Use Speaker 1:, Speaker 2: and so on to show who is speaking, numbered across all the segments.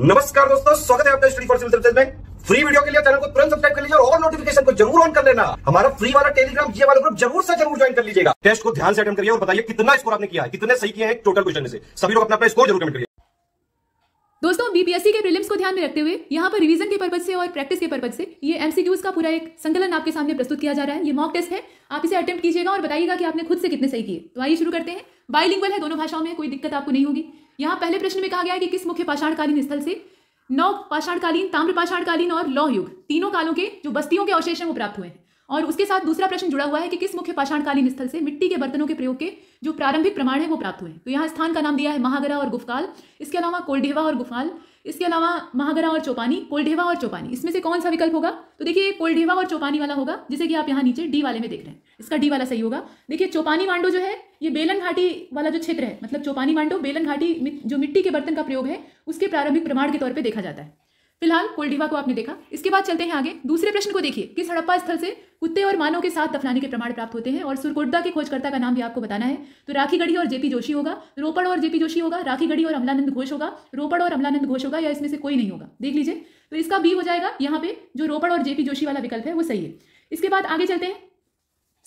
Speaker 1: नमस्कार दोस्तों स्वागत है आपका स्टडी फॉर सिविल सर्विसेज में फ्री वीडियो के लिए चैनल को तुरंत सब्सक्राइब कर लीजिए और नोटिफिकेशन को जरूर ऑन कर लेना हमारा फ्री वाला टेलीग्राम जी वाला ग्रुप जरूर से जरूर ज्वाइन कर लीजिएगा टेस्ट को ध्यान से अटेंड करिए और बताइए कितना स्कोर आपने किया है कितने सही किए हैं टोटल क्वेश्चन से सभी लोग अपना अपना स्कोर जरूर कमेंट करिए दोस्तों बीपीएससी के प्रीलिम्स को ध्यान में रखते हुए यहाँ पर रिवीजन के पर्पज से और प्रैक्टिस के पर्पज से ये एमसीक्यूज का पूरा एक संकलन आपके सामने प्रस्तुत किया जा रहा है ये मॉक टेस्ट है आप इसे अटेम्प्ट कीजिएगा और बताइएगा कि आपने खुद से कितने सही किए तो आइए शुरू करते हैं बाइलिंगुअल है दोनों भाषाओं में कोई दिक्कत आपको नहीं होगी यहाँ पहले प्रश्न में कहा गया है कि किस मुख्य पाषाणकालीन स्थल से नौ पाषाणकालीन ताम्र पाषाणकालीन और लौह युग तीनों कालों के जो बस्तियों के अवशेष हैं वो प्राप्त हुए हैं और उसके साथ दूसरा प्रश्न जुड़ा हुआ है कि किस मुख्य पाषाणकालीन स्थल से मिट्टी के बर्तनों के प्रयोग के जो प्रारंभिक प्रमाण है वो प्राप्त हुए हैं तो यहाँ स्थान का नाम दिया है महागरा और गुफकाल इसके अलावा कोलडेवा और गुफाल इसके अलावा महागरा और चौपानी कोलढेवा और चौपानी इसमें से कौन सा विकल्प होगा तो देखिए कोलढेवा और चौपानी वाला होगा जिसे कि आप यहाँ नीचे डी वाले में देख रहे हैं इसका डी वाला सही होगा देखिए चौपानी मांडो जो है ये बेलन घाटी वाला जो क्षेत्र है मतलब चौपानी मांडो बेलन घाटी जो मिट्टी के बर्तन का प्रयोग है उसके प्रारंभिक प्रमाण के तौर पर देखा जाता है फिलहाल कोल्डिवा को आपने देखा इसके बाद चलते हैं आगे दूसरे प्रश्न को देखिए किस हड़प्पा स्थल से कुत्ते और मानव के साथ दफनाने के प्रमाण प्राप्त होते हैं और सुरकोटदा के खोजकर्ता का नाम भी आपको बताना है तो राखी गढ़ी और जेपी जोशी होगा रोपड़ और जेपी जोशी होगा राखी गढ़ी और अमलानंद घोष होगा रोपड़ और अमलानंद घोष होगा या इसमें से कोई नहीं होगा देख लीजिए तो इसका बी हो जाएगा यहाँ पे जो रोपड़ और जेपी जोशी वाला विकल्प है वो सही है इसके बाद आगे चलते हैं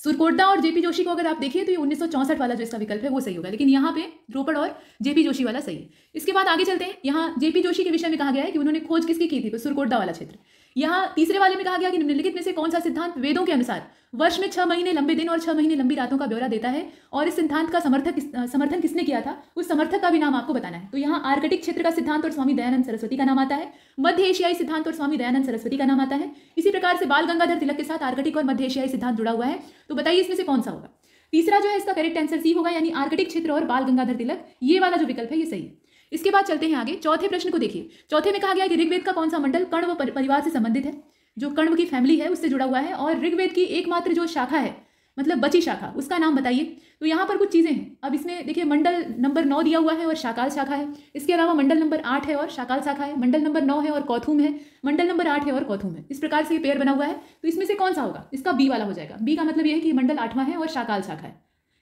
Speaker 1: सुरकोटा और जेपी जोशी को अगर आप देखिए तो ये उन्नीस वाला जो इसका विकल्प है वो सही होगा लेकिन यहाँ पे रोपड़ और जेपी जोशी वाला सही है इसके बाद आगे चलते हैं यहाँ जेपी जोशी के विषय में कहा गया है कि उन्होंने खोज किसकी की थी सुरकोटा वाला क्षेत्र यहाँ तीसरे वाले में कहा गया कि निम्नलिखित में से कौन सा सिद्धांत वेदों के अनुसार वर्ष में छह महीने लंबे दिन और छह महीने लंबी रातों का ब्यौरा देता है और इस सिद्धांत का समर्थक समर्थन किसने किया था उस समर्थक का भी नाम आपको बताना है तो यहाँ आर्कटिक क्षेत्र का सिद्धांत और स्वामी दयानंद सरस्वती का नाम आता है मध्य एशियाई सिद्धांत और स्वामी दयानंद सरस्वती का नाम आता है इसी प्रकार से बाल गंगाधर तिलक के साथ आर्कटिक और मध्य एशियाई सिद्धांत जुड़ा हुआ है तो बताइए इसमें से कौन सा होगा तीसरा जो है इसका करेक्ट आंसर सी होगा यानी आर्कटिक क्षेत्र और बाल गंगाधर तिलक ये वाला जो विकल्प है ये सही है इसके बाद चलते हैं आगे चौथे प्रश्न को देखिए चौथे में कहा गया कि ऋग्वेद का कौन सा मंडल कर्ण व परिवार से संबंधित है जो कर्ण की फैमिली है उससे जुड़ा हुआ है और ऋग्वेद की एकमात्र जो शाखा है मतलब बची शाखा उसका नाम बताइए तो यहाँ पर कुछ चीज़ें हैं अब इसमें देखिए मंडल नंबर नौ दिया हुआ है और शाकाल शाखा है इसके अलावा मंडल नंबर आठ है और शाकाल शाखा है मंडल नंबर नौ है और कौथूम है मंडल नंबर आठ है और कौथूम है इस प्रकार से ये पेयर बना हुआ है तो इसमें से कौन सा होगा इसका बी वाला हो जाएगा बी का मतलब ये है कि मंडल आठवां है और शाकाल शाखा है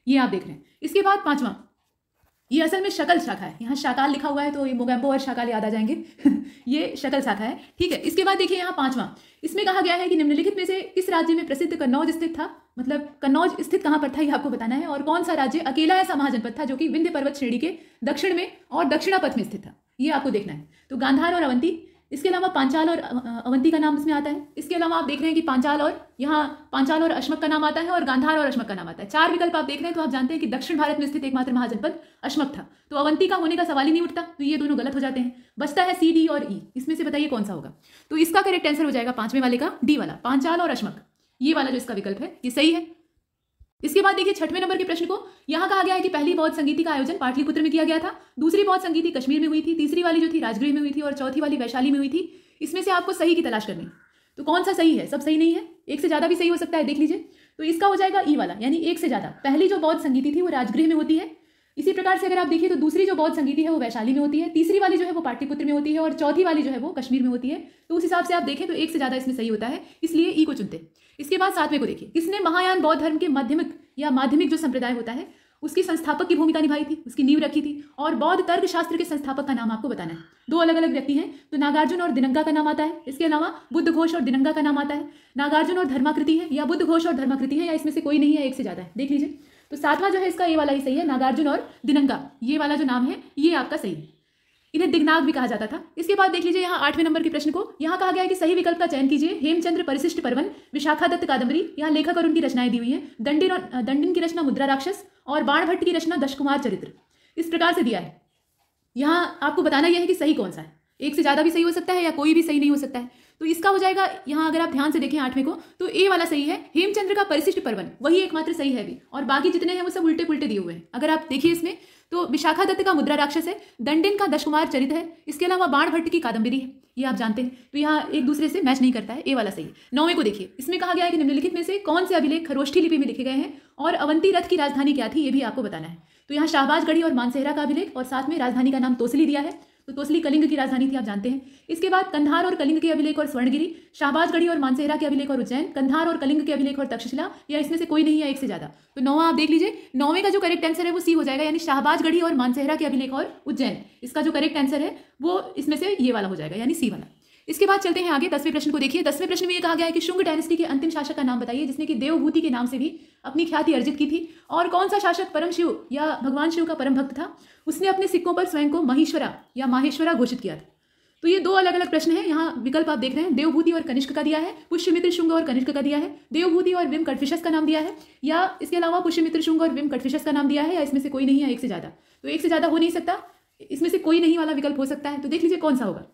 Speaker 1: ये आप देख रहे हैं इसके बाद पाँचवा ये असल में शकल शाखा है यहाँ शाकाल लिखा हुआ है तो ये मोगैम्बो और शाकाल याद आ जाएंगे ये शकल शाखा है ठीक है इसके बाद देखिए यहाँ पांचवा इसमें कहा गया है कि निम्नलिखित में से किस राज्य में प्रसिद्ध कन्नौज स्थित था मतलब कन्नौज स्थित कहाँ पर था ये आपको बताना है और कौन सा राज्य अकेला ऐसा महाजनपद था जो कि विंध्य पर्वत श्रेणी के दक्षिण में और दक्षिणापथ में स्थित था ये आपको देखना है तो गांधार और अवंती इसके अलावा पांचाल और अवंती का नाम इसमें आता है इसके अलावा आप देख रहे हैं कि पांचाल और यहाँ पांचाल और अश्मक का नाम आता है और गांधार और अश्मक का नाम आता है चार विकल्प आप देख रहे हैं तो आप जानते हैं कि दक्षिण भारत में स्थित एकमात्र महाजनपद अश्मक था तो अवंती का होने का सवाल ही नहीं उठता तो ये दोनों गलत हो जाते हैं बचता है सी डी और ई e. इसमें से बताइए कौन सा होगा तो इसका करेक्ट आंसर हो जाएगा पांचवें वाले का डी वाला पांचाल और अश्मक ये वाला जो इसका विकल्प है ये सही है इसके बाद देखिए छठवें नंबर के प्रश्न को यहाँ कहा गया है कि पहली बौद्ध संगीति का आयोजन पाटलिपुत्र में किया गया था दूसरी बौद्ध संगीति कश्मीर में हुई थी तीसरी वाली जो थी राजगृह में हुई थी और चौथी वाली वैशाली में हुई थी इसमें से आपको सही की तलाश करनी तो कौन सा सही है सब सही नहीं है एक से ज़्यादा भी सही हो सकता है देख लीजिए तो इसका हो जाएगा ई वाला यानी एक से ज़्यादा पहली जो बौद्ध संगीति थी वो राजगृह में होती है इसी प्रकार से अगर आप देखिए तो दूसरी जो बौद्ध संगीति है वो वैशाली में होती है तीसरी वाली जो है वो पाटलिपुत्र में होती है और चौथी वाली जो है वो कश्मीर में होती है तो उस हिसाब से आप देखें तो एक से ज़्यादा इसमें सही होता है इसलिए ई को चुनते इसके बाद सातवें को देखिए इसने महायान बौद्ध धर्म के माध्यमिक या माध्यमिक जो संप्रदाय होता है उसकी संस्थापक की भूमिका निभाई थी उसकी नींव रखी थी और बौद्ध तर्क शास्त्र के संस्थापक का नाम आपको बताना है दो अलग अलग व्यक्ति हैं तो नागार्जुन और दिनंगा का नाम आता है इसके अलावा बुद्ध घोष और दिनंगा का नाम आता है नागार्जुन और धर्माकृति है या बुद्ध घोष और धर्माकृति है या इसमें से कोई नहीं है एक से ज़्यादा है देख लीजिए तो सातवां जो है इसका ये वाला ही सही है नागार्जुन और दिनंगा ये वाला जो नाम है ये आपका सही है इन्हें दिग्नाग भी कहा जाता था इसके बाद देख लीजिए यहाँ आठवें नंबर के प्रश्न को यहाँ कहा गया है कि सही विकल्प का चयन कीजिए हेमचंद्र परिशिष्ट परवन विशाखा दत्त कादम्बरी यहाँ लेखक और उनकी रचनाएं दी हुई है दंडिन दंडिन की रचना मुद्रा राक्षस और बाण भट्ट की रचना दशकुमार चरित्र इस प्रकार से दिया है यहाँ आपको बताना यह है कि सही कौन सा है एक से ज़्यादा भी सही हो सकता है या कोई भी सही नहीं हो सकता है तो इसका हो जाएगा यहाँ अगर आप ध्यान से देखें आठवें को तो ए वाला सही है हेमचंद्र का परिशिष्ट पर्वन वही एकमात्र सही है भी और बाकी जितने हैं वो सब उल्टे पुलटे दिए हुए हैं अगर आप देखिए इसमें तो विशाखा दत्त का मुद्रा राक्षस है दंडिन का दशकुमार चरित है इसके अलावा बाण भट्ट की कादम्बरी है ये आप जानते हैं तो यहाँ एक दूसरे से मैच नहीं करता है ए वाला सही नौवे नौवें को देखिए इसमें कहा गया है कि निम्नलिखित में से कौन से अभिलेख खरोष्ठी लिपि में लिखे गए हैं और अवंती रथ की राजधानी क्या थी ये भी आपको बताना है तो यहाँ शाहबाजगढ़ी और मानसेहरा का अभिलेख और साथ में राजधानी का नाम तोसली दिया है तो तोसली कलिंग की राजधानी थी आप जानते हैं इसके बाद कंधार और कलिंग के अभिलेख और स्वर्णगिरी शाहबाजगढ़ी और मानसेहरा के अभिलेख और उज्जैन कंधार और कलिंग के अभिलेख और तक्षशिला या इसमें से कोई नहीं है एक से ज्यादा तो नौवा आप देख लीजिए नौवे का जो करेक्ट आंसर है वो सी हो जाएगा यानी शाहबाजगढ़ी और मानसेहरा के अभिलेख और उज्जैन इसका जो करेक्ट आंसर है वो इसमें से ये वाला हो जाएगा यानी सी वाला इसके बाद चलते हैं आगे दसवें प्रश्न को देखिए दसवें प्रश्न में यह कहा गया है कि शुंग डायनेस्टी के अंतिम शासक का नाम बताइए जिसने कि देवभूति के नाम से भी अपनी ख्याति अर्जित की थी और कौन सा शासक परम शिव या भगवान शिव का परम भक्त था उसने अपने सिक्कों पर स्वयं को महेश्वरा या माहेश्वरा घोषित किया था तो ये दो अलग अलग प्रश्न हैं यहाँ विकल्प आप देख रहे हैं देवभूति और कनिष्क का दिया है पुष्यमित्र शुंग और कनिष्क का दिया है देवभूति और विम कटफिशस का नाम दिया है या इसके अलावा पुष्यमित्र शुंग और विम कटफिशस का नाम दिया है या इसमें से कोई नहीं है एक से ज़्यादा तो एक से ज़्यादा हो नहीं सकता इसमें से कोई नहीं वाला विकल्प हो सकता है तो देख लीजिए कौन सा होगा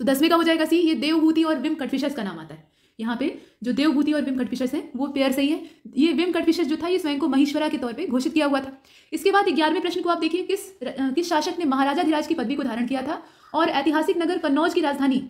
Speaker 1: तो दसवें का हो जाएगा सी ये देवभूति और विम कटफिशर्स का नाम आता है यहाँ पे जो देवभूति और विम कटफिशर्स है वो पेयर सही है ये विम कटफिशर्स जो था ये स्वयं को महेश्वरा के तौर पे घोषित किया हुआ था इसके बाद ग्यारहवें प्रश्न को आप देखिए किस किस शासक ने महाराजा धीराज की पदवी को धारण किया था और ऐतिहासिक नगर कन्नौज की राजधानी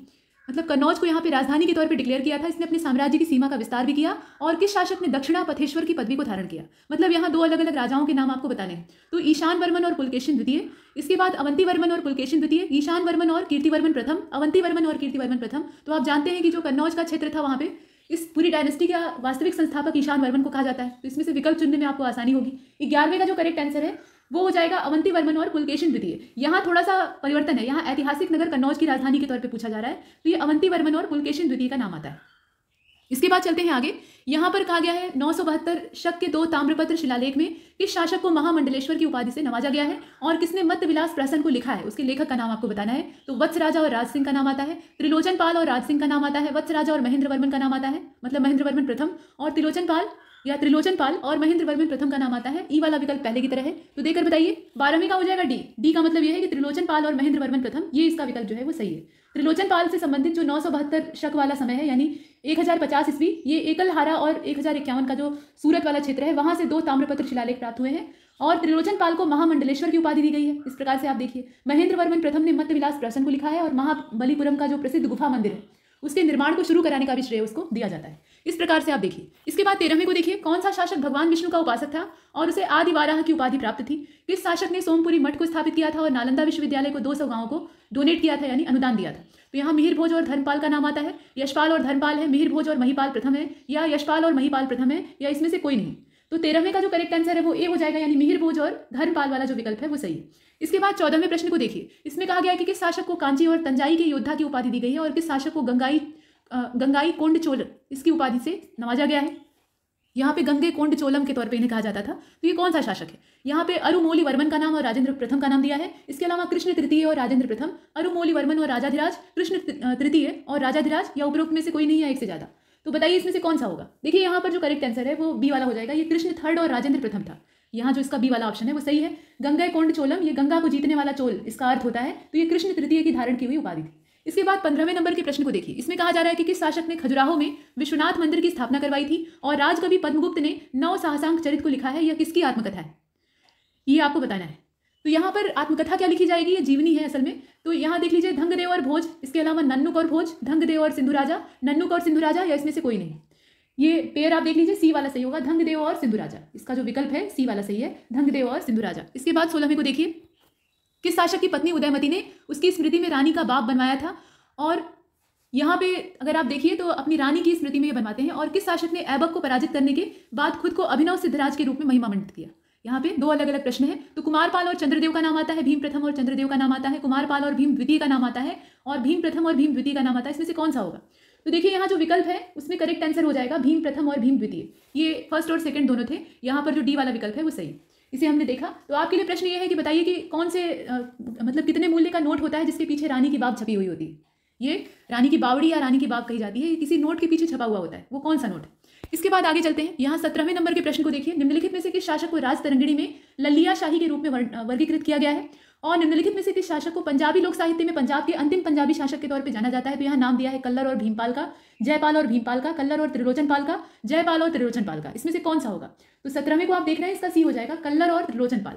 Speaker 1: मतलब कन्नौज को यहाँ पे राजधानी के तौर पे डिक्लेयर किया था इसने अपने साम्राज्य की सीमा का विस्तार भी किया और किस शासक ने दक्षिणा पथेश्वर की पदवी को धारण किया मतलब यहाँ दो अलग अलग राजाओं के नाम आपको बताने हैं तो ईशान वर्मन और पुलकेशन द्वितीय इसके बाद अवंती वर्मन और पुलकेशन द्वितीय ईशान वर्मन और कीर्तिवर्मन प्रथम अवंती वर्मन और कीर्तिवर्मन प्रथम तो आप जानते हैं कि जो कन्नौज का क्षेत्र था वहाँ पे इस पूरी डायनेस्टी का वास्तविक संस्थापक ईशान वर्मन को कहा जाता है तो इसमें से विकल्प चुनने में आपको आसानी होगी ग्यारहवें का जो करेक्ट आंसर है वो हो जाएगा अवंती वर्मन और पुलकेशन द्वितीय यहाँ थोड़ा सा परिवर्तन है यहाँ ऐतिहासिक नगर कन्नौज की राजधानी के तौर पर पूछा जा रहा है तो ये अवंती वर्मन और पुलकेशन द्वितीय का नाम आता है इसके बाद चलते हैं आगे यहाँ पर कहा गया है नौ शक के दो ताम्रपत्र शिलालेख में किस शासक को महामंडलेश्वर की उपाधि से नवाजा गया है और किसने मत विलास प्रसन्न को लिखा है उसके लेखक का नाम आपको बताना है तो वत्स राजा और राज सिंह का नाम आता है त्रिलोचन पाल और राज सिंह का नाम आता है वत्स राजा और महेंद्र वर्मन का नाम आता है मतलब महेंद्र वर्मन प्रथम और त्रिलोचन पाल या त्रिलोचन पाल और महेंद्र वर्मन प्रथम का नाम आता है ई वाला विकल्प पहले की तरह है तो देखकर बताइए बारहवीं का हो जाएगा डी डी का मतलब यह है कि त्रिलोचन पाल और महेंद्र वर्मन प्रथम ये इसका विकल्प जो है वो सही है त्रिलोचन पाल से संबंधित जो नौ शक वाला समय है यानी एक हज़ार पचास ईस्वी ये एकलहारा और एक हज़ार इक्यावन का जो सूरत वाला क्षेत्र है वहां से दो ताम्रपत्र शिलालेख प्राप्त हुए हैं और त्रिलोचन पाल को महामंडलेश्वर की उपाधि दी गई है इस प्रकार से आप देखिए महेंद्र वर्मन प्रथम ने मध्य विलास प्रसन्न को लिखा है और महाबलीपुरम का जो प्रसिद्ध गुफा मंदिर है उसके निर्माण को शुरू कराने का भी श्रेय उसको दिया जाता है इस प्रकार से आप देखिए इसके बाद तेरहवें को देखिए कौन सा शासक भगवान विष्णु का उपासक था और उसे आदि वाराह की उपाधि प्राप्त थी किस शासक ने सोमपुरी मठ को स्थापित किया था और नालंदा विश्वविद्यालय को दो सौ गांवों को डोनेट किया था यानी अनुदान दिया था तो यहाँ मिहिर भोज और धर्मपाल का नाम आता है यशपाल और धर्मपाल है मिहिर भोज और महिपाल प्रथम है या यशपाल और महिपाल प्रथम है या इसमें से कोई नहीं तो तेरहवें का जो करेक्ट आंसर है वो ए हो जाएगा यानी मिहिर भोज और धर्मपाल वाला जो विकल्प है वो सही है इसके बाद चौदहवें प्रश्न को देखिए इसमें कहा गया कि किस शासक को कांची और तंजाई के योद्धा की उपाधि दी गई है और किस शासक को गंगाई गंगाई कोंड चोल इसकी उपाधि से नवाजा गया है यहाँ पे गंगे कोंड चोलम के तौर पे इन्हें कहा जाता था तो ये कौन सा शासक है यहाँ पे अरुमोली वर्मन का नाम और राजेंद्र प्रथम का नाम दिया है इसके अलावा कृष्ण तृतीय और राजेंद्र प्रथम अरुमोली वर्मन और राजाधिराज कृष्ण तृतीय और राजाधिराज या उपरोक्त में से कोई नहीं है एक से ज़्यादा तो बताइए इसमें से कौन सा होगा देखिए यहाँ पर जो करेक्ट आंसर है वो बी वाला हो जाएगा ये कृष्ण थर्ड और राजेंद्र प्रथम था यहाँ जो इसका बी वाला ऑप्शन है वो सही है गंगा कोंड चोलम ये गंगा को जीतने वाला चोल इसका अर्थ होता है तो ये कृष्ण तृतीय की धारण की हुई उपाधि थी इसके बाद पंद्रहवें नंबर के प्रश्न को देखिए इसमें कहा जा रहा है कि किस शासक ने खजुराहो में विश्वनाथ मंदिर की स्थापना करवाई थी और राजकवि पद्मगुप्त ने नव साहसांक चरित को लिखा है यह किसकी आत्मकथा है ये आपको बताना है तो यहाँ पर आत्मकथा क्या लिखी जाएगी ये जीवनी है असल में तो यहाँ देख लीजिए धंगदेव और भोज इसके अलावा नन्नुक और भोज धंगदेव और सिंधु राजा नन्नुक और सिंधु राजा या इसमें से कोई नहीं ये पेयर आप देख लीजिए सी वाला सही होगा धंगदेव और सिंधु राजा इसका जो विकल्प है सी वाला सही है धंगदेव और सिंधु राजा इसके बाद सोलहवें को देखिए किस शासक की पत्नी उदयमती ने उसकी स्मृति में रानी का बाप बनवाया था और यहाँ पे अगर आप देखिए तो अपनी रानी की स्मृति में ये बनवाते हैं और किस शासक ने ऐबक को पराजित करने के बाद खुद को अभिनव सिद्धराज के रूप में मंडित किया यहाँ पे दो अलग अलग प्रश्न है तो कुमारपाल और चंद्रदेव का नाम आता है भीम प्रथम और चंद्रदेव का नाम आता है कुमारपाल और भीम द्वितीय का नाम आता है और भीम प्रथम और भीम द्वितीय का नाम आता है इसमें से कौन सा होगा तो देखिए यहाँ जो विकल्प है उसमें करेक्ट आंसर हो जाएगा भीम प्रथम और भीम द्वितीय ये फर्स्ट और सेकंड दोनों थे यहाँ पर जो डी वाला विकल्प है वो सही इसे हमने देखा तो आपके लिए प्रश्न ये है कि बताइए कि कौन से आ, मतलब कितने मूल्य का नोट होता है जिसके पीछे रानी की बाप छपी हुई होती है ये रानी की बावड़ी या रानी की बाप कही जाती है ये किसी नोट के पीछे छपा हुआ होता है वो कौन सा नोट इसके बाद आगे चलते हैं यहाँ सत्रहवें नंबर के प्रश्न को देखिए निम्नलिखित में से किस शासक को राज तरंगिणी में लल्लिया शाही के रूप में वर्गीकृत किया गया है और निम्नलिखित में से किस शासक को पंजाबी लोक साहित्य में पंजाब के अंतिम पंजाबी शासक के तौर पर जाना जाता है तो यहाँ नाम दिया है कल्लर और भीमपाल का जयपाल और भीमपाल का कल्लर और त्रिलोचन पाल का जयपाल और त्रिलोचन पाल का इसमें से कौन सा होगा तो सत्रहवें को आप देख रहे हैं इसका सी हो जाएगा कल्लर और त्रिलोचन पाल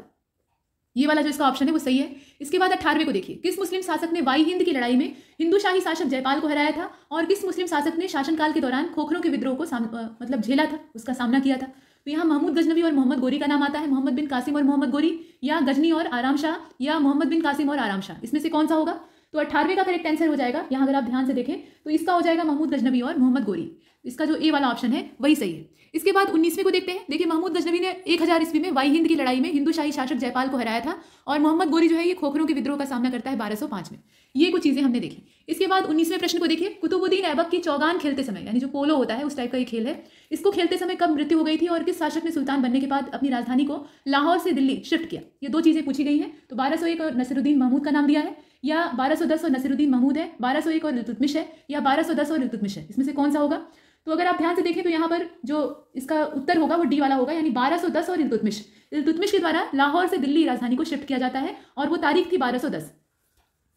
Speaker 1: ये वाला जो इसका ऑप्शन है वो सही है इसके बाद अठारहवें को देखिए किस मुस्लिम शासक ने वाई हिंद की लड़ाई में हिंदू शाही शासक जयपाल को हराया था और किस मुस्लिम शासक ने शासनकाल के दौरान खोखरों के विद्रोह को मतलब झेला था उसका सामना किया था तो यहाँ महमूद गजनवी और मोहम्मद गोरी का नाम आता है मोहम्मद बिन कासिम और मोहम्मद गोरी या गजनी और आराम शाह या मोहम्मद बिन कासिम और आराम शाह इसमें से कौन सा होगा तो अठारहवें का करेक्ट आंसर हो जाएगा यहाँ अगर आप ध्यान से देखें तो इसका हो जाएगा महमूद गजनबी और मोहम्मद गोरी इसका जो ए वाला ऑप्शन है वही सही है इसके बाद उन्नीसवें को देखते हैं देखिए महमूद गजनवी ने एक हज़ार ईस्वी में वाई हिंद की लड़ाई में हिंदू शाही शासक जयपाल को हराया था और मोहम्मद गोरी जो है ये खोखरों के विद्रोह का सामना करता है पांच में ये कुछ चीज़ें हमने देखी इसके बाद उन्नीसवें प्रश्न को देखिए कुतुबुद्दीन ऐबक की चौगान खेलते समय यानी जो पोलो होता है उस टाइप का ये खेल है इसको खेलते समय कब मृत्यु हो गई थी और किस शासक ने सुल्तान बनने के बाद अपनी राजधानी को लाहौर से दिल्ली शिफ्ट किया ये दो चीज़ें पूछी गई हैं तो बारह सौ एक और नसरुद्दीन महमूद का नाम दिया है या बारह सौ दस और नसरुद्दीन महमूद है बारह सौ एक और लुतुतमिश है या बारह सौ दस और लुतुतमिश है इसमें से कौन सा होगा तो अगर आप ध्यान से देखें तो यहाँ पर जो इसका उत्तर होगा वो डी वाला होगा यानी बारह दस और इल्तुतमिश इल्तुतमिश के द्वारा लाहौर से दिल्ली राजधानी को शिफ्ट किया जाता है और वो तारीख थी बारह दस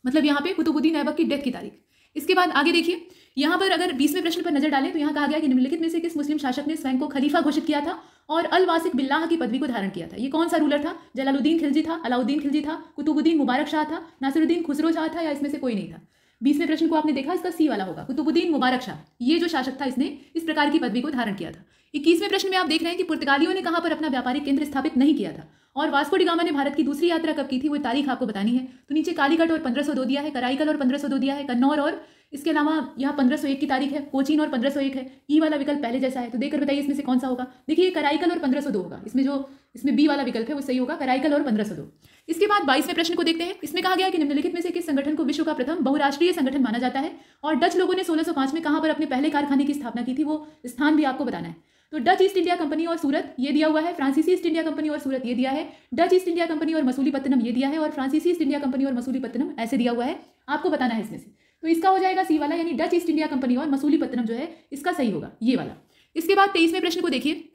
Speaker 1: मतलब यहाँ पे कुतुबुद्दीन ऐबक की डेथ की तारीख इसके बाद आगे देखिए यहां पर अगर बीसवें प्रश्न पर नजर डालें तो यहां कहा गया कि निम्नलिखित में से किस मुस्लिम शासक ने स्वयं को खलीफा घोषित किया था और अल वासिक बिल्लाह की पदवी को धारण किया था ये कौन सा रूलर था जलालुद्दीन खिलजी था अलाउद्दीन खिलजी था कुतुबुद्दीन मुबारक शाह था नासिरुद्दीन खुसरो शाह था या इसमें से कोई नहीं था बीसवें प्रश्न को आपने देखा इसका सी वाला होगा कुतुबुद्दीन मुबारक शाह ये जो शासक था इसने इस प्रकार की पदवी को धारण किया था इक्कीसवें प्रश्न में आप देख रहे हैं कि पुर्तगालियों ने कहां पर अपना व्यापारिक केंद्र स्थापित नहीं किया था और वास्को डिगामा ने भारत की दूसरी यात्रा कब की थी वो तारीख आपको बतानी है तो नीचे कालीकट और पंद्रह सौ दो दिया है कराईकल और पंद्रह सौ दो दिया है कन्नौर और इसके अलावा यहाँ पंद्रह सौ एक की तारीख है कोचीन और पंद्रह सौ एक है ई वाला विकल्प पहले जैसा है तो देखकर बताइए इसमें से कौन सा होगा देखिए कराईकल और पंद्रह सौ दो होगा इसमें जो इसमें बी वाला विकल्प है वो सही होगा कराईकल और पंद्रह सौ दो इसके बाद बाईसवें प्रश्न को देखते हैं इसमें कहा गया कि निम्नलिखित में से किस संगठन को विश्व का प्रथम बहुराष्ट्रीय संगठन माना जाता है और डच लोगों ने सोलह में कहां पर अपने पहले कारखाने की स्थापना की थी वो स्थान भी आपको बताना है तो डच ईस्ट इंडिया कंपनी और सूरत ये दिया हुआ है फ्रांसीसी ईस्ट इंडिया कंपनी और सूरत ये दिया है डच ईस्ट इंडिया कंपनी और मसूली पत्नम ये दिया है और फ्रांसीसी ईस्ट इंडिया कंपनी और मसूली पत्नम ऐसे दिया हुआ है आपको बताना है इसमें से तो इसका हो जाएगा सी वाला यानी डच ईस्ट इंडिया कंपनी और मसूली पत्नम जो है इसका सही होगा ये वाला इसके बाद तेईसवें प्रश्न को देखिए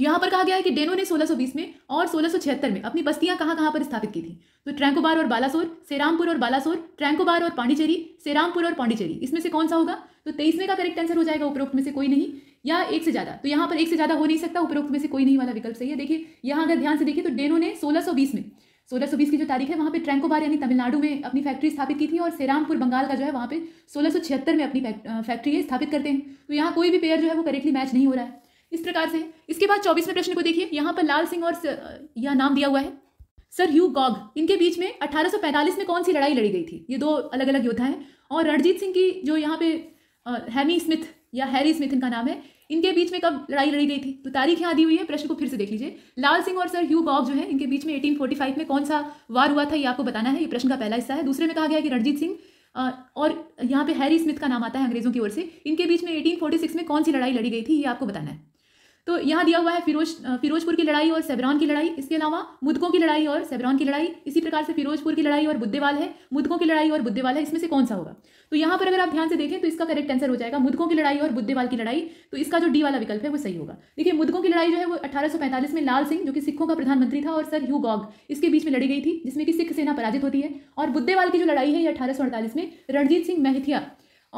Speaker 1: यहाँ पर कहा गया है कि डेनो ने 1620 में और 1676 में अपनी बस्तियां कहाँ कहाँ पर स्थापित की थी तो ट्रैंकोबार और बालासोर सेरामपुर और बालासोर ट्रैंकोबार और पांडिचेरी सेरामपुर और पांडिचेरी इसमें से कौन सा होगा तो तेईसवें का करेक्ट आंसर हो जाएगा उपरोक्त में से कोई नहीं या एक से ज़्यादा तो यहाँ पर एक से ज़्यादा हो नहीं सकता उपरोक्त में से कोई नहीं वाला विकल्प सही है देखिए यहाँ अगर ध्यान से देखिए तो डेनो ने 1620 में 1620 की जो तारीख है वहाँ पे ट्रैंकोबार यानी तमिलनाडु में अपनी फैक्ट्री स्थापित की थी और सेरामपुर बंगाल का जो है वहाँ पे छिहत्तर में अपनी फैक्ट्री स्थापित करते हैं तो यहाँ कोई भी पेयर जो है वो करेक्टली मैच नहीं हो रहा है इस प्रकार से इसके बाद चौबीसवें प्रश्न को देखिए यहाँ पर लाल सिंह और यह नाम दिया हुआ है सर ह्यू गॉग इनके बीच में 1845 में कौन सी लड़ाई लड़ी गई थी ये दो अलग अलग योद्धा हैं और रणजीत सिंह की जो यहाँ पे हैमी स्मिथ या हैरी स्मिथ इनका नाम है इनके बीच में कब लड़ाई लड़ी गई थी तो तारीख यहाँ दी हुई है प्रश्न को फिर से देख लीजिए लाल सिंह और सर ह्यू बॉब जो है इनके बीच में 1845 में कौन सा वार हुआ था ये आपको बताना है ये प्रश्न का पहला हिस्सा है दूसरे में कहा गया कि रणजीत सिंह और यहाँ पे हैरी स्मिथ का नाम आता है अंग्रेजों की ओर से इनके बीच में 1846 में कौन सी लड़ाई लड़ी गई थी ये आपको बताना है तो यहाँ दिया हुआ है फिरोज फिरोजपुर की लड़ाई और सेबरान की लड़ाई इसके अलावा मुदकों की लड़ाई और सेबरान की लड़ाई इसी प्रकार से फिरोजपुर की लड़ाई और बुद्धेवाल है मुदकों की लड़ाई और बुद्धेवाल है इसमें से कौन सा होगा तो यहाँ पर अगर आप ध्यान से देखें तो इसका करेक्ट आंसर हो जाएगा मुदकों की लड़ाई और बुद्धेवाल की लड़ाई तो इसका जो डी वाला विकल्प है वो सही होगा देखिए मुदकों की लड़ाई जो है वो अठारह में लाल सिंह जो कि सिखों का प्रधानमंत्री था और सर ह्यू गॉग इसके बीच में लड़ी गई थी जिसमें कि सिख सेना पराजित होती है और बुद्धेवाल की जो लड़ाई है ये अठारह में रणजीत सिंह मेहथिया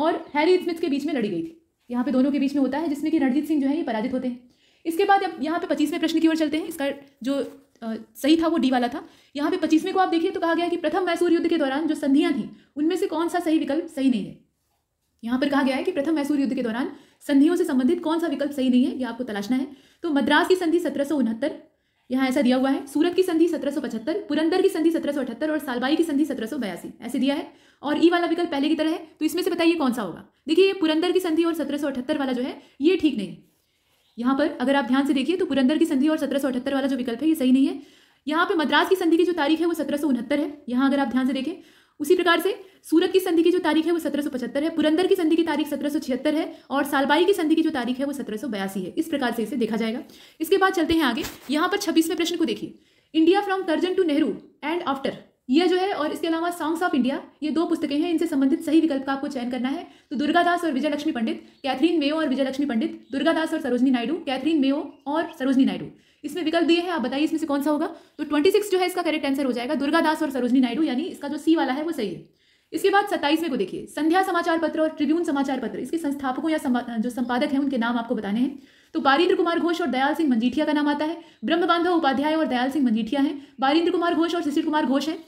Speaker 1: और हैरी स्मिथ के बीच में लड़ी गई थी यहाँ पे दोनों के बीच में होता है जिसमें कि रणजीत सिंह जो है ये पराजित होते हैं इसके बाद अब यहाँ पे पच्चीसवें प्रश्न की ओर चलते हैं इसका जो आ, सही था वो डी वाला था यहाँ पे पच्चीसवें को आप देखिए तो कहा गया कि प्रथम मैसूर युद्ध के दौरान जो संधियाँ थीं उनमें से कौन सा सही विकल्प सही नहीं है यहाँ पर कहा गया है कि प्रथम मैसूर युद्ध के दौरान संधियों से संबंधित कौन सा विकल्प सही नहीं है यह आपको तलाशना है तो मद्रास की संधि सत्रह यहाँ ऐसा दिया हुआ है सूरत की संधि पचहत्तर पुरंदर की संधि अठहत्तर और सालबाई की संधि बयासी ऐसे दिया है और ई वाला विकल्प पहले की तरह है तो इसमें से बताइए कौन सा होगा देखिए ये पुरंदर की संधि और अठहत्तर वाला जो है ये ठीक नहीं यहाँ पर अगर आप ध्यान से देखिए तो पुरंदर की संधि और सत्रह वाला जो विकल्प है ये सही नहीं है यहाँ पे मद्रास की संधि की जो तारीख है वो सत्रह है यहाँ अगर आप ध्यान से देखें उसी प्रकार से सूरत की संधि की जो तारीख है वो सत्रह है पुरंदर की संधि की तारीख सत्रह है और सालबाई की संधि की जो तारीख है वो सत्रह है इस प्रकार से इसे देखा जाएगा इसके बाद चलते हैं आगे यहाँ पर छब्बीसवें प्रश्न को देखिए India from Curzon to Nehru and after यह जो है और इसके अलावा सॉन्ग्स ऑफ इंडिया ये दो पुस्तकें हैं इनसे संबंधित सही विकल्प का आपको चयन करना है तो दुर्गादास और विजय लक्ष्मी पंडित कैथरीन मेयो और विजय लक्ष्मी पंडित दुर्गादास और सरोजनी नायडू कैथरीन मेयो और सरोजनी नायडू इसमें विकल्प दिए हैं आप बताइए इसमें से कौन सा होगा तो ट्वेंटी सिक्स जो है इसका करेक्ट आंसर हो जाएगा दुर्गादास और सरोजनी नायडू यानी इसका जो सी वाला है वो सही है इसके बाद सत्ताईसवें को देखिए संध्या समाचार पत्र और ट्रिब्यून समाचार पत्र इसके संस्थापकों या जो संपादक हैं उनके नाम आपको बताने हैं तो बारिंद्र कुमार घोष और दयाल सिंह मंजीठिया का नाम आता है ब्रह्म बांधव उपाध्याय और दयाल सिंह मंजीठिया हैं बारिंद्र कुमार घोष और शिशिर कुमार घोष हैं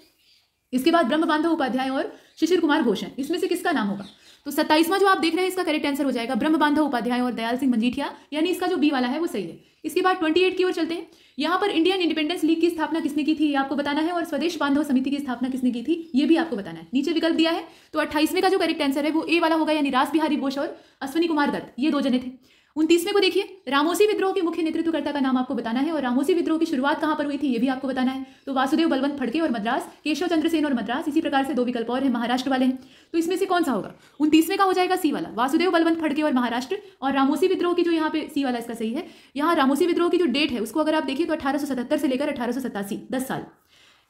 Speaker 1: इसके बाद ब्रह्म बांधव उपाध्याय और शिशिर कुमार घोष हैं इसमें से किसका नाम होगा तो सत्ताईसवां जो आप देख रहे हैं इसका करेक्ट आंसर हो जाएगा ब्रह्म बांधव उपाध्याय और दयाल सिंह मंजीठिया यानी इसका जो बी वाला है वो सही है इसके बाद ट्वेंटी एट की ओर चलते हैं यहाँ पर इंडियन इंडिपेंडेंस लीग की स्थापना किसने की थी ये आपको बताना है और स्वदेश बांधव समिति की स्थापना किसने की थी ये भी आपको बताना है नीचे विकल्प दिया है तो अट्ठाईसवें का जो करेक्ट आंसर है वो ए वाला होगा यानी रास बिहारी बोश और अश्विनी कुमार दत्त ये दो जने थे उनतीसवें को देखिए रामोसी विद्रोह के मुख्य नेतृत्वकर्ता का नाम आपको बताना है और रामोसी विद्रोह की शुरुआत कहां पर हुई थी ये भी आपको बताना है तो वासुदेव बलवंत फड़के और मद्रास केशव चंद्रसेन और मद्रास इसी प्रकार से दो विकल्प और हैं महाराष्ट्र वाले हैं तो इसमें से कौन सा होगा उनतीसवें का हो जाएगा सी वाला वासुदेव बलवंत फड़के और महाराष्ट्र और रामोसी विद्रोह की जो यहाँ पे सी वाला इसका सही है यहाँ रामोसी विद्रोह की जो डेट है उसको अगर आप देखिए तो अठारह से लेकर अठारह दस साल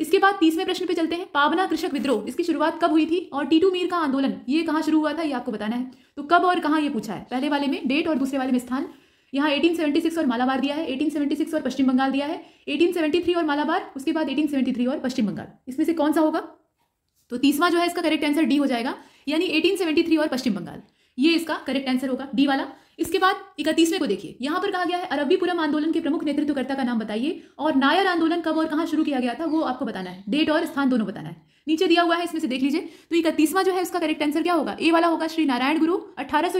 Speaker 1: इसके बाद तीसवें प्रश्न पे चलते हैं पावना कृषक विद्रोह इसकी शुरुआत कब हुई थी और टीटू मीर का आंदोलन ये कहाँ शुरू हुआ था ये आपको बताना है तो कब और कहाँ ये पूछा है पहले वाले में डेट और दूसरे वाले में स्थान यहाँ 1876 और मालाबार दिया है 1876 और पश्चिम बंगाल दिया है 1873 और मालाबार उसके बाद 1873 और पश्चिम बंगाल इसमें से कौन सा होगा तो तीसवा जो है इसका करेक्ट आंसर डी हो जाएगा यानी 1873 और पश्चिम बंगाल ये इसका करेक्ट आंसर होगा डी वाला इसके बाद इकतीसवें को देखिए यहां पर कहा गया है अरबीपुरम आंदोलन के प्रमुख नेतृत्वकर्ता का नाम बताइए और नायर आंदोलन कब और कहां शुरू किया गया था वो आपको बताना है डेट और स्थान दोनों बताना है नीचे दिया हुआ है इसमें से देख लीजिए तो इकतीसवां जो है उसका करेक्ट आंसर क्या होगा ए वाला होगा श्री नारायण गुरु अठारह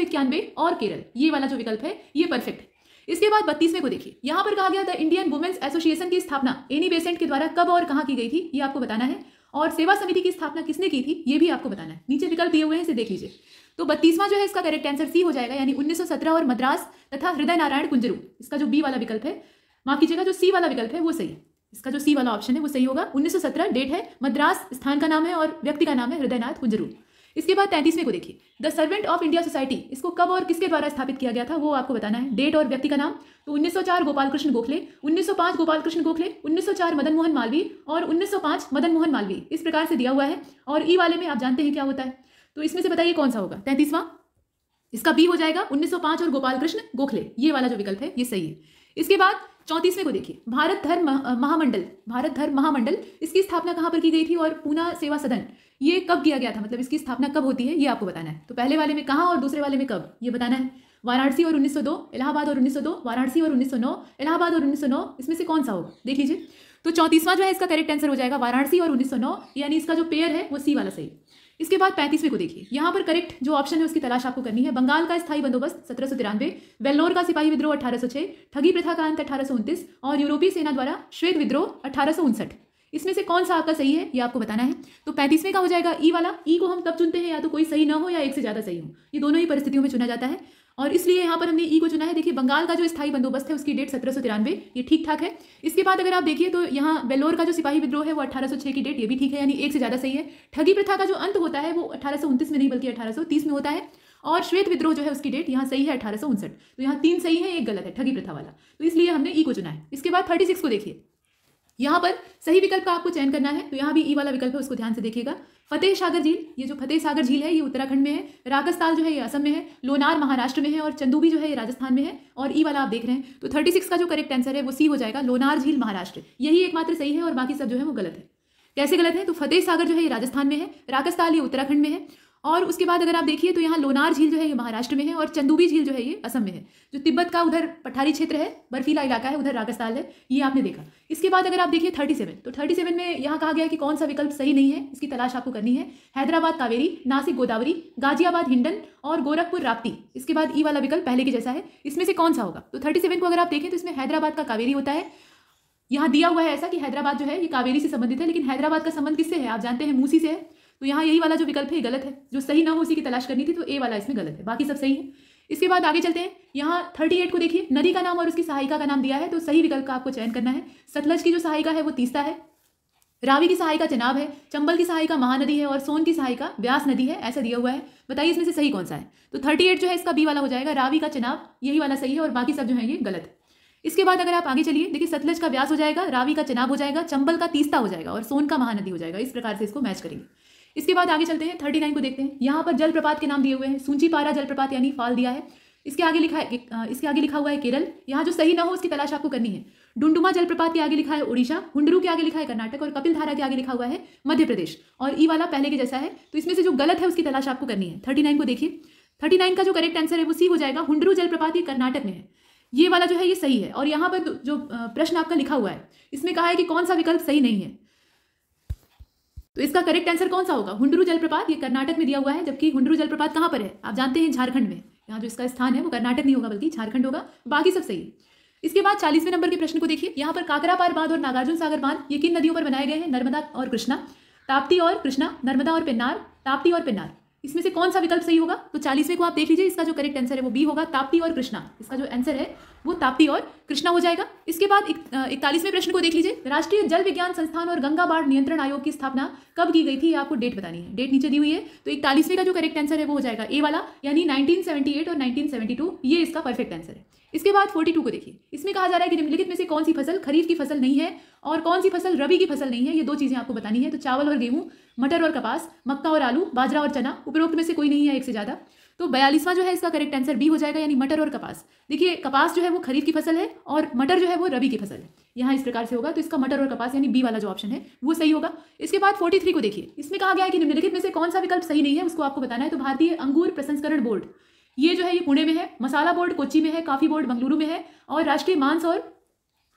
Speaker 1: और केरल ये वाला जो विकल्प है ये परफेक्ट इसके बाद बत्तीसवें को देखिए यहां पर कहा गया द इंडियन वुमेन्स एसोसिएशन की स्थापना एनी बेसेंट के द्वारा कब और कहां की गई थी ये आपको बताना है और सेवा समिति की स्थापना किसने की थी ये भी आपको बताना है नीचे विकल्प दिए हुए हैं इसे देख लीजिए तो बत्तीसवां जो है इसका करेक्ट आंसर सी हो जाएगा यानी 1917 और मद्रास तथा हृदय नारायण कुंजरू इसका जो बी वाला विकल्प है माफ कीजिएगा जो सी वाला विकल्प है वो सही है इसका जो सी वाला ऑप्शन है वो सही होगा उन्नीस डेट है मद्रास स्थान का नाम है और व्यक्ति का नाम है हृदयनाथ कुंजरू इसके बाद तैंतीसवें को देखिए the servant of India society इसको कब और किसके द्वारा स्थापित किया गया था वो आपको बताना है डेट और व्यक्ति का नाम तो 1904 गोपाल कृष्ण गोखले 1905 गोपाल कृष्ण गोखले 1904 मदन मोहन मालवी और 1905 मदन मोहन मालवी इस प्रकार से दिया हुआ है और ई वाले में आप जानते हैं क्या होता है तो इसमें से बताइए कौन सा होगा तैंतीसवां इसका बी हो जाएगा उन्नीस और गोपाल कृष्ण गोखले ये वाला जो विकल्प है ये सही है इसके बाद चौंतीसवें को देखिए भारत धर्म महामंडल भारत धर्म महामंडल इसकी स्थापना कहां पर की गई थी और पूना सेवा सदन ये कब किया गया था मतलब इसकी स्थापना कब होती है ये आपको बताना है तो पहले वाले में कहा और दूसरे वाले में कब ये बताना है वाराणसी और 1902 इलाहाबाद और 1902 वाराणसी और 1909 इलाहाबाद और 1909 इसमें से कौन सा होगा देख लीजिए तो चौंतीसवां जो है इसका करेक्ट आंसर हो जाएगा वाराणसी और 1909 यानी इसका जो पेयर है वो सी वाला सही इसके बाद पैंतीसवें को देखिए यहां पर करेक्ट जो ऑप्शन है उसकी तलाश आपको करनी है बंगाल का स्थायी बंदोबस्त सत्रह सौ तिरानवे वेल्लोर का सिपाही विद्रोह अठारह सौ छह ठगी प्रथा का अंत अठारह सौ उन्तीस और यूरोपीय सेना द्वारा श्वेत विद्रोह अठारह सौ उनसठ इसमें से कौन सा आपका सही है ये आपको बताना है तो पैंतीसवें का हो जाएगा ई वाला ई को हम तब चुनते हैं या तो कोई सही ना हो या एक से ज़्यादा सही हो ये दोनों ही परिस्थितियों में चुना जाता है और इसलिए यहाँ पर हमने ई e को चुना है देखिए बंगाल का जो स्थायी बंदोबस्त है उसकी डेट सत्रह सौ तिरानवे ये ठीक ठाक है इसके बाद अगर आप देखिए तो यहाँ बेलोर का जो सिपाही विद्रोह है वो अठारह की डेट ये भी ठीक है यानी एक से ज़्यादा सही है ठगी प्रथा का जो अंत होता है वो अठारह में नहीं बल्कि अठारह में होता है और श्वेत विद्रोह जो है उसकी डेट यहाँ सही है अठारह तो यहाँ तीन सही है एक गलत है ठगी प्रथा वाला तो इसलिए हमने ई e को चुना है इसके बाद थर्टी को देखिए यहाँ पर सही विकल्प का आपको चयन करना है तो यहाँ भी ई e वाला विकल्प है उसको ध्यान से देखिएगा फतेह सागर झील ये जो फतेह सागर झील है ये उत्तराखंड में है रागस्ताल जो है ये असम में है लोनार महाराष्ट्र में है और चंदूबी जो है ये राजस्थान में है और ई वाला आप देख रहे हैं तो थर्टी सिक्स का जो करेक्ट आंसर है वो सी हो जाएगा लोनार झील महाराष्ट्र यही एकमात्र सही है और बाकी सब जो है वो गलत है कैसे गलत है तो फतेह सागर जो है ये राजस्थान में है रागस्ताल ये उत्तराखंड में है और उसके बाद अगर आप देखिए तो यहाँ लोनार झील जो है ये महाराष्ट्र में है और चंदूबी झील जो है ये असम में है जो तिब्बत का उधर पठारी क्षेत्र है बर्फीला इलाका है उधर रागस्ताल है ये आपने देखा इसके बाद अगर आप देखिए थर्टी सेवन तो थर्टी सेवन में यहाँ कहा गया कि कौन सा विकल्प सही नहीं है इसकी तलाश आपको करनी है हैदराबाद कावेरी नासिक गोदावरी गाजियाबाद हिंडन और गोरखपुर राप्ती इसके बाद ई वाला विकल्प पहले के जैसा है इसमें से कौन सा होगा तो थर्टी सेवन को अगर आप देखें तो इसमें हैदराबाद का कावेरी होता है यहाँ दिया हुआ है ऐसा कि हैदराबाद जो है ये कावेरी से संबंधित है लेकिन हैदराबाद का संबंध किससे है आप जानते हैं मूसी से है तो यहाँ यही वाला जो विकल्प है गलत है जो सही ना हो उसी की तलाश करनी थी तो ए वाला इसमें गलत है बाकी सब सही है इसके बाद आगे चलते हैं यहाँ थर्टी एट को देखिए नदी का नाम और उसकी सहायिका का नाम दिया है तो सही विकल्प का आपको चयन करना है सतलज की जो सहायिका है वो तीसरा है रावी की सहायिका चनाब है चंबल की सहायिका महानदी है और सोन की सहायिका व्यास नदी है ऐसा दिया हुआ है बताइए इसमें से सही कौन सा है तो थर्टी एट जो है इसका बी वाला हो जाएगा रावी का चनाब यही वाला सही है और बाकी सब जो है ये गलत है इसके बाद अगर आप आगे चलिए देखिए सतलज का व्यास हो जाएगा रावी का चनाब हो जाएगा चंबल का तीसता हो जाएगा और सोन का महानदी हो जाएगा इस प्रकार से इसको मैच करेंगे इसके बाद आगे चलते हैं थर्टी नाइन को देखते हैं यहाँ पर जलप्रपात के नाम दिए हुए हैं पारा जलप्रपात यानी फाल दिया है इसके आगे लिखा है इसके आगे लिखा हुआ है केरल यहाँ जो सही ना हो उसकी तलाश आपको करनी है डुंडुमा जलप्रपात के आगे लिखा है ओडिशा हुंडरू के आगे लिखा है कर्नाटक और कपिल धारा के आगे लिखा हुआ है मध्य प्रदेश और ई वाला पहले के जैसा है तो इसमें से जो गलत है उसकी तलाश आपको करनी है थर्टी नाइन को देखिए थर्टी नाइन का जो करेक्ट आंसर है वो सी हो जाएगा हुंडरू जलप्रपात ये कर्नाटक में है ये वाला जो है ये सही है और यहाँ पर जो प्रश्न आपका लिखा हुआ है इसमें कहा है कि कौन सा विकल्प सही नहीं है तो इसका करेक्ट आंसर कौन सा होगा हुंडरू जलप्रपात ये कर्नाटक में दिया हुआ है जबकि हुंडरू जलप्रपात कहां पर है आप जानते हैं झारखंड में यहाँ जो इसका स्थान है वो कर्नाटक नहीं होगा बल्कि झारखंड होगा बाकी सब सही इसके बाद चालीसवें नंबर के प्रश्न को देखिए यहाँ पर काकरापार बांध और नागार्जुन सागर बांध ये किन नदियों पर बनाए गए हैं नर्मदा और कृष्णा ताप्ती और कृष्णा नर्मदा और पिन्नार ताप्ती और पिन्नार इसमें से कौन सा विकल्प सही होगा तो चालीसवें को आप देख लीजिए इसका जो करेक्ट आंसर है वो बी होगा ताप्ती और कृष्णा इसका जो आंसर है वो ताप्ती और कृष्णा हो जाएगा इसके बाद इकतालीसवें प्रश्न को देख लीजिए राष्ट्रीय जल विज्ञान संस्थान और गंगा बाढ़ नियंत्रण आयोग की स्थापना कब की गई थी आपको डेट बतानी है डेट नीचे दी हुई है तो इकतालीसवें का जो करेक्ट आंसर है वो हो जाएगा ए वाला यानी नाइनटीन और नाइनटीन ये इसका परफेक्ट आंसर है इसके बाद फोर्टी टू को देखिए इसमें कहा जा रहा है कि निम्नलिखित में से कौन सी फसल खरीफ की फसल नहीं है और कौन सी फसल रबी की फसल नहीं है ये दो चीज़ें आपको बतानी है तो चावल और गेहूं मटर और कपास मक्का और आलू बाजरा और चना उपरोक्त में से कोई नहीं है एक से ज़्यादा तो बयालीसवां जो है इसका करेक्ट आंसर बी हो जाएगा यानी मटर और कपास देखिए कपास जो है वो खरीफ की फसल है और मटर जो है वो रबी की फसल है यहाँ इस प्रकार से होगा तो इसका मटर और कपास यानी बी वाला जो ऑप्शन है वो सही होगा इसके बाद 43 को देखिए इसमें कहा गया है कि निम्नलिखित में से कौन सा विकल्प सही नहीं है उसको आपको बताना है तो भारतीय अंगूर प्रसंस्करण बोर्ड ये जो है ये पुणे में है मसाला बोर्ड कोची में है काफ़ी बोर्ड बंगलुरु में है और राष्ट्रीय मांस और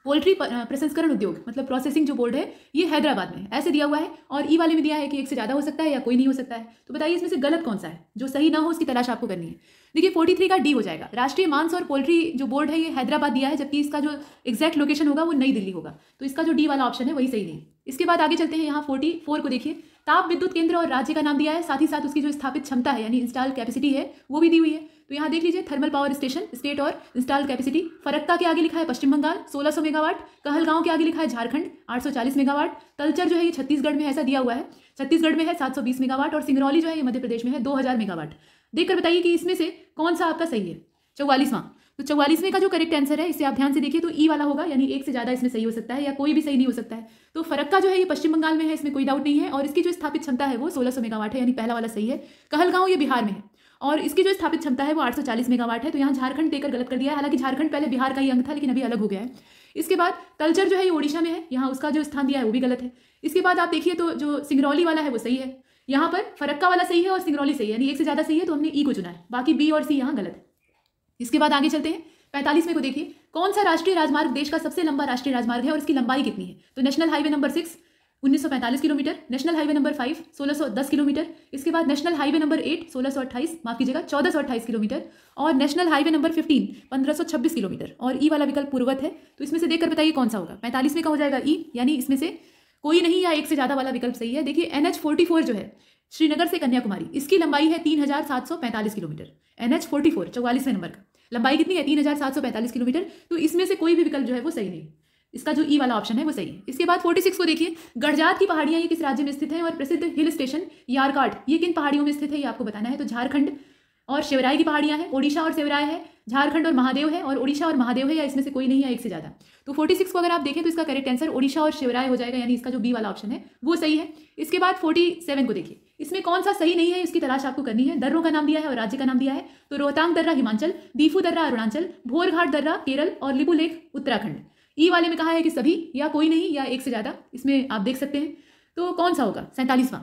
Speaker 1: पोल्ट्री प्रसंस्करण उद्योग मतलब प्रोसेसिंग जो बोर्ड है ये हैदराबाद में ऐसे दिया हुआ है और ई वाले में दिया है कि एक से ज़्यादा हो सकता है या कोई नहीं हो सकता है तो बताइए इसमें से गलत कौन सा है जो सही ना हो उसकी तलाश आपको करनी है देखिए फोर्टी थ्री का डी हो जाएगा राष्ट्रीय मांस और पोल्ट्री जो बोर्ड है ये हैदराबाद दिया है जबकि इसका जो एक्जैक्ट लोकेशन होगा वो नई दिल्ली होगा तो इसका जो डी वाला ऑप्शन है वही सही नहीं इसके बाद आगे चलते हैं यहाँ फोर्टी फोर को देखिए ताप विद्युत केंद्र और राज्य का नाम दिया है साथ ही साथ उसकी जो स्थापित क्षमता है यानी इंस्टॉल कैपेसिटी है वो भी दी हुई है तो यहाँ देख लीजिए थर्मल पावर स्टेशन स्टेट और इंस्टॉल कैपेसिटी फरक्ता के आगे लिखा है पश्चिम बंगाल 1600 मेगावाट कहलगांव के आगे लिखा है झारखंड 840 मेगावाट तलचर जो है ये छत्तीसगढ़ में ऐसा दिया हुआ है छत्तीसगढ़ में है 720 मेगावाट और सिंगरौली जो है ये मध्य प्रदेश में है 2000 मेगावाट देखकर बताइए कि इसमें से कौन सा आपका सही है चौवालीसवां तो चौवालीसवें का जो करेक्ट आंसर है इसे आप ध्यान से देखिए तो ई e वाला होगा यानी एक से ज़्यादा इसमें सही हो सकता है या कोई भी सही नहीं हो सकता है तो फरक्का जो है ये पश्चिम बंगाल में है इसमें कोई डाउट नहीं है और इसकी जो स्थापित क्षमता है वो सौ मेगावाट है यानी पहला वाला सही है कहलगांव ये बिहार में है और इसकी जो स्थापित क्षमता है वो आठ मेगावाट है तो यहाँ झारखंड देकर गलत कर दिया है हालांकि झारखंड पहले बिहार का ही अंग था लेकिन अभी अलग हो गया है इसके बाद तलचर जो है ये ओडिशा में है यहाँ उसका जो स्थान दिया है वो भी गलत है इसके बाद आप देखिए तो जो सिंगरौली वाला है वो सही है यहाँ पर फरक्का वाला सही है और सिंगरौली सही है यानी एक से ज़्यादा सही है तो हमने ई e को चुना है बाकी बी और सी यहाँ गलत है इसके बाद आगे चलते हैं पैंतालीस में को देखिए कौन सा राष्ट्रीय राजमार्ग देश का सबसे लंबा राष्ट्रीय राजमार्ग है और इसकी लंबाई कितनी है तो national highway number six 1945 kilometre national highway number five 1610 kilometre इसके बाद नेशनल हाईवे नंबर एट 1628 माफ कीजिएगा 1428 किलोमीटर और नेशनल हाईवे नंबर 15 1526 किलोमीटर और ई वाला विकल्प पूर्वत है तो इसमें से देखकर बताइए कौन सा होगा में का हो जाएगा ई यानी इसमें से कोई नहीं या एक से ज़्यादा वाला विकल्प सही है देखिए एन जो है श्रीनगर से कन्याकुमारी इसकी लंबाई है तीन हजार सात सौ पैंतालीस kilometre N H forty four चौवालीसवें नंबर का लंबाई कितनी है तीन हजार सात सौ पैंतालीस किलोमीटर तो इसमें से कोई भी विकल्प जो है वो सही नहीं इसका जो ई e वाला ऑप्शन है वो सही है इसके बाद फोर्टी सिक्स को देखिए गढ़जात की पहाड़ियाँ ये किस राज्य में स्थित है और प्रसिद्ध हिल स्टेशन यारकाट ये किन पहाड़ियों में स्थित है ये आपको बताना है तो झारखंड और शिवराय की पहाड़ियाँ हैं ओडिशा और शिवराय है झारखंड और महादेव है और ओडिशा और महादेव है या इसमें से कोई नहीं है एक से ज़्यादा तो 46 को अगर आप देखें तो इसका करेक्ट आंसर ओडिशा और शिवराय हो जाएगा यानी इसका जो बी वाला ऑप्शन है वो सही है इसके बाद 47 को देखिए इसमें कौन सा सही नहीं है इसकी तलाश आपको करनी है दर्रों का नाम दिया है और राज्य का नाम दिया है तो रोहतांग दर्रा हिमाचल दीफू दर्रा अरुणाचल भोरघाट दर्रा केरल और लिपू लेख उत्तराखंड ई वाले में कहा है कि सभी या कोई नहीं या एक से ज़्यादा इसमें आप देख सकते हैं तो कौन सा होगा सैंतालीसवां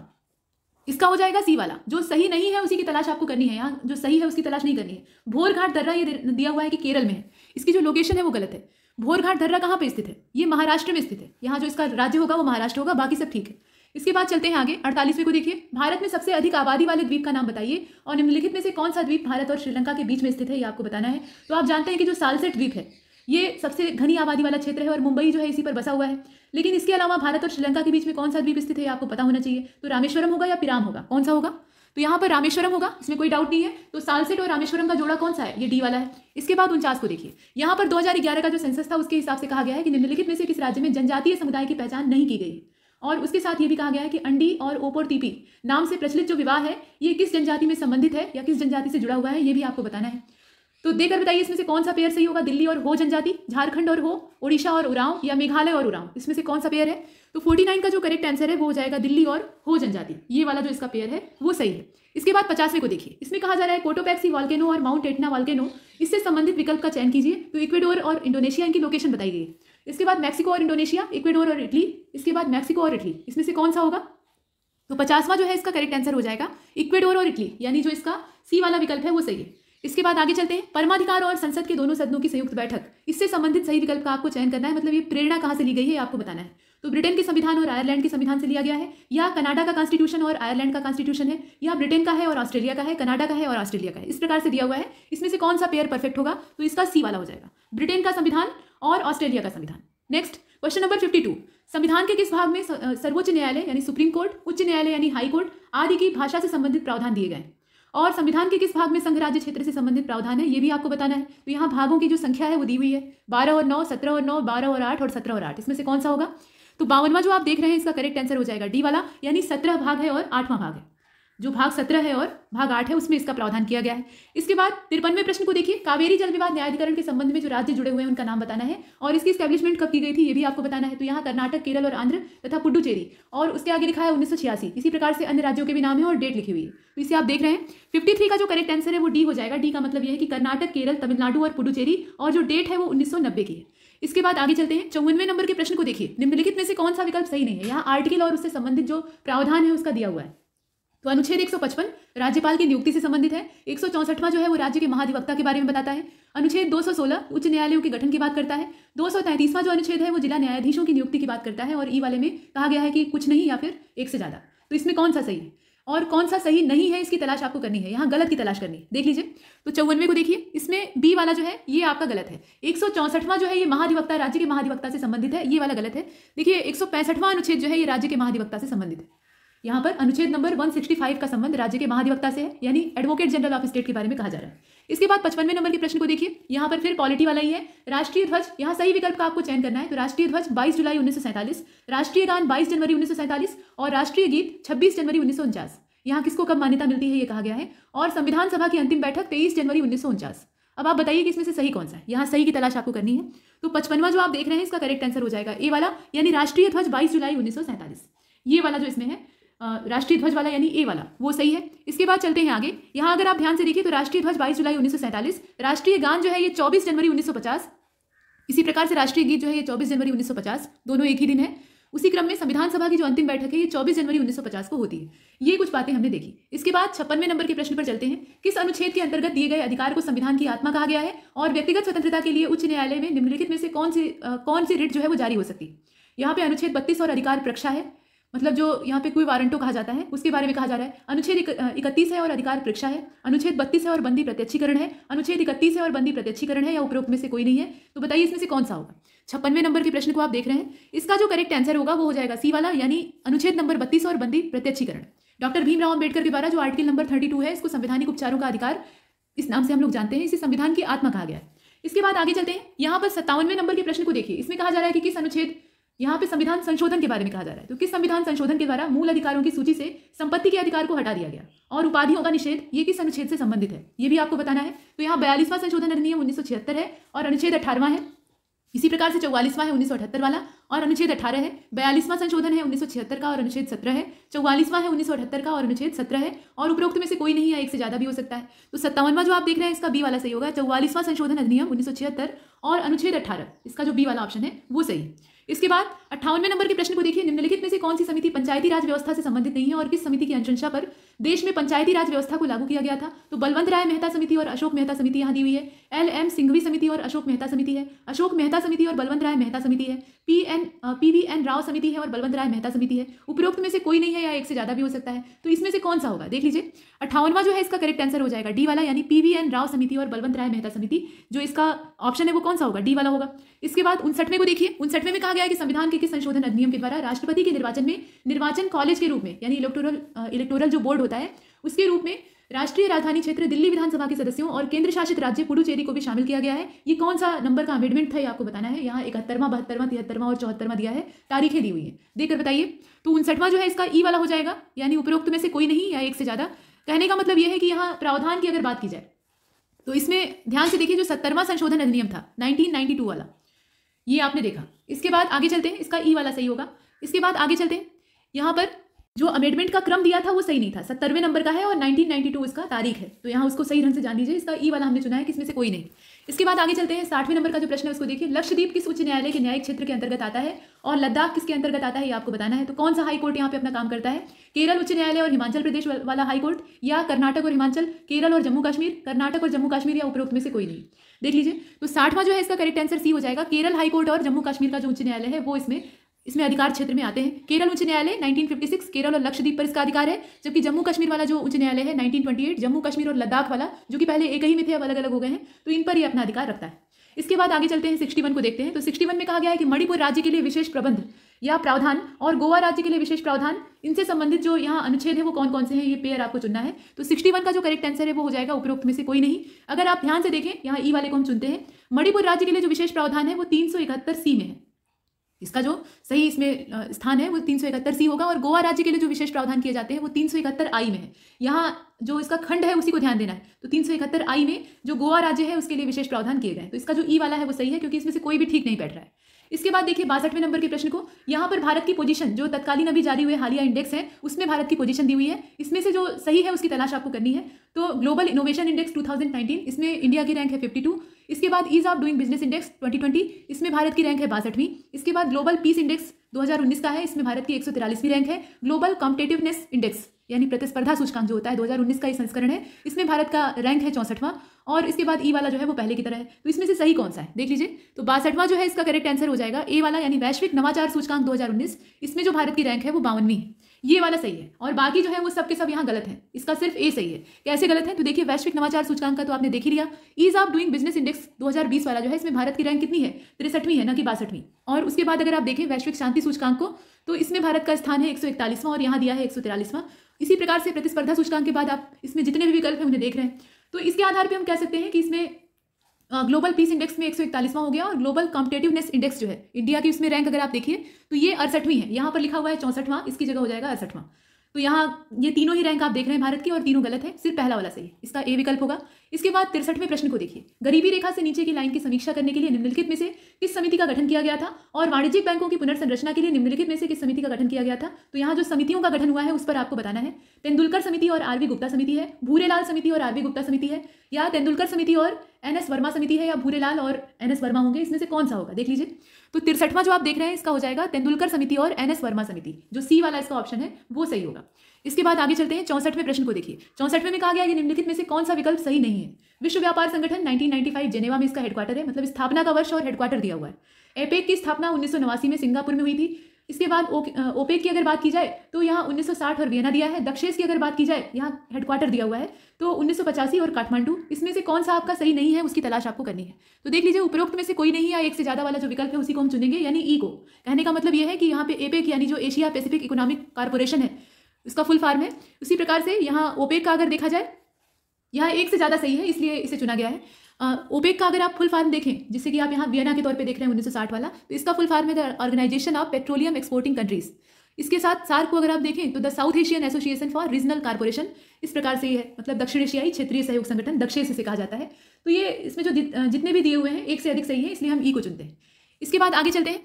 Speaker 1: इसका हो जाएगा सी वाला जो सही नहीं है उसी की तलाश आपको करनी है यहाँ जो सही है उसकी तलाश नहीं करनी है भोरघाट दर्रा ये दिया हुआ है कि केरल में है इसकी जो लोकेशन है वो गलत है भोरघाट दर्रा कहाँ पे स्थित है ये महाराष्ट्र में स्थित है यहाँ जो इसका राज्य होगा वो महाराष्ट्र होगा बाकी सब ठीक है इसके बाद चलते हैं आगे अड़तालीसवें को देखिए भारत में सबसे अधिक आबादी वाले द्वीप का नाम बताइए और निम्नलिखित में से कौन सा द्वीप भारत और श्रीलंका के बीच में स्थित है ये आपको बताना है तो आप जानते हैं कि जो सालसेट द्वीप है ये सबसे घनी आबादी वाला क्षेत्र है और मुंबई जो है इसी पर बसा हुआ है लेकिन इसके अलावा भारत और श्रीलंका के बीच में कौन सा द्वीप स्थित है आपको पता होना चाहिए तो रामेश्वरम होगा या पिराम होगा कौन सा होगा तो यहाँ पर रामेश्वरम होगा इसमें कोई डाउट नहीं है तो सालसेट और रामेश्वरम का जोड़ा कौन सा है ये डी वाला है इसके बाद उनचास को देखिए यहाँ पर 2011 का जो सेंसस था उसके हिसाब से कहा गया है कि निम्नलिखित में से किस राज्य में जनजातीय समुदाय की पहचान नहीं की गई है और उसके साथ ये भी कहा गया है कि अंडी और ओपोर तीपी नाम से प्रचलित जो विवाह है ये किस जनजाति में संबंधित है या किस जनजाति से जुड़ा हुआ है ये भी आपको बताना है तो देखकर बताइए इसमें से कौन सा पेयर सही होगा दिल्ली और हो जनजाति झारखंड और हो ओडिशा और उराव या मेघालय और उराव इसमें से कौन सा पेयर है तो 49 का जो करेक्ट आंसर है वो हो जाएगा दिल्ली और हो जनजाति ये वाला जो इसका पेयर है वो सही है इसके बाद पचासवें को देखिए इसमें कहा जा रहा है कोटोपैक्सी वालकेनो और माउंट एटना वालकेनो इससे संबंधित विकल्प का चयन कीजिए तो इक्वेडोर और इंडोनेशिया इनकी लोकेशन बताई गई इसके बाद मैक्सिको और इंडोनेशिया इक्वेडोर और इटली इसके बाद मैक्सिको और इटली इसमें से कौन सा होगा तो पचासवां जो है इसका करेक्ट आंसर हो जाएगा इक्वेडोर और इटली यानी जो इसका सी वाला विकल्प है वो सही है इसके बाद आगे चलते हैं परमाधिकार और संसद के दोनों सदनों की संयुक्त बैठक इससे संबंधित सही विकल्प का आपको चयन करना है मतलब ये प्रेरणा कहाँ से ली गई है आपको बताना है तो ब्रिटेन के संविधान और आयरलैंड के संविधान से लिया गया है या कनाडा का कॉन्स्टिट्यूशन और आयरलैंड का कॉन्स्टिट्यूशन है या ब्रिटेन का है और ऑस्ट्रेलिया का है कनाडा का है और ऑस्ट्रेलिया का है इस प्रकार से दिया हुआ है इसमें से कौन सा पेयर परफेक्ट होगा तो इसका सी वाला हो जाएगा ब्रिटेन का संविधान और ऑस्ट्रेलिया का संविधान next question number fifty two संविधान के किस भाग में सर्वोच्च न्यायालय यानी सुप्रीम कोर्ट उच्च न्यायालय यानी हाई कोर्ट आदि की भाषा से संबंधित प्रावधान दिए गए और संविधान के किस भाग में संघ राज्य क्षेत्र से संबंधित प्रावधान है ये भी आपको बताना है तो यहाँ भागों की जो संख्या है वो दी हुई है बारह और नौ सत्रह और नौ बारह और आठ और सत्रह और आठ इसमें से कौन सा होगा तो बावनवा जो आप देख रहे हैं इसका करेक्ट आंसर हो जाएगा डी वाला यानी सत्रह भाग है और आठवां भाग है जो भाग सत्रह है और भाग आठ है उसमें इसका प्रावधान किया गया है इसके बाद तिरपनवे प्रश्न को देखिए कावेरी जल विवाद न्यायाधिकरण के संबंध में जो राज्य जुड़े हुए हैं उनका नाम बताना है और इसकी स्टैब्लिशमेंट कब की गई थी ये भी आपको बताना है तो यहाँ कर्नाटक केरल और आंध्र तथा पुडुचेरी और उसके आगे लिखा है उन्नीस इसी प्रकार से अन्य राज्यों के भी नाम है और डेट लिखी हुई है तो इसे आप देख रहे हैं फिफ्टी का जो करेक्ट आंसर है वो डी हो जाएगा डी का मतलब यह है कि कर्नाटक केरल तमिलनाडु और पुडुचेरी और जो डेट है वो उन्नीस की है इसके बाद आगे चलते हैं चौवनवे नंबर के प्रश्न को देखिए निम्नलिखित में से कौन सा विकल्प सही नहीं है यहाँ आर्टिकल और उससे संबंधित जो प्रावधान है उसका दिया हुआ है तो अनुच्छेद 155 राज्यपाल की नियुक्ति से संबंधित है एक जो है वो राज्य के महाधिवक्ता के बारे में बताता है अनुच्छेद 216 उच्च न्यायालयों के गठन की बात करता है दो जो अनुच्छेद है वो जिला न्यायाधीशों की नियुक्ति की बात करता है और ई वाले में कहा गया है कि कुछ नहीं या फिर एक से ज़्यादा तो इसमें कौन सा सही है और कौन सा सही नहीं है इसकी तलाश आपको करनी है यहाँ गलत की तलाश करनी है देख लीजिए तो चौवनवे को देखिए इसमें बी वाला जो है ये आपका गलत है एक जो है ये महाधिवक्ता राज्य के महाधिवक्ता से संबंधित है ये वाला गलत है देखिए एक अनुच्छेद जो है ये राज्य के महाधिवक्ता से संबंधित है यहाँ पर अनुच्छेद नंबर 165 का संबंध राज्य के महाधिवक्ता से है यानी एडवोकेट जनरल ऑफ स्टेट के बारे में कहा जा रहा है इसके बाद पचपनवे नंबर के प्रश्न को देखिए यहाँ पर फिर पॉलिटी वाला ही है राष्ट्रीय ध्वज यहाँ सही विकल्प का आपको चयन करना है तो राष्ट्रीय ध्वज 22 जुलाई उन्नीस राष्ट्रीय गान बाईस जनवरी उन्नीस और राष्ट्रीय गीत छब्बीस जनवरी उन्नीस यहाँ किसको कब मान्यता मिलती है ये कहा गया है और संविधान सभा की अंतिम बैठक तेईस जनवरी उन्नीस अब आप बताइए कि इसमें से सही कौन सा है यहाँ सही की तलाश आपको करनी है तो पचपनवा जो आप देख रहे हैं इसका करेक्ट आंसर हो जाएगा ए वाला यानी राष्ट्रीय ध्वज बाईस जुलाई उन्नीस ये वाला जो इसमें है राष्ट्रीय ध्वज वाला यानी ए वाला वो सही है इसके बाद चलते हैं आगे यहाँ अगर आप ध्यान से देखिए तो राष्ट्रीय ध्वज बाईस जुलाई उन्नीस राष्ट्रीय गान जो है ये चौबीस जनवरी उन्नीस इसी प्रकार से राष्ट्रीय गीत जो है ये चौबीस जनवरी 1950 दोनों एक ही दिन है उसी क्रम में संविधान सभा की जो अंतिम बैठक है ये 24 जनवरी 1950 को होती है ये कुछ बातें हमने देखी इसके बाद छप्पनवें नंबर के प्रश्न पर चलते हैं किस अनुच्छेद के अंतर्गत दिए गए अधिकार को संविधान की आत्मा कहा गया है और व्यक्तिगत स्वतंत्रता के लिए उच्च न्यायालय में निम्नलिखित में से कौन सी कौन सी रिट जो है वो जारी हो सकती यहाँ पे अनुच्छेद बत्तीस और अधिकार प्रक्षा है मतलब जो यहाँ पे कोई वारंटो कहा जाता है उसके बारे में कहा जा रहा है अनुच्छेद इकतीस है और अधिकार परीक्षा है अनुच्छेद बत्तीस है और बंदी प्रत्यक्षीकरण है अनुच्छेद इकतीस है और बंदी प्रत्यक्षीकरण है या उपरोक्त में से कोई नहीं है तो बताइए इसमें से कौन सा होगा छप्पनवे नंबर के प्रश्न को आप देख रहे हैं इसका जो करेक्ट आंसर होगा वो हो जाएगा सी वाला यानी अनुच्छेद नंबर बत्तीस और बंदी प्रत्यक्षीकरण डॉक्टर भीमराव अंबेडकर के द्वारा जो आर्टिकल नंबर थर्टी टू है इसको संवैधानिक उपचारों का अधिकार इस नाम से हम लोग जानते हैं इसे संविधान की आत्मा कहा गया है इसके बाद आगे चलते हैं यहाँ पर सत्तावनवे नंबर के प्रश्न को देखिए इसमें कहा जा रहा है कि किस अनुच्छेद यहाँ पे संविधान संशोधन के बारे में कहा जा रहा है तो किस संविधान संशोधन के द्वारा मूल अधिकारों की सूची से संपत्ति के अधिकार को हटा दिया गया और उपाधियों का निषेध ये किस अनुच्छेद से संबंधित है ये भी आपको बताना है तो यहाँ बयालीसवां संशोधन अधिनियम उन्नीस है और अनुच्छेद अठारहवा है इसी प्रकार से चौवालीसवां है उन्नीस वाला और अनुच्छेद अठारह है बयालीसवां संशोधन है उन्नीस का और अनुच्छेद सत्रह है चौवालीसवां है उन्नीस का और अनुच्छेद सत्रह है और उपरोक्त में से कोई नहीं है एक से ज़्यादा भी हो सकता है तो सत्तावनवा जो आप देख रहे हैं इसका बी वाला सही होगा चौवालीसवां संशोधन अधिनियम उन्नीस और अनुच्छेद अठारह इसका जो बी वाला ऑप्शन है वो सही इसके बाद अट्ठावनवे नंबर के प्रश्न को देखिए निम्नलिखित में से कौन सी समिति पंचायती राज व्यवस्था से संबंधित नहीं है और किस समिति की अनुशंसा पर देश में पंचायती राज व्यवस्था को लागू किया गया था तो बलवंत राय मेहता समिति और अशोक मेहता समिति यहाँ दी हुई है एल एम सिंघवी समिति और अशोक मेहता समिति है अशोक मेहता समिति और बलवंत राय मेहता समिति है P N P V N Rao समिति है और बलवंत राय मेहता समिति है उपरोक्त में से कोई नहीं है या एक से ज्यादा भी हो सकता है तो इसमें से कौन सा होगा देख लीजिए अठावनवा जो है इसका करेक्ट आंसर हो जाएगा डी वाला यानी पी वी एन राव समिति और बलवंत राय मेहता समिति जो इसका ऑप्शन है वो कौन सा होगा डी वाला होगा इसके बाद उनसठवें को देखिए उनसठवें में कहा गया कि संविधान के के संशोधन अधिनियम के द्वारा राष्ट्रपति के निर्वाचन में निर्वाचन कॉलेज के रूप में यानी इलेक्टोरल इलेक्टोरल जो बोर्ड होता है उसके रूप में राष्ट्रीय राजधानी क्षेत्र दिल्ली विधानसभा के सदस्यों और केंद्र शासित राज्य पुडुचेरी को भी शामिल किया गया है ये कौन सा नंबर का अमेंडमेंट था ये आपको बताना है यहाँ इकहत्तरवा बहत्तरवा तिहत्तरवा और चौहत्तरवा दिया है तारीखें दी हुई है देखकर बताइए तो उनसठवा जो है इसका ई e वाला हो जाएगा यानी उपरोक्त में से कोई नहीं या एक से ज़्यादा कहने का मतलब यह है कि यहाँ प्रावधान की अगर बात की जाए तो इसमें ध्यान से देखिए जो सत्तरवा संशोधन अधिनियम था नाइनटीन वाला ये आपने देखा इसके बाद आगे चलते हैं इसका ई e वाला सही होगा इसके बाद आगे चलते हैं यहाँ पर जो अमेंडमेंट का क्रम दिया था वो सही नहीं था सत्तरवें नंबर का है और 1992 इसका तारीख है तो यहाँ उसको सही ढंग से जान लीजिए इसका ई e वाला हमने चुना है इसमें से कोई नहीं इसके बाद आगे चलते हैं साठवें नंबर का जो प्रश्न है उसको देखिए लक्षद्वीप किस उच्च न्यायालय के न्यायिक क्षेत्र के अंतर्गत आता है और लद्दाख किसके अंतर्गत आता है ये आपको बताना है तो कौन सा हाईकोर्ट यहाँ पे अपना काम करता है केरल उच्च न्यायालय और हिमाचल प्रदेश वाला हाईकोर्ट या कर्नाटक और हिमाचल केरल और जम्मू कश्मीर कर्नाटक और जम्मू कश्मीर या उपरोक्त में से कोई नहीं देख लीजिए तो साठवां जो है इसका करेक्ट आंसर सी हो जाएगा केरल हाईकोर्ट और जम्मू कश्मीर का जो उच्च न्यायालय है वो इसमें इसमें अधिकार क्षेत्र में आते हैं केरल उच्च न्यायालय 1956 केरल और लक्षद्वीप पर इसका अधिकार है जबकि जम्मू कश्मीर वाला जो उच्च न्यायालय है 1928 जम्मू कश्मीर और लद्दाख वाला जो कि पहले एक ही में थे अब अलग अलग हो गए हैं तो इन पर ही अपना अधिकार रखता है इसके बाद आगे चलते हैं सिक्सटी को देखते हैं तो सिक्सटी में कहा गया है कि मणिपुर राज्य के लिए विशेष प्रबंध या प्रावधान और गोवा राज्य के लिए विशेष प्रावधान इनसे संबंधित जो यहाँ अनुच्छेद है वो कौन कौन से हैं ये पेयर आपको चुनना है तो 61 का जो करेक्ट आंसर है वो हो जाएगा उपरोक्त में से कोई नहीं अगर आप ध्यान से देखें यहाँ ई e वाले को हम चुनते हैं मणिपुर राज्य के लिए जो विशेष प्रावधान है वो तीन सी में है इसका जो सही इसमें स्थान है वो तीन सौ इकहत्तर सी होगा और गोवा राज्य के लिए जो विशेष प्रावधान किए जाते हैं वो तीन सौ इकहत्तर आई में है यहाँ जो इसका खंड है उसी को ध्यान देना है तो तीन सौ इकहत्तर आई में जो गोवा राज्य है उसके लिए विशेष प्रावधान किए गए तो इसका जो ई वाला है वो सही है क्योंकि इसमें से कोई भी ठीक नहीं बैठ रहा है इसके बाद देखिए बासठवें नंबर के प्रश्न को यहाँ पर भारत की पोजीशन जो तत्कालीन अभी जारी हुए हालिया इंडेक्स है उसमें भारत की पोजीशन दी हुई है इसमें से जो सही है उसकी तलाश आपको करनी है तो ग्लोबल इनोवेशन इंडेक्स 2019 इसमें इंडिया की रैंक है 52 इसके बाद ease of doing business index 2020 इसमें भारत की रैंक है बासठवीं इसके बाद ग्लोबल पीस इंडेक्स 2019 का है इसमें भारत की एक रैंक है ग्लोबल कॉम्पिटेटिवनेस इंडेक्स यानी प्रतिस्पर्धा सूचकांक जो होता है 2019 का ये संस्करण है इसमें भारत का रैंक है चौंसठवां और इसके बाद ई e वाला जो है वो पहले की तरह है तो इसमें से सही कौन सा है देख लीजिए तो बासठवां जो है इसका करेक्ट आंसर हो जाएगा ए वाला यानी वैश्विक नवाचार सूचकांक 2019 इसमें जो भारत की रैंक है वो बावनवीं है ये वाला सही है और बाकी जो है वो सब के सब यहाँ गलत है इसका सिर्फ ए सही है कैसे गलत है तो देखिए वैश्विक नवाचार सूचकांक का तो आपने देख ही लिया ease of doing business index 2020 वाला जो है इसमें भारत की रैंक कितनी है तिरसठवीं है ना कि बासठवीं और उसके बाद अगर आप देखें वैश्विक शांति सूचकांक को तो इसमें भारत का स्थान है एक और यहाँ दिया है एक इसी प्रकार से प्रतिस्पर्धा सूचकांक के बाद आप इसमें जितने भी विकल्प हैं उन्हें देख रहे हैं तो इसके आधार पर हम कह सकते हैं कि इसमें ग्लोबल पीस इंडेक्स में एक हो गया और ग्लोबल कॉम्पिटेटिवनेस इंडेक्स जो है इंडिया की उसमें रैंक अगर आप देखिए तो ये अड़सठवीं है यहाँ पर लिखा हुआ है चौंसठवां इसकी जगह हो जाएगा अड़सठवां तो यहाँ ये तीनों ही रैंक आप देख रहे हैं भारत की और तीनों गलत है सिर्फ पहला वाला सही है इसका ए विकल्प होगा इसके बाद तिरसठवें प्रश्न को देखिए गरीबी रेखा से नीचे की लाइन की समीक्षा करने के लिए निम्नलिखित में से किस समिति का गठन किया गया था और वाणिज्यिक बैंकों की पुनर्संरचना के लिए निम्नलिखित में से किस समिति का गठन किया गया था तो यहाँ जो समितियों का गठन हुआ है उस पर आपको बताना है तेंदुलकर समिति और आरवी गुप्ता समिति है भूरेलाल समिति और आरवी गुप्ता समिति है या तेंदुलकर समिति और एन एस वर्मा समिति है या भूरेलाल और एन एस वर्मा होंगे इसमें से कौन सा होगा देख लीजिए तो तिरसठवां जो आप देख रहे हैं इसका हो जाएगा तेंदुलकर समिति और एन एस वर्मा समिति जो सी वाला इसका ऑप्शन है वो सही होगा इसके बाद आगे चलते हैं चौंसठवें प्रश्न को देखिए चौंसठवें में कहा गया कि निम्नलिखित में से कौन सा विकल्प सही नहीं है विश्व व्यापार संगठन 1995 जेनेवा में इसका हेडक्वार्टर है मतलब स्थापना का वर्ष और हेडक्वार्टर दिया हुआ है एपेक की स्थापना उन्नीस में सिंगापुर में हुई थी इसके बाद ओपेक की अगर बात की जाए तो यहाँ उन्नीस और वियना दिया है दक्षेस की अगर बात की जाए यहाँ हेडक्वार्टर दिया हुआ है तो उन्नीस और काठमांडू इसमें से कौन सा आपका सही नहीं है उसकी तलाश आपको करनी है तो देख लीजिए उपरोक्त में से कोई नहीं या एक से ज़्यादा वाला जो विकल्प है उसी को हम चुनेंगे यानी ई को कहने का मतलब यह है कि यहाँ पे एपेक यानी जो एशिया पैसिफिक इकोनॉमिक कारपोरेशन है इसका फुल फार्म है उसी प्रकार से यहाँ ओपेक का अगर देखा जाए यहाँ एक से ज़्यादा सही है इसलिए इसे चुना गया है ओपेक का अगर आप फुल फार्म देखें जैसे कि आप यहाँ वियना के तौर पे देख रहे हैं 1960 वाला तो इसका फुल फार्म है the organization of petroleum exporting countries इसके साथ सार को अगर आप देखें तो the South Asian association for regional corporation इस प्रकार से ही है मतलब दक्षिण एशियाई क्षेत्रीय सहयोग संगठन दक्षिण से कहा जाता है तो ये इसमें जो जितने भी दिए हुए हैं एक से अधिक सही है इसलिए हम ई e को चुनते हैं इसके बाद आगे चलते हैं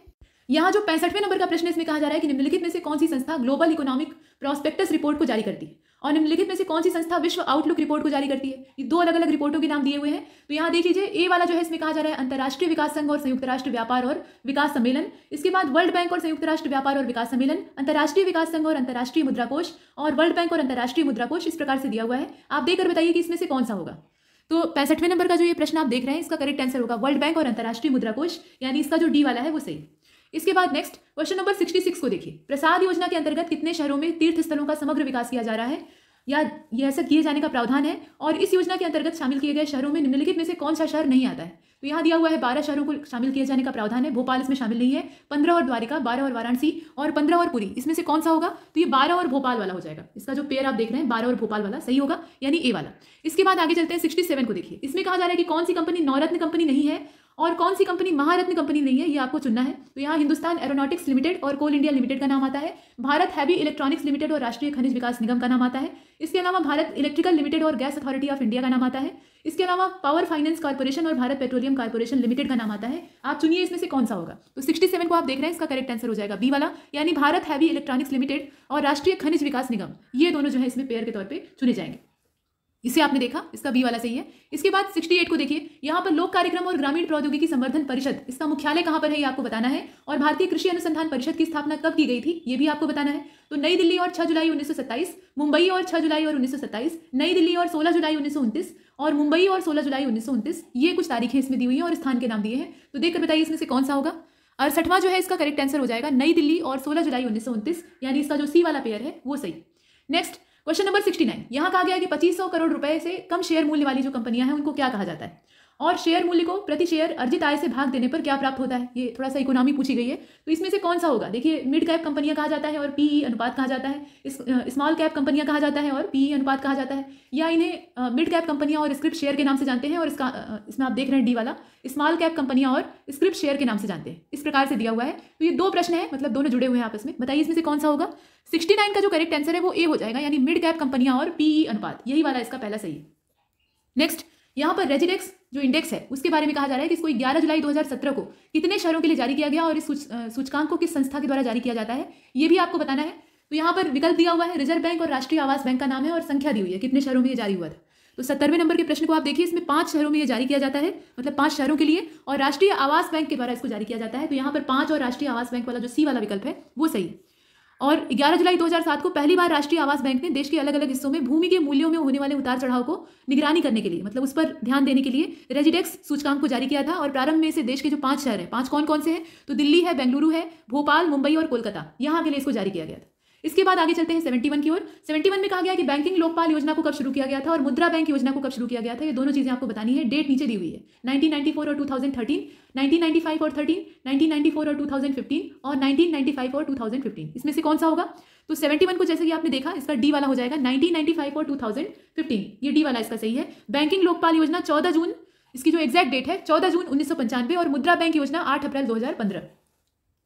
Speaker 1: यहाँ जो पैंसठवें नंबर का प्रश्न इसमें कहा जा रहा है कि निम्नलिखित में से कौन सी संस्था ग्लोबल इकोनॉमिक प्रोस्पेक्टस रिपोर्ट को जारी करती है और निम्नलिखित में से कौन सी संस्था विश्व आउटलुक रिपोर्ट को जारी करती है ये दो अलग अलग रिपोर्टों के नाम दिए हुए हैं तो यहाँ देख लीजिए ए वाला जो है इसमें कहा जा रहा है अंतर्राष्ट्रीय विकास संघ और संयुक्त राष्ट्र व्यापार और विकास सम्मेलन इसके बाद वर्ल्ड बैंक और संयुक्त राष्ट्र व्यापार और विकास सम्मेलन अंतर्राष्ट्रीय विकास संघ और अंतर्राष्ट्रीय मुद्रा कोष और वर्ल्ड बैंक और अंतर्राष्ट्रीय मुद्रा कोष इस प्रकार से दिया हुआ है आप देखकर बताइए कि इसमें से कौन सा होगा तो पैंसठवें नंबर का जो ये प्रश्न आप देख रहे हैं इसका करेक्ट आंसर होगा वर्ल्ड बैंक और अंतर्राष्ट्रीय मुद्रा कोष यानी इसका जो डी वाला है वो सही इसके बाद next question number sixty six को देखिए प्रसाद योजना के अंतर्गत कितने शहरों में तीर्थ स्थलों का समग्र विकास किया जा रहा है या यह ऐसा किए जाने का प्रावधान है और इस योजना के अंतर्गत शामिल किए गए शहरों में निम्नलिखित में से कौन सा शहर नहीं आता है तो यहाँ दिया हुआ है बारह शहरों को शामिल किए जाने का प्रावधान है भोपाल इसमें शामिल नहीं है पंद्रह और द्वारिका बारह और वाराणसी और पंद्रह और पुरी इसमें से कौन सा होगा तो ये बारह और भोपाल वाला हो जाएगा इसका जो पेयर आप देख रहे हैं बारह और भोपाल वाला सही होगा यानी ए वाला इसके बाद आगे चलते हैं सिक्सटी सेवन को देखिए इसमें कहा जा रहा है कि कौन सी कंपनी नौरत्न कंपनी नहीं है और कौन सी कंपनी महारत्न कंपनी नहीं है ये आपको चुनना है तो यहाँ हिंदुस्तान एरोनॉटिक्स लिमिटेड और कोल इंडिया लिमिटेड का नाम आता है भारत हैवी इलेक्ट्रॉनिक्स लिमिटेड और राष्ट्रीय खनिज विकास निगम का नाम आता है इसके अलावा भारत इलेक्ट्रिकल लिमिटेड और गैस अथॉरिटी ऑफ इंडिया का नाम आता है इसके अलावा पावर फाइनेंस कॉर्पोरेशन और भारत पेट्रोलियम कॉर्पोरेशन लिमिटेड का नाम आता है आप चुनिए इसमें से कौन सा होगा तो सिक्सटी सेवन को आप देख रहे हैं इसका करेक्ट आंसर हो जाएगा बी वाला यानी भारत हैवी इलेक्ट्रॉनिक्स लिमिटेड और राष्ट्रीय खनिज विकास निगम ये दोनों जो है इसमें पेयर के तौर पर चुने जाएंगे इसे आपने देखा इसका बी वाला सही है इसके बाद 68 को देखिए यहाँ पर लोक कार्यक्रम और ग्रामीण प्रौद्योगिकी संवर्धन परिषद इसका मुख्यालय कहाँ पर है ये आपको बताना है और भारतीय कृषि अनुसंधान परिषद की स्थापना कब की गई थी ये भी आपको बताना है तो नई दिल्ली और 6 जुलाई 1927 मुंबई और 6 जुलाई और 1927 नई दिल्ली और सोलह जुलाई उन्नीस और मुंबई और सोलह जुलाई उन्नीस ये कुछ तारीखें इसमें दी हुई है और स्थान के नाम दिए हैं तो देखकर बताइए इसमें से कौन सा होगा अड़सठवां जो है इसका करेक्ट आंसर हो जाएगा नई दिल्ली और सोलह जुलाई उन्नीस यानी इसका जो सी वाला पेयर है वो सही next question number sixty nine यहाँ कहा गया कि पच्चीस सौ करोड़ रुपए से कम शेयर मूल्य वाली जो कंपनियां हैं उनको क्या कहा जाता है और शेयर मूल्य को प्रति शेयर अर्जित आय से भाग देने पर क्या प्राप्त होता है ये थोड़ा सा इकोनॉमी पूछी गई है तो इसमें से कौन सा होगा देखिए मिड कैप कंपनियां कहा जाता है और पीई अनुपात कहा जाता है इस स्मॉल कैप कंपनियां कहा जाता है और पीई अनुपात कहा जाता है या इन्हें मिड कैप कंपनियां और स्क्रिप्ट शेयर के नाम से जानते हैं और इसका इसमें आप देख रहे हैं डी वाला स्मॉल कैप कंपनियां और स्क्रिप्ट शेयर के नाम से जानते हैं इस प्रकार से दिया हुआ है तो ये दो प्रश्न है मतलब दोनों जुड़े हुए हैं आपस में बताइए इसमें से कौन सा होगा सिक्सटी नाइन का जो करेक्ट आंसर है वो ए हो जाएगा यानी मिड कैप कंपनियां और पीई अनुपात यही वाला इसका पहला सही नेक्स्ट यहाँ पर रेजिडेक्स जो इंडेक्स है उसके बारे में कहा जा रहा है कि इसको 11 जुलाई 2017 को कितने शहरों के लिए जारी किया गया और इस सूचकांक को किस संस्था के द्वारा जारी किया जाता है ये भी आपको बताना है तो यहाँ पर विकल्प दिया हुआ है रिजर्व बैंक और राष्ट्रीय आवास बैंक का नाम है और संख्या दी हुई है कितने शहरों में यह जारी हुआ था तो सत्तरवें नंबर के प्रश्न को आप देखिए इसमें पांच शहरों में यह जारी किया जाता है मतलब पांच शहरों के लिए और राष्ट्रीय आवास बैंक के द्वारा इसको जारी किया जाता है तो यहाँ पर पांच और राष्ट्रीय आवास बैंक वाला जो सी वाला विकल्प है वो सही है और 11 जुलाई 2007 को पहली बार राष्ट्रीय आवास बैंक ने देश के अलग अलग हिस्सों में भूमि के मूल्यों में होने वाले उतार चढ़ाव को निगरानी करने के लिए मतलब उस पर ध्यान देने के लिए रेजिडेक्स सूचकांक को जारी किया था और प्रारंभ में इसे देश के जो पांच शहर हैं पांच कौन कौन से हैं तो दिल्ली है बेंगलुरु है भोपाल मुंबई और कोलकाता यहाँ के लिए इसको जारी किया गया था इसके बाद आगे चलते हैं सेवेंटी वन की ओर सेवेंटी वन में कहा गया कि बैंकिंग लोकपाल योजना को कब शुरू किया गया था और मुद्रा बैंक योजना को कब शुरू किया गया था ये दोनों चीज़ें आपको बतानी है डेट नीचे दी हुई है नाइनटीन नाइनटी फोर और two thousand thirteen nineteen ninety five और थर्टीन नाइनटीन नाइनटी फोर और टू थाउजेंड फिफ्टीन और नाइनटीन नाइनटी फाइव और टू थाउजेंड फिफ्टीन इसमें से कौन सा होगा तो सेवेंटी वन को जैसे कि आपने देखा इसका डी वाला हो जाएगा नाइनटीन नाइनटी फाइव और टू थाउजेंड फिफ्टीन ये डी वाला इसका सही है बैंकिंग लोकपाल योजना चौदह जून इसकी जो एग्जैक्ट डेट है चौदह जून उन्नीस सौ पंचानवे और मुद्रा बैंक योजना आठ अप्रैल दो हज़ार पंद्रह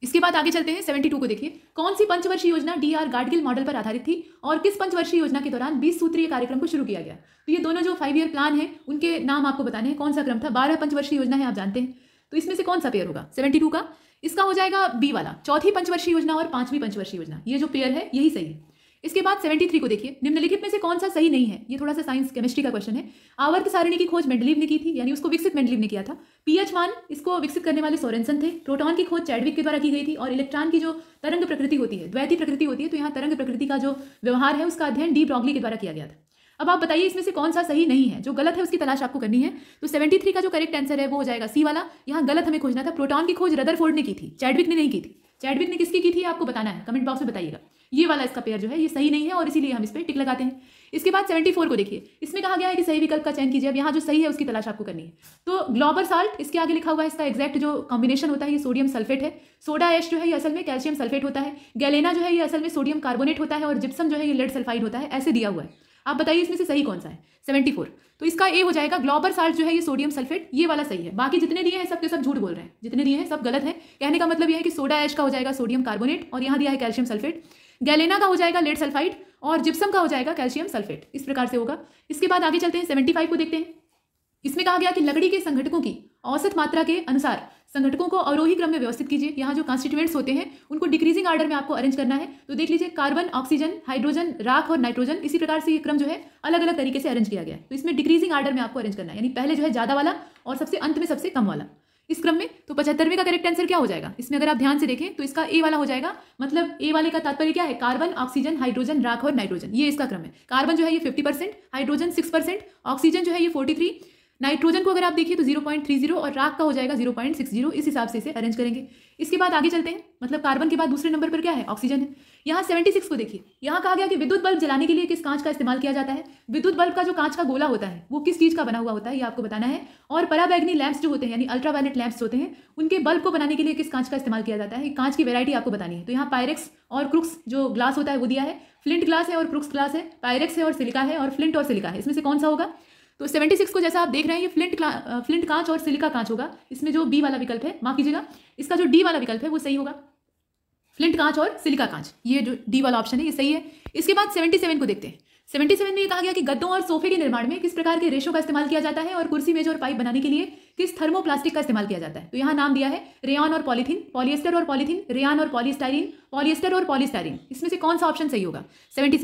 Speaker 1: इसके बाद आगे चलते हैं सेवेंटी टू को देखिए कौन सी पंचवर्षीय योजना डी आर गाडगिल मॉडल पर आधारित थी और किस पंचवर्षीय योजना के दौरान बीस सूत्रीय कार्यक्रम को शुरू किया गया तो ये दोनों जो फाइव ईयर प्लान है उनके नाम आपको बताने हैं कौन सा क्रम था बारह पंचवर्षीय योजना है आप जानते हैं तो इसमें से कौन सा पेयर होगा सेवेंटी का इसका हो जाएगा बी वाला चौथी पंचवर्षीय योजना और पांचवी पंचवर्षीय योजना ये जो पेयर है यही सही है इसके बाद 73 को देखिए निम्नलिखित में से कौन सा सही नहीं है ये थोड़ा सा साइंस केमिस्ट्री का क्वेश्चन है आवर्त सारिणी की खोज मेंडलीव ने की थी यानी उसको विकसित मेंडलीव ने किया था पीएच मान इसको विकसित करने वाले सोरेंसन थे प्रोटॉन की खोज चैडविक के द्वारा की गई थी और इलेक्ट्रॉन की जो तरंग प्रकृति होती है द्वैती प्रकृति होती है तो यहाँ तरंग प्रकृति का जो व्यवहार है उसका अध्ययन डी ब्रॉगली के द्वारा किया गया था अब आप बताइए इसमें से कौन सा सही नहीं है जो गलत है उसकी तलाश आपको करनी है तो 73 का जो करेक्ट आंसर है वो हो जाएगा सी वाला यहाँ गलत हमें खोजना था प्रोटॉन की खोज रदरफोर्ड ने की थी चैडविक ने नहीं की थी चैडविक ने किसकी की थी आपको बताना है कमेंट बॉक्स में बताइएगा ये वाला इसका पेयर जो है ये सही नहीं है और इसीलिए हम इस पर टिक लगाते हैं इसके बाद 74 को देखिए इसमें कहा गया है कि सही विकल्प का चयन कीजिए अब यहाँ जो सही है उसकी तलाश आपको करनी है तो ग्लोबर साल्ट इसके आगे लिखा हुआ है इसका एक्जैक्ट जो कॉम्बिनेशन होता है ये सोडियम सल्फेट है सोडा एश जो है ये असल में कैल्शियम सल्फेट होता है गैलेना जो है ये असल में सोडियम कार्बोनेट होता है और जिप्सम जो है ये लेड सल्फाइड होता है ऐसे दिया हुआ है आप बताइए इसमें से सही कौन सा है सेवेंटी फोर तो इसका ए हो जाएगा ग्लोबर साल्ट जो है ये सोडियम सल्फेट ये वाला सही है बाकी जितने दिए हैं सब के सब झूठ बोल रहे हैं जितने दिए हैं सब गलत है कहने का मतलब यह है कि सोडा एश का हो जाएगा सोडियम कार्बोनेट और यहाँ दिया है कैल्शियम सल्फेट गैलेना का हो जाएगा लेड सल्फाइड और जिप्सम का हो जाएगा कैल्शियम सल्फेट इस प्रकार से होगा इसके बाद आगे चलते हैं सेवेंटी फाइव को देखते हैं इसमें कहा गया कि लकड़ी के संगठकों की औसत मात्रा के अनुसार संगठकों को अवरोही क्रम में व्यवस्थित कीजिए यहाँ जो कॉन्स्टिट्यूएंट्स होते हैं उनको डिक्रीजिंग ऑर्डर में आपको अरेंज करना है तो देख लीजिए कार्बन ऑक्सीजन हाइड्रोजन राख और नाइट्रोजन इसी प्रकार से ये क्रम जो है अलग अलग तरीके से अरेंज किया गया है तो इसमें डिक्रीजिंग ऑर्डर में आपको अरेंज करना है यानी पहले जो है ज़्यादा वाला और सबसे अंत में सबसे कम वाला इस क्रम में तो पचहत्तरवें का करेक्ट आंसर क्या हो जाएगा इसमें अगर आप ध्यान से देखें तो इसका ए वाला हो जाएगा मतलब ए वाले का तात्पर्य क्या है कार्बन ऑक्सीजन हाइड्रोजन राख और नाइट्रोजन ये इसका क्रम है कार्बन जो है ये फिफ्टी हाइड्रोजन सिक्स ऑक्सीजन जो है ये फोर्टी नाइट्रोजन को अगर आप देखिए तो जीरो पॉइंट थ्री जीरो और राख का हो जाएगा जीरो पॉइंट सिक्स जीरो इस हिसाब से इसे अरेंज करेंगे इसके बाद आगे चलते हैं मतलब कार्बन के बाद दूसरे नंबर पर क्या है ऑक्सीजन है यहाँ सेवेंटी सिक्स को देखिए यहाँ कहा गया कि विद्युत बल्ब जलाने के लिए किस कांच का इस्तेमाल किया जाता है विद्युत बल्ब का जो कांच का गोला होता है वो किस चीज़ का बना हुआ होता है ये आपको बताना है और पराबैग्नी लैम्प्स जो होते हैं यानी अल्ट्रावायलेट लैम्प्स होते हैं उनके बल्ब को बनाने के लिए किस कांच का इस्तेमाल किया जाता है कांच की वैरायटी आपको बतानी है तो यहाँ पायरेक्स और क्रुक्स जो ग्लास होता है वो दिया है फ्लिंट ग्लास है और क्रुक्स ग्लास है पायरेक्स है और सिलिका है और फ्लिंट और सिलिका है इसमें से कौन सा होगा तो 76 को जैसा आप देख रहे हैं ये फ्लिंट फ्लिंट कांच और सिलिका कांच होगा इसमें जो बी वाला विकल्प है माफ कीजिएगा इसका जो डी वाला विकल्प है वो सही होगा फ्लिंट कांच और सिलिका कांच ये जो डी वाला ऑप्शन है ये सही है इसके बाद 77 को देखते हैं 77 में ये कहा गया कि गद्दों और सोफे के निर्माण में किस प्रकार के रेशों का इस्तेमाल किया जाता है और कुर्सी मेज और पाइप बनाने के लिए किस थर्मोप्लास्टिक का इस्तेमाल किया जाता है तो यहाँ नाम दिया है रेयान और पॉलीथीन पॉलिएस्टर और पॉलीथीन रेयान और पॉलिस्टाइरिन पॉलिएस्टर और पॉलिस्टाइरिन इसमें से कौन सा ऑप्शन सही होगा सेवेंटी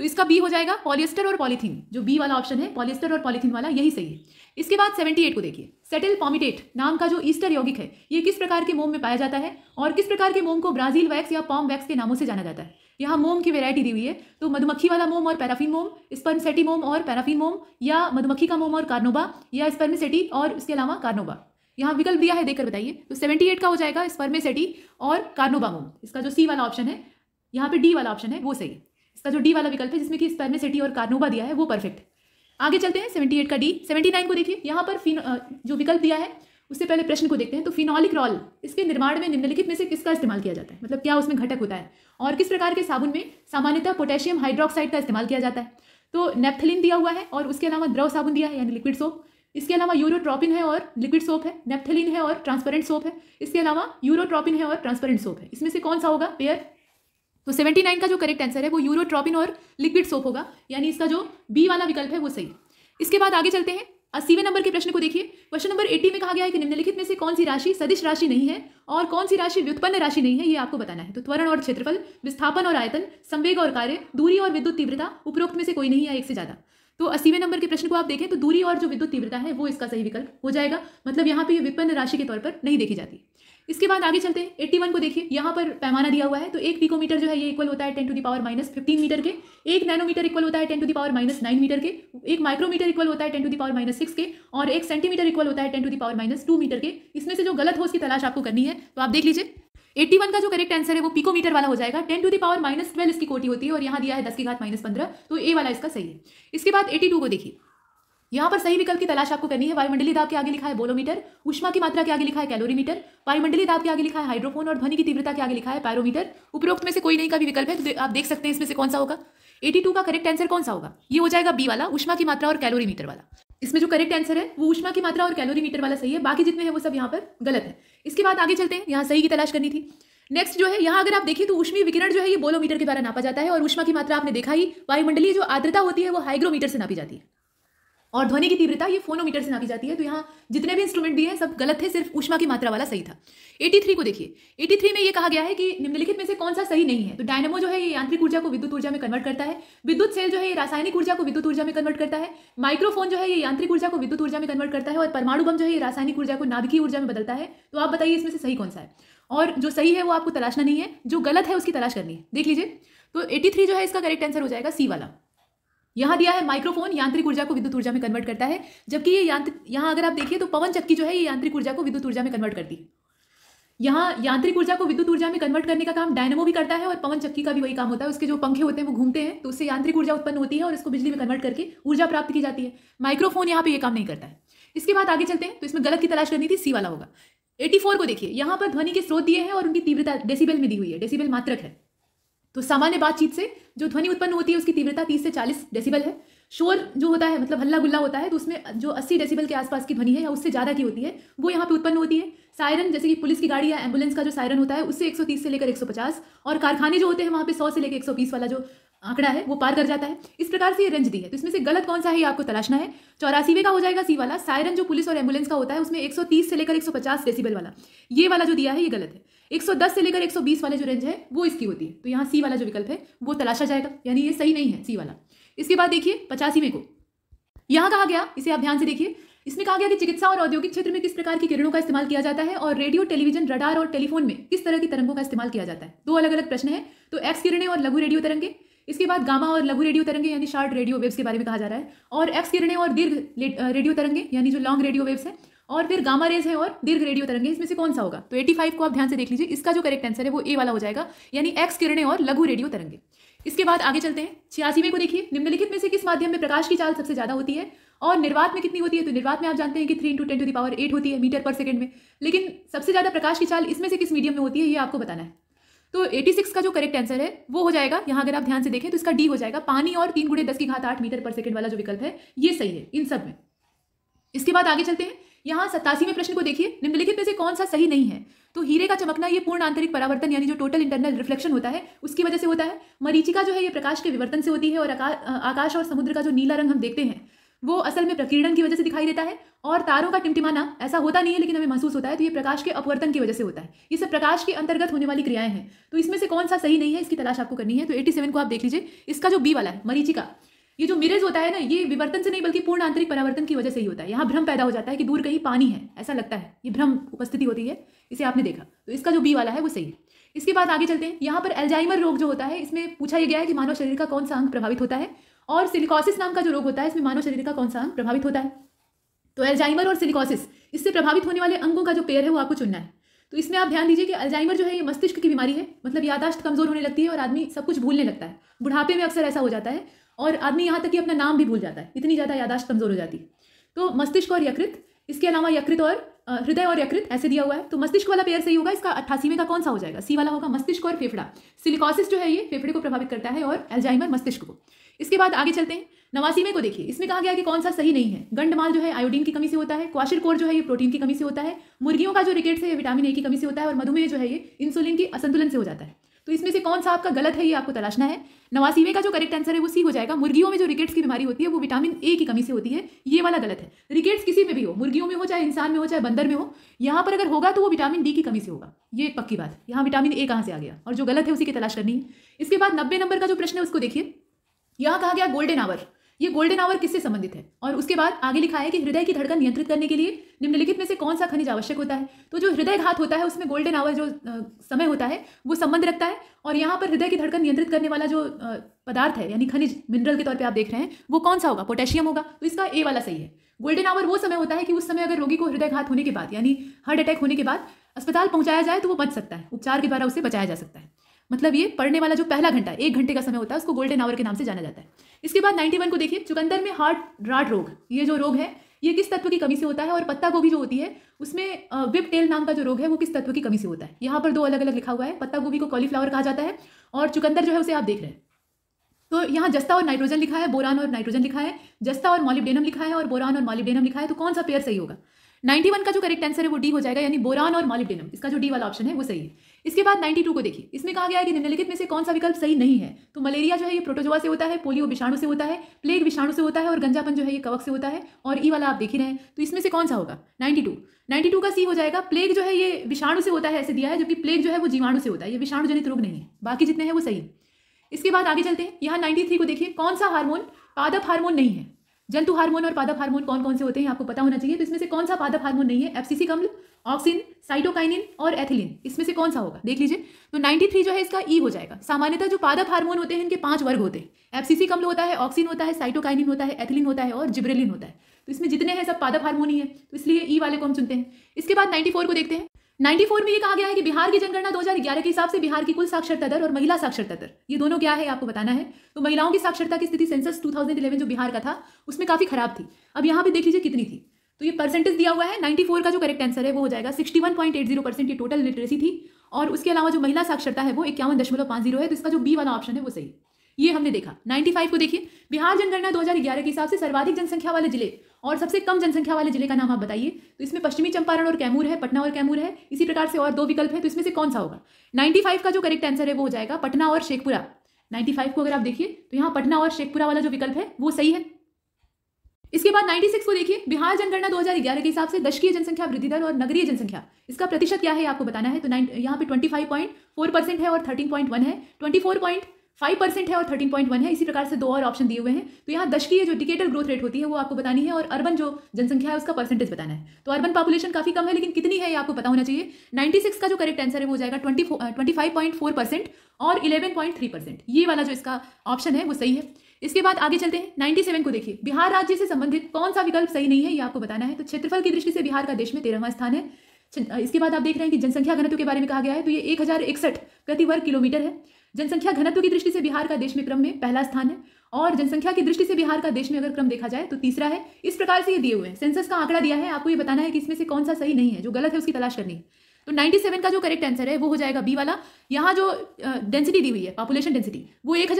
Speaker 1: तो इसका बी हो जाएगा पॉलिएस्टर और पॉलीथीन जो बी वाला ऑप्शन है पॉलिएस्टर और पॉलीथीन वाला यही सही है इसके बाद 78 को देखिए सेटल पॉमिटेट नाम का जो ईस्टर यौगिक है ये किस प्रकार के मोम में पाया जाता है और किस प्रकार के मोम को ब्राजील वैक्स या पॉम वैक्स के नामों से जाना जाता है यहाँ मोम की वेरायटी दी हुई है तो मधुमक्खी वाला मोम और पैराफिन मोम स्पर्मसेटी मोम और पैराफिन मोम या मधुमक्खी का मोम और कार्नोबा या स्पर्मिसेटी और इसके अलावा कार्नोबा यहाँ विकल्प दिया है देखकर बताइए तो 78 का हो जाएगा स्पर्मेसेटी और कार्नोबा मोम इसका जो सी वाला ऑप्शन है यहाँ पे डी वाला ऑप्शन है वो सही है इसका जो डी वाला विकल्प है जिसमें कि स्पर्मेसिटी और कार्नोबा दिया है वो परफेक्ट आगे चलते हैं सेवेंटी एट का डी सेवेंटी नाइन को देखिए यहाँ पर फिन जो विकल्प दिया है उससे पहले प्रश्न को देखते हैं तो फिनॉलिक रॉल इसके निर्माण में निम्नलिखित में से किसका इस्तेमाल किया जाता है मतलब क्या उसमें घटक होता है और किस प्रकार के साबुन में सामान्यतः पोटेशियम हाइड्रोक्साइड का इस्तेमाल किया जाता है तो नेप्थलिन दिया हुआ है और उसके अलावा द्रव साबुन दिया है यानी लिक्विड सोप इसके अलावा यूरोट्रॉपिन है और लिक्विड सोप है नेप्थलिन है और ट्रांसपेरेंट सोप है इसके अलावा यूरोट्रॉपिन है और ट्रांसपेरेंट सोप है इसमें से कौन सा होगा पेयर तो 79 का जो करेक्ट आंसर है वो यूरोट्रॉपिन और लिक्विड सोप होगा यानी इसका जो बी वाला विकल्प है वो सही इसके बाद आगे चलते हैं अस्सीवें नंबर के प्रश्न को देखिए क्वेश्चन नंबर 80 में कहा गया है कि निम्नलिखित में से कौन सी राशि सदिश राशि नहीं है और कौन सी राशि व्युत्पन्न राशि नहीं है ये आपको बताना है तो त्वरण और क्षेत्रफल विस्थापन और आयतन संवेग और कार्य दूरी और विद्युत तीव्रता उपरोक्त में से कोई नहीं है एक से ज़्यादा तो अस्सीवें नंबर के प्रश्न को आप देखें तो दूरी और जो विद्युत तीव्रता है वो इसका सही विकल्प हो जाएगा मतलब यहाँ पर यह व्युत्पन्न राशि के तौर पर नहीं देखी जाती इसके बाद आगे चलते हैं एट्टी वन को देखिए यहाँ पर पैमाना दिया हुआ है तो एक पिकोमीटर जो है ये इक्वल होता है ten to the power minus fifteen metre के एक नैनोमीटर इक्वल होता है ten to the power minus nine metre के एक माइक्रोमीटर इक्वल होता है ten to the power minus six के और एक सेंटीमीटर इक्वल होता है ten to the power minus two metre के इसमें से जो गलत हो उसकी तलाश आपको करनी है तो आप देख लीजिए 81 का जो करेक्ट आंसर है वो पिकोमीटर वाला हो जाएगा 10 to the power minus twelve इसकी कोटी होती है और यहाँ दिया है 10 की घात माइनस पंद्रह तो ए वाला इसका सही है इसके बाद 82 को देखिए यहाँ पर सही विकल्प की तलाश आपको करनी है वायुमंडली दाब के आगे लिखा है बोलोमीटर उष्मा की मात्रा के आगे लिखा है कैलोरीमीटर वायुमंडली दाब के आगे लिखा है हाइड्रोफोन और ध्वनि की तीव्रता के आगे लिखा है पैरोमीटर उपरोक्त में से कोई नहीं का भी विकल्प है तो आप देख सकते हैं इसमें से कौन सा होगा एटी का करेक्ट आंसर कौन सा होगा ये हो जाएगा बी वाला उष्मा की मात्रा और कैलोरीमीटर वाला इसमें जो करेक्ट आंसर है वो उष्मा की मात्रा और कैलोरीमीटर वाला सही है बाकी जितने हैं वो सब यहाँ पर गलत है इसके बाद आगे चलते हैं यहाँ सही की तलाश करनी थी नेक्स्ट जो है यहाँ अगर आप देखें तो उष्मी विकिरण जो है ये बोलोमीटर के द्वारा नापा जाता है और उष्मा की मात्रा आपने देखा ही वायुमंडलीय जो आर्द्रता होती है वो हाइग्रोमीटर से नापी जाती है और ध्वनि की तीव्रता ये फोनोमीटर से नापी जाती है तो यहाँ जितने भी इंस्ट्रूमेंट दिए हैं सब गलत थे सिर्फ ऊष्मा की मात्रा वाला सही था 83 को देखिए 83 में ये कहा गया है कि निम्नलिखित में से कौन सा सही नहीं है तो डायनमो जो है ये यांत्रिक ऊर्जा को विद्युत ऊर्जा में कन्वर्ट करता है विद्युत सेल जो है ये रासायनिक ऊर्जा को विद्युत ऊर्जा में कन्वर्ट करता है माइक्रोफोन जो है ये यांत्रिक ऊर्जा को विद्युत ऊर्जा में कन्वर्ट करता है और परमाणु बम जो है ये रासायनिक ऊर्जा को नाभिकीय ऊर्जा में बदलता है तो आप बताइए इसमें से सही कौन सा है और जो सही है वो आपको तलाशना नहीं है जो गलत है उसकी तलाश करनी है देख लीजिए तो 83 जो है इसका करेक्ट आंसर हो जाएगा सी वाला यहाँ दिया है माइक्रोफोन यांत्रिक ऊर्जा को विद्युत ऊर्जा में कन्वर्ट करता है जबकि ये यांत्रिक अगर आप देखिए तो पवन चक्की जो है ये यांत्रिक ऊर्जा को विद्युत ऊर्जा में कन्वर्ट करती है यांत्रिक ऊर्जा को विद्युत ऊर्जा में कन्वर्ट करने का काम डायनमो भी करता है और पवन चक्की का भी वही काम होता है उसके जो पंखे होते हैं वो घूमते हैं तो उससे यांत्रिक ऊर्जा उत्पन्न होती है और इसको बिजली में कन्वर्ट करके ऊर्जा प्राप्त की जाती है माइक्रोफोन यहाँ पे यह काम नहीं करता है इसके बाद आगे चलते हैं तो इसमें गलत की तलाश करनी थी सी वाला होगा 84 को देखिए यहां पर ध्वनि के स्रोत दिए हैं और उनकी तीव्रता डेसीबेल में दी हुई है डेसीबेल मात्रक है तो सामान्य बातचीत से जो ध्वनि उत्पन्न होती है उसकी तीव्रता 30 से 40 डेसिबल है शोर जो होता है मतलब हल्ला गुल्ला होता है तो उसमें जो 80 डेसिबल के आसपास की ध्वनि है या उससे ज़्यादा की होती है वो यहाँ पे उत्पन्न होती है सायरन जैसे कि पुलिस की गाड़ी या एम्बुलेंस का जो सायरन होता है उससे 130 से लेकर 150 और कारखाने जो होते हैं वहाँ पे 100 से लेकर 120 वाला जो आंकड़ा है वो पार कर जाता है इस प्रकार से ये रेंज दी है तो इसमें से गलत कौन सा है ये आपको तलाशना है चौरासीवे का हो जाएगा सी वाला सायरन जो पुलिस और एम्बुलेंस का होता है उसमें 130 से लेकर 150 डेसिबल वाला ये वाला जो दिया है ये गलत है 110 से लेकर 120 वाले जो रेंज है वो इसकी होती है तो यहाँ सी वाला जो विकल्प है वो तलाशा जाएगा यानी ये सही नहीं है सी वाला इसके बाद देखिए में को यहाँ कहा गया इसे आप ध्यान से देखिए इसमें कहा गया कि चिकित्सा और औद्योगिक क्षेत्र में किस प्रकार की किरणों का इस्तेमाल किया जाता है और रेडियो टेलीविजन रडार और टेलीफोन में किस तरह की तरंगों का इस्तेमाल किया जाता है दो अलग अलग प्रश्न है तो एक्स किरणें और लघु रेडियो तरंगे इसके बाद गामा और लघु रेडियो तरंगे यानी शार्ट रेडियो वेव्स के बारे में कहा जा रहा है और एक्स किरणें और दीर्घ रेडियो तरंगे यानी जो लॉन्ग रेडियो वेव्स है और फिर गामा रेज है और दीर्घ रेडियो तरंगे इसमें से कौन सा होगा तो 85 को आप ध्यान से देख लीजिए इसका जो करेक्ट आंसर है वो ए वाला हो जाएगा यानी एक्स किरणें और लघु रेडियो तरंगे इसके बाद आगे चलते हैं में को देखिए निम्नलिखित में से किस माध्यम में प्रकाश की चाल सबसे ज्यादा होती है और निर्वात में कितनी होती है तो निर्वात में आप जानते हैं कि three into ten to the power eight होती है मीटर पर सेकंड में लेकिन सबसे ज्यादा प्रकाश की चाल इसमें से किस मीडियम में होती है ये आपको बताना है तो 86 का जो करेक्ट आंसर है वो हो जाएगा यहाँ अगर आप ध्यान से देखें तो इसका डी हो जाएगा पानी और तीन गुड़े दस की घात आठ मीटर पर सेकंड वाला जो विकल्प है ये सही है इन सब में इसके बाद आगे चलते हैं यहाँ सतासीवें प्रश्न को देखिए निम्नलिखित में से कौन सा सही नहीं है तो हीरे का चमकना ये पूर्ण आंतरिक परावर्तन यानी जो टोटल इंटरनल रिफ्लेक्शन होता है उसकी वजह से होता है मरीचिका जो है ये प्रकाश के विवर्तन से होती है और आकाश और समुद्र का जो नीला रंग हम देखते हैं वो असल में प्रकीर्णन की वजह से दिखाई देता है और तारों का टिमटिमाना ऐसा होता नहीं है लेकिन हमें महसूस होता है तो ये प्रकाश के अपवर्तन की वजह से होता है ये सब प्रकाश के अंतर्गत होने वाली क्रियाएं हैं तो इसमें से कौन सा सही नहीं है इसकी तलाश आपको करनी है तो 87 को आप देख लीजिए इसका जो बी वाला है मरीचिका ये जो मिरेज होता है ना ये विवर्तन से नहीं बल्कि पूर्ण आंतरिक परावर्तन की वजह से ही होता है यहाँ भ्रम पैदा हो जाता है कि दूर कहीं पानी है ऐसा लगता है ये भ्रम उपस्थिति होती है इसे आपने देखा तो इसका जो बी वाला है वो सही है इसके बाद आगे चलते हैं यहाँ पर एल्जाइमर रोग जो होता है इसमें पूछा यह गया है कि मानव शरीर का कौन सा अंग प्रभावित होता है और सिलिकॉसिस नाम का जो रोग होता है इसमें मानव शरीर का कौन सा अंग प्रभावित होता है तो एल्जाइमर और सिलिकॉसिस इससे प्रभावित होने वाले अंगों का जो पेयर है वो आपको चुनना है तो इसमें आप ध्यान दीजिए कि अल्जाइमर जो है ये मस्तिष्क की बीमारी है मतलब यादाश्त कमजोर होने लगती है और आदमी सब कुछ भूलने लगता है बुढ़ापे में अक्सर ऐसा हो जाता है और आदमी यहाँ तक कि अपना नाम भी भूल जाता है इतनी ज़्यादा यादाश्त कमज़ोर हो जाती है तो मस्तिष्क और यकृत इसके अलावा यकृत और हृदय और यकृत ऐसे दिया हुआ है तो मस्तिष्क वाला पेयर सही होगा इसका अट्ठासीवें का कौन सा हो जाएगा सी वाला होगा मस्तिष्क और फेफड़ा सिलिकॉसिस जो है ये फेफड़े को प्रभावित करता है और एल्जाइमर मस्तिष्क को इसके बाद आगे चलते हैं नवासीवें को देखिए इसमें कहा गया कि कौन सा सही नहीं है गंडमाल जो है आयोडीन की कमी से होता है क्वाशिर कोर जो है ये प्रोटीन की कमी से होता है मुर्गियों का जो रिकेट्स है विटामिन ए की कमी से होता है और मधुमेह जो है ये इंसुलिन की असंतुलन से हो जाता है तो इसमें से कौन सा आपका गलत है ये आपको तलाशना है नवासीवे का जो करेक्ट आंसर है वो सी हो जाएगा मुर्गियों में जो रिकेट्स की बीमारी होती है वो विटामिन ए की कमी से होती है ये वाला गलत है रिकेट्स किसी में भी हो मुर्गियों में हो चाहे इंसान में हो चाहे बंदर में हो यहाँ पर अगर होगा तो वो विटामिन डी की कमी से होगा ये पक्की बात है यहाँ विटामिन ए कहाँ से आ गया और जो गलत है उसी की तलाश करनी है इसके बाद नब्बे नंबर का जो प्रश्न है उसको देखिए यहाँ कहा गया गोल्डन आवर ये गोल्डन आवर किससे संबंधित है और उसके बाद आगे लिखा है कि हृदय की धड़कन नियंत्रित करने के लिए निम्नलिखित में से कौन सा खनिज आवश्यक होता है तो जो हृदयघात होता है उसमें गोल्डन आवर जो समय होता है वो संबंध रखता है और यहाँ पर हृदय की धड़कन नियंत्रित करने वाला जो पदार्थ है यानी खनिज मिनरल के तौर पर आप देख रहे हैं वो कौन सा होगा पोटेशियम होगा तो इसका ए वाला सही है गोल्डन आवर वो समय होता है कि उस समय अगर रोगी को हृदयघात होने के बाद यानी हार्ट अटैक होने के बाद अस्पताल पहुंचाया जाए तो वो बच सकता है उपचार के द्वारा उसे बचाया जा सकता है मतलब ये पढ़ने वाला जो पहला घंटा एक घंटे का समय होता है उसको गोल्डन आवर के नाम से जाना जाता है इसके बाद नाइन्टी वन को देखिए चुकंदर में हार्ट राट रोग ये जो रोग है ये किस तत्व की कमी से होता है और पत्ता गोभी जो होती है उसमें विप टेल नाम का जो रोग है वो किस तत्व की कमी से होता है यहाँ पर दो अलग अलग लिखा हुआ है पत्ता गोभी को कॉलीफ्लावर कहा जाता है और चुकंदर जो है उसे आप देख रहे हैं तो यहाँ जस्ता और नाइट्रोजन लिखा है बोरान और नाइट्रोजन लिखा है जस्ता और मॉलिबडेनम लिखा है और बोरान और मॉलिबडेनम लिखा है तो कौन सा पेयर सही होगा वन का जो करेक्ट आंसर है वो डी हो जाएगा यानी बोरान और मॉलिब्डेनम इसका जो डी वाला ऑप्शन है वो सही है इसके बाद नाइन्टी टू को देखिए इसमें कहा गया है कि निम्नलिखित में से कौन सा विकल्प सही नहीं है तो मलेरिया जो है ये प्रोटोजोआ से होता है पोलियो विषाणु से होता है प्लेग विषाणु से होता है और गंजापन जो है ये कवक से होता है और ई e वाला आप देख ही रहे हैं तो इसमें से कौन सा होगा नाइन्टी टू नाइन्टी टू का सी हो जाएगा प्लेग जो है ये विषाणु से होता है ऐसे दिया है जबकि प्लेग जो है वो जीवाणु से होता है ये विषाणु जनित रोग नहीं है बाकी जितने हैं वो सही है इसके बाद आगे चलते हैं यहाँ नाइन्टी को देखिए कौन सा हार्मोन पादप हार्मोन नहीं है जंतु हार्मोन और पादप हार्मोन कौन कौन से होते हैं आपको पता होना चाहिए तो इसमें से कौन सा पादप हार्मोन नहीं है एफसीसी कम्ल ऑक्सिन साइटोकाइनिन और एथिलिन इसमें से कौन सा होगा देख लीजिए तो 93 जो है इसका ई e हो जाएगा सामान्यतः जो पादप हार्मोन होते हैं इनके पांच वर्ग होते हैं एफसीसी कम्ल होता है ऑक्सिन होता है साइटोकाइनिन होता है एथिलिन होता है और जिब्रेलिन होता है तो इसमें जितने हैं सब पादप हार्मोन ही है तो इसलिए ई e वाले को हम चुनते हैं इसके बाद फोर को देखते हैं 94 में ये कहा गया है कि बिहार की जनगणना 2011 के हिसाब से बिहार की कुल साक्षरता दर और महिला साक्षरता दर ये दोनों क्या है आपको बताना है तो महिलाओं की साक्षरता की स्थिति सेंसस 2011 जो बिहार का था उसमें काफ़ी खराब थी अब यहाँ पे देख लीजिए कितनी थी तो ये परसेंटेज दिया हुआ है 94 का जो करेक्ट आंसर है वो हो जाएगा 61.80 परसेंट ये टोटल लिटरेसी थी और उसके अलावा जो महिला साक्षरता है वो इक्यावन दशमलव जीरो है तो इसका जो बी वाला ऑप्शन है वो सही ये हमने देखा 95 को देखिए बिहार जनगणना 2011 के हिसाब से सर्वाधिक जनसंख्या वाले जिले और सबसे कम जनसंख्या वाले जिले का नाम आप बताइए तो इसमें पश्चिमी चंपारण और कैमूर है पटना और कैमूर है इसी प्रकार से और दो विकल्प है तो इसमें से कौन सा होगा फाइव का जो करेक्ट आंसर है वो हो जाएगा पटना और शेखपुरा फाइव को अगर आप देखिए तो यहाँ पटना और शेखपुरा वाला जो विकल्प है वो सही है इसके बाद 96 को देखिए बिहार जनगणना 2011 के हिसाब से दशकीय जनसंख्या वृद्धि दर और नगरीय जनसंख्या इसका प्रतिशत क्या है आपको बताना है तो यहाँ पे 25.4 परसेंट है और 13.1 है 24. फाइव परसेंट है और थर्टीन पॉइंट वन है इसी प्रकार से दो और ऑप्शन दिए हुए हैं तो यहाँ दशकीय जो डिकेटर ग्रोथ रेट होती है वो आपको बतानी है और अर्बन जो जनसंख्या है उसका परसेंटेज बताना है तो अर्बन पॉपुलेशन काफी कम है लेकिन कितनी है ये आपको पता होना चाहिए नाइन्टी सिक्स का जो करेक्ट आंसर है वो जाएगा twenty five point four percent और इलेवन पॉइंट थ्री परसेंट ये वाला जो इसका ऑप्शन है वो सही है इसके बाद आगे चलते हैं 97 को देखिए बिहार राज्य से संबंधित कौन सा विकल्प सही नहीं है ये आपको बताना है तो क्षेत्रफल की दृष्टि से बिहार का देश में तेरहवां स्थान है इसके बाद आप देख रहे हैं कि जनसंख्या घनत्व के बारे में कहा गया है तो ये एक प्रति वर्ग किलोमीटर है जनसंख्या घनत्व की दृष्टि से बिहार का देश में क्रम में पहला स्थान है और जनसंख्या की दृष्टि से बिहार का देश में अगर क्रम देखा जाए तो तीसरा है इस प्रकार से ये दिए हुए हैं सेंसस का आंकड़ा दिया है आपको ये बताना है कि इसमें से कौन सा सही नहीं है जो गलत है उसकी तलाश करनी है तो 97 का जो करेक्ट आंसर है वो हो जाएगा बी वाला यहाँ जो डेंसिटी दी हुई है पॉपुलेशन डेंसिटी वो एक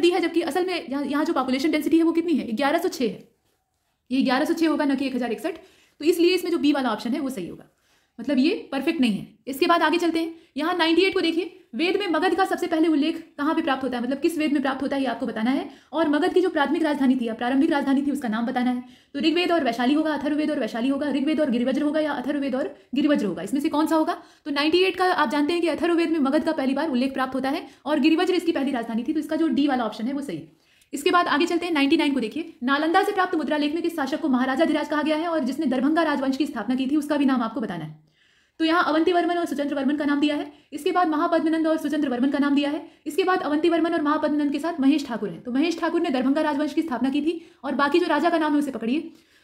Speaker 1: दी है जबकि असल में यहाँ जो पॉपुलेशन डेंसिटी है वो कितनी है ग्यारह है ये ग्यारह होगा ना कि एक तो इसलिए इसमें जो बी वाला ऑप्शन है वो सही होगा मतलब ये परफेक्ट नहीं है इसके बाद आगे चलते हैं यहाँ 98 को देखिए वेद में मगध का सबसे पहले उल्लेख कहाँ पे प्राप्त होता है मतलब किस वेद में प्राप्त होता है ये आपको बताना है और मगध की जो प्राथमिक राजधानी थी या प्रारंभिक राजधानी थी उसका नाम बताना है तो ऋग्वेद और वैशाली होगा अथर्वेद और वैशाली होगा ऋग्वेद और गिरिवज्र होगा या अथर्वेद और गिरिवज्र होगा इसमें से कौन सा होगा तो नाइन्टी का आप जानते हैं कि अथर्वेद में मगध का पहली बार उल्लेख प्राप्त होता है और गिरिवज्र इसकी पहली राजधानी थी तो इसका जो डी वाला ऑप्शन है वो सही इसके बाद आगे चलते हैं नाइन को देखिए नालंदा से प्राप्त मुद्रा लेख में किस शासक को महाराजा धिराज कहा गया है और जिसने दरभंगा राजवंश की स्थापना की थी उसका भी नाम आपको बताना है तो यहाँ अवंती वर्मन और सुचंद्र वर्मन का नाम दिया है इसके बाद महापद्मनंद और सुचंद्र वर्मन का नाम दिया है इसके बाद अवंती वर्मन और महापद्मनंद के साथ महेश ठाकुर हैं तो महेश ठाकुर ने दरभंगा राजवंश की स्थापना की थी और बाकी जो राजा का नाम है उसे पकड़िए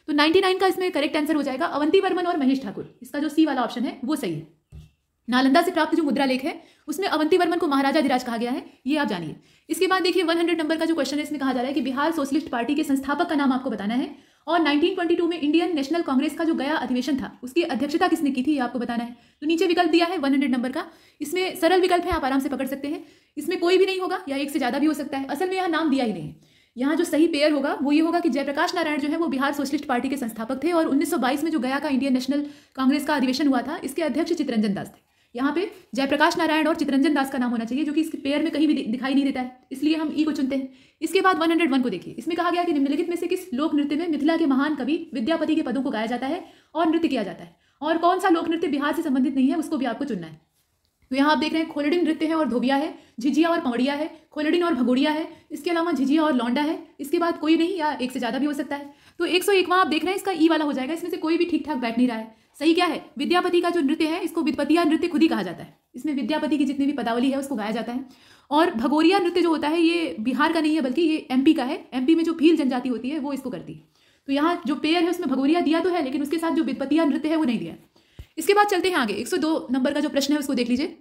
Speaker 1: तो 99 का इसमें करेक्ट आंसर हो जाएगा अवंती वर्मन और महेश ठाकुर इसका जो सी वाला ऑप्शन है वो सही है नालंदा से प्राप्त जो मुद्रा लेख है उसमें अवंती वर्मन को महाराजा अधिराज कहा गया है ये आप जानिए इसके बाद देखिए 100 नंबर का जो क्वेश्चन है इसमें कहा जा रहा है कि बिहार सोशलिस्ट पार्टी के संस्थापक का नाम आपको बताना है और 1922 में इंडियन नेशनल कांग्रेस का जो गया अधिवेशन था उसकी अध्यक्षता किसने की थी ये आपको बताना है तो नीचे विकल्प दिया है 100 नंबर का इसमें सरल विकल्प है आप आराम से पकड़ सकते हैं इसमें कोई भी नहीं होगा या एक से ज़्यादा भी हो सकता है असल में यहाँ नाम दिया ही नहीं है यहाँ जो सही पेयर होगा वो ये होगा कि जयप्रकाश नारायण जो है वो बिहार सोशलिस्ट पार्टी के संस्थापक थे और उन्नीस में जो गया का इंडियन नेशनल कांग्रेस का अधिवेशन हुआ था इसके अध्यक्ष चितरंजन दास थे यहाँ पे जयप्रकाश नारायण और चितरंजन दास का नाम होना चाहिए जो कि इसके पेयर में कहीं भी दिखाई नहीं देता है इसलिए हम ई e को चुनते हैं इसके बाद 101 को देखिए इसमें कहा गया कि निम्नलिखित में से किस लोक नृत्य में मिथिला के महान कवि विद्यापति के पदों को गाया जाता है और नृत्य किया जाता है और कौन सा लोक नृत्य बिहार से संबंधित नहीं है उसको भी आपको चुनना है तो यहाँ आप देख रहे हैं खोलडिन नृत्य है और धोबिया है झिझिया और पौड़िया है खोलडिन और भगोड़िया है इसके अलावा झिझिया और लौंडा है इसके बाद कोई नहीं या एक से ज़्यादा भी हो सकता है तो एक सौ आप देख रहे हैं इसका ई e वाला हो जाएगा इसमें से कोई भी ठीक ठाक बैठ नहीं रहा है सही क्या है विद्यापति का जो नृत्य है इसको विद्पतिया नृत्य खुद ही कहा जाता है इसमें विद्यापति की जितनी भी पदावली है उसको गाया जाता है और भगोरिया नृत्य जो होता है ये बिहार का नहीं है बल्कि ये एमपी का है एमपी में जो भील जनजाति होती है वो इसको करती है तो यहाँ जो पेयर है उसमें भगोरिया दिया तो है लेकिन उसके साथ जो विद्पतिया नृत्य है वो नहीं दिया इसके बाद चलते हैं आगे एक नंबर का जो प्रश्न है उसको देख लीजिए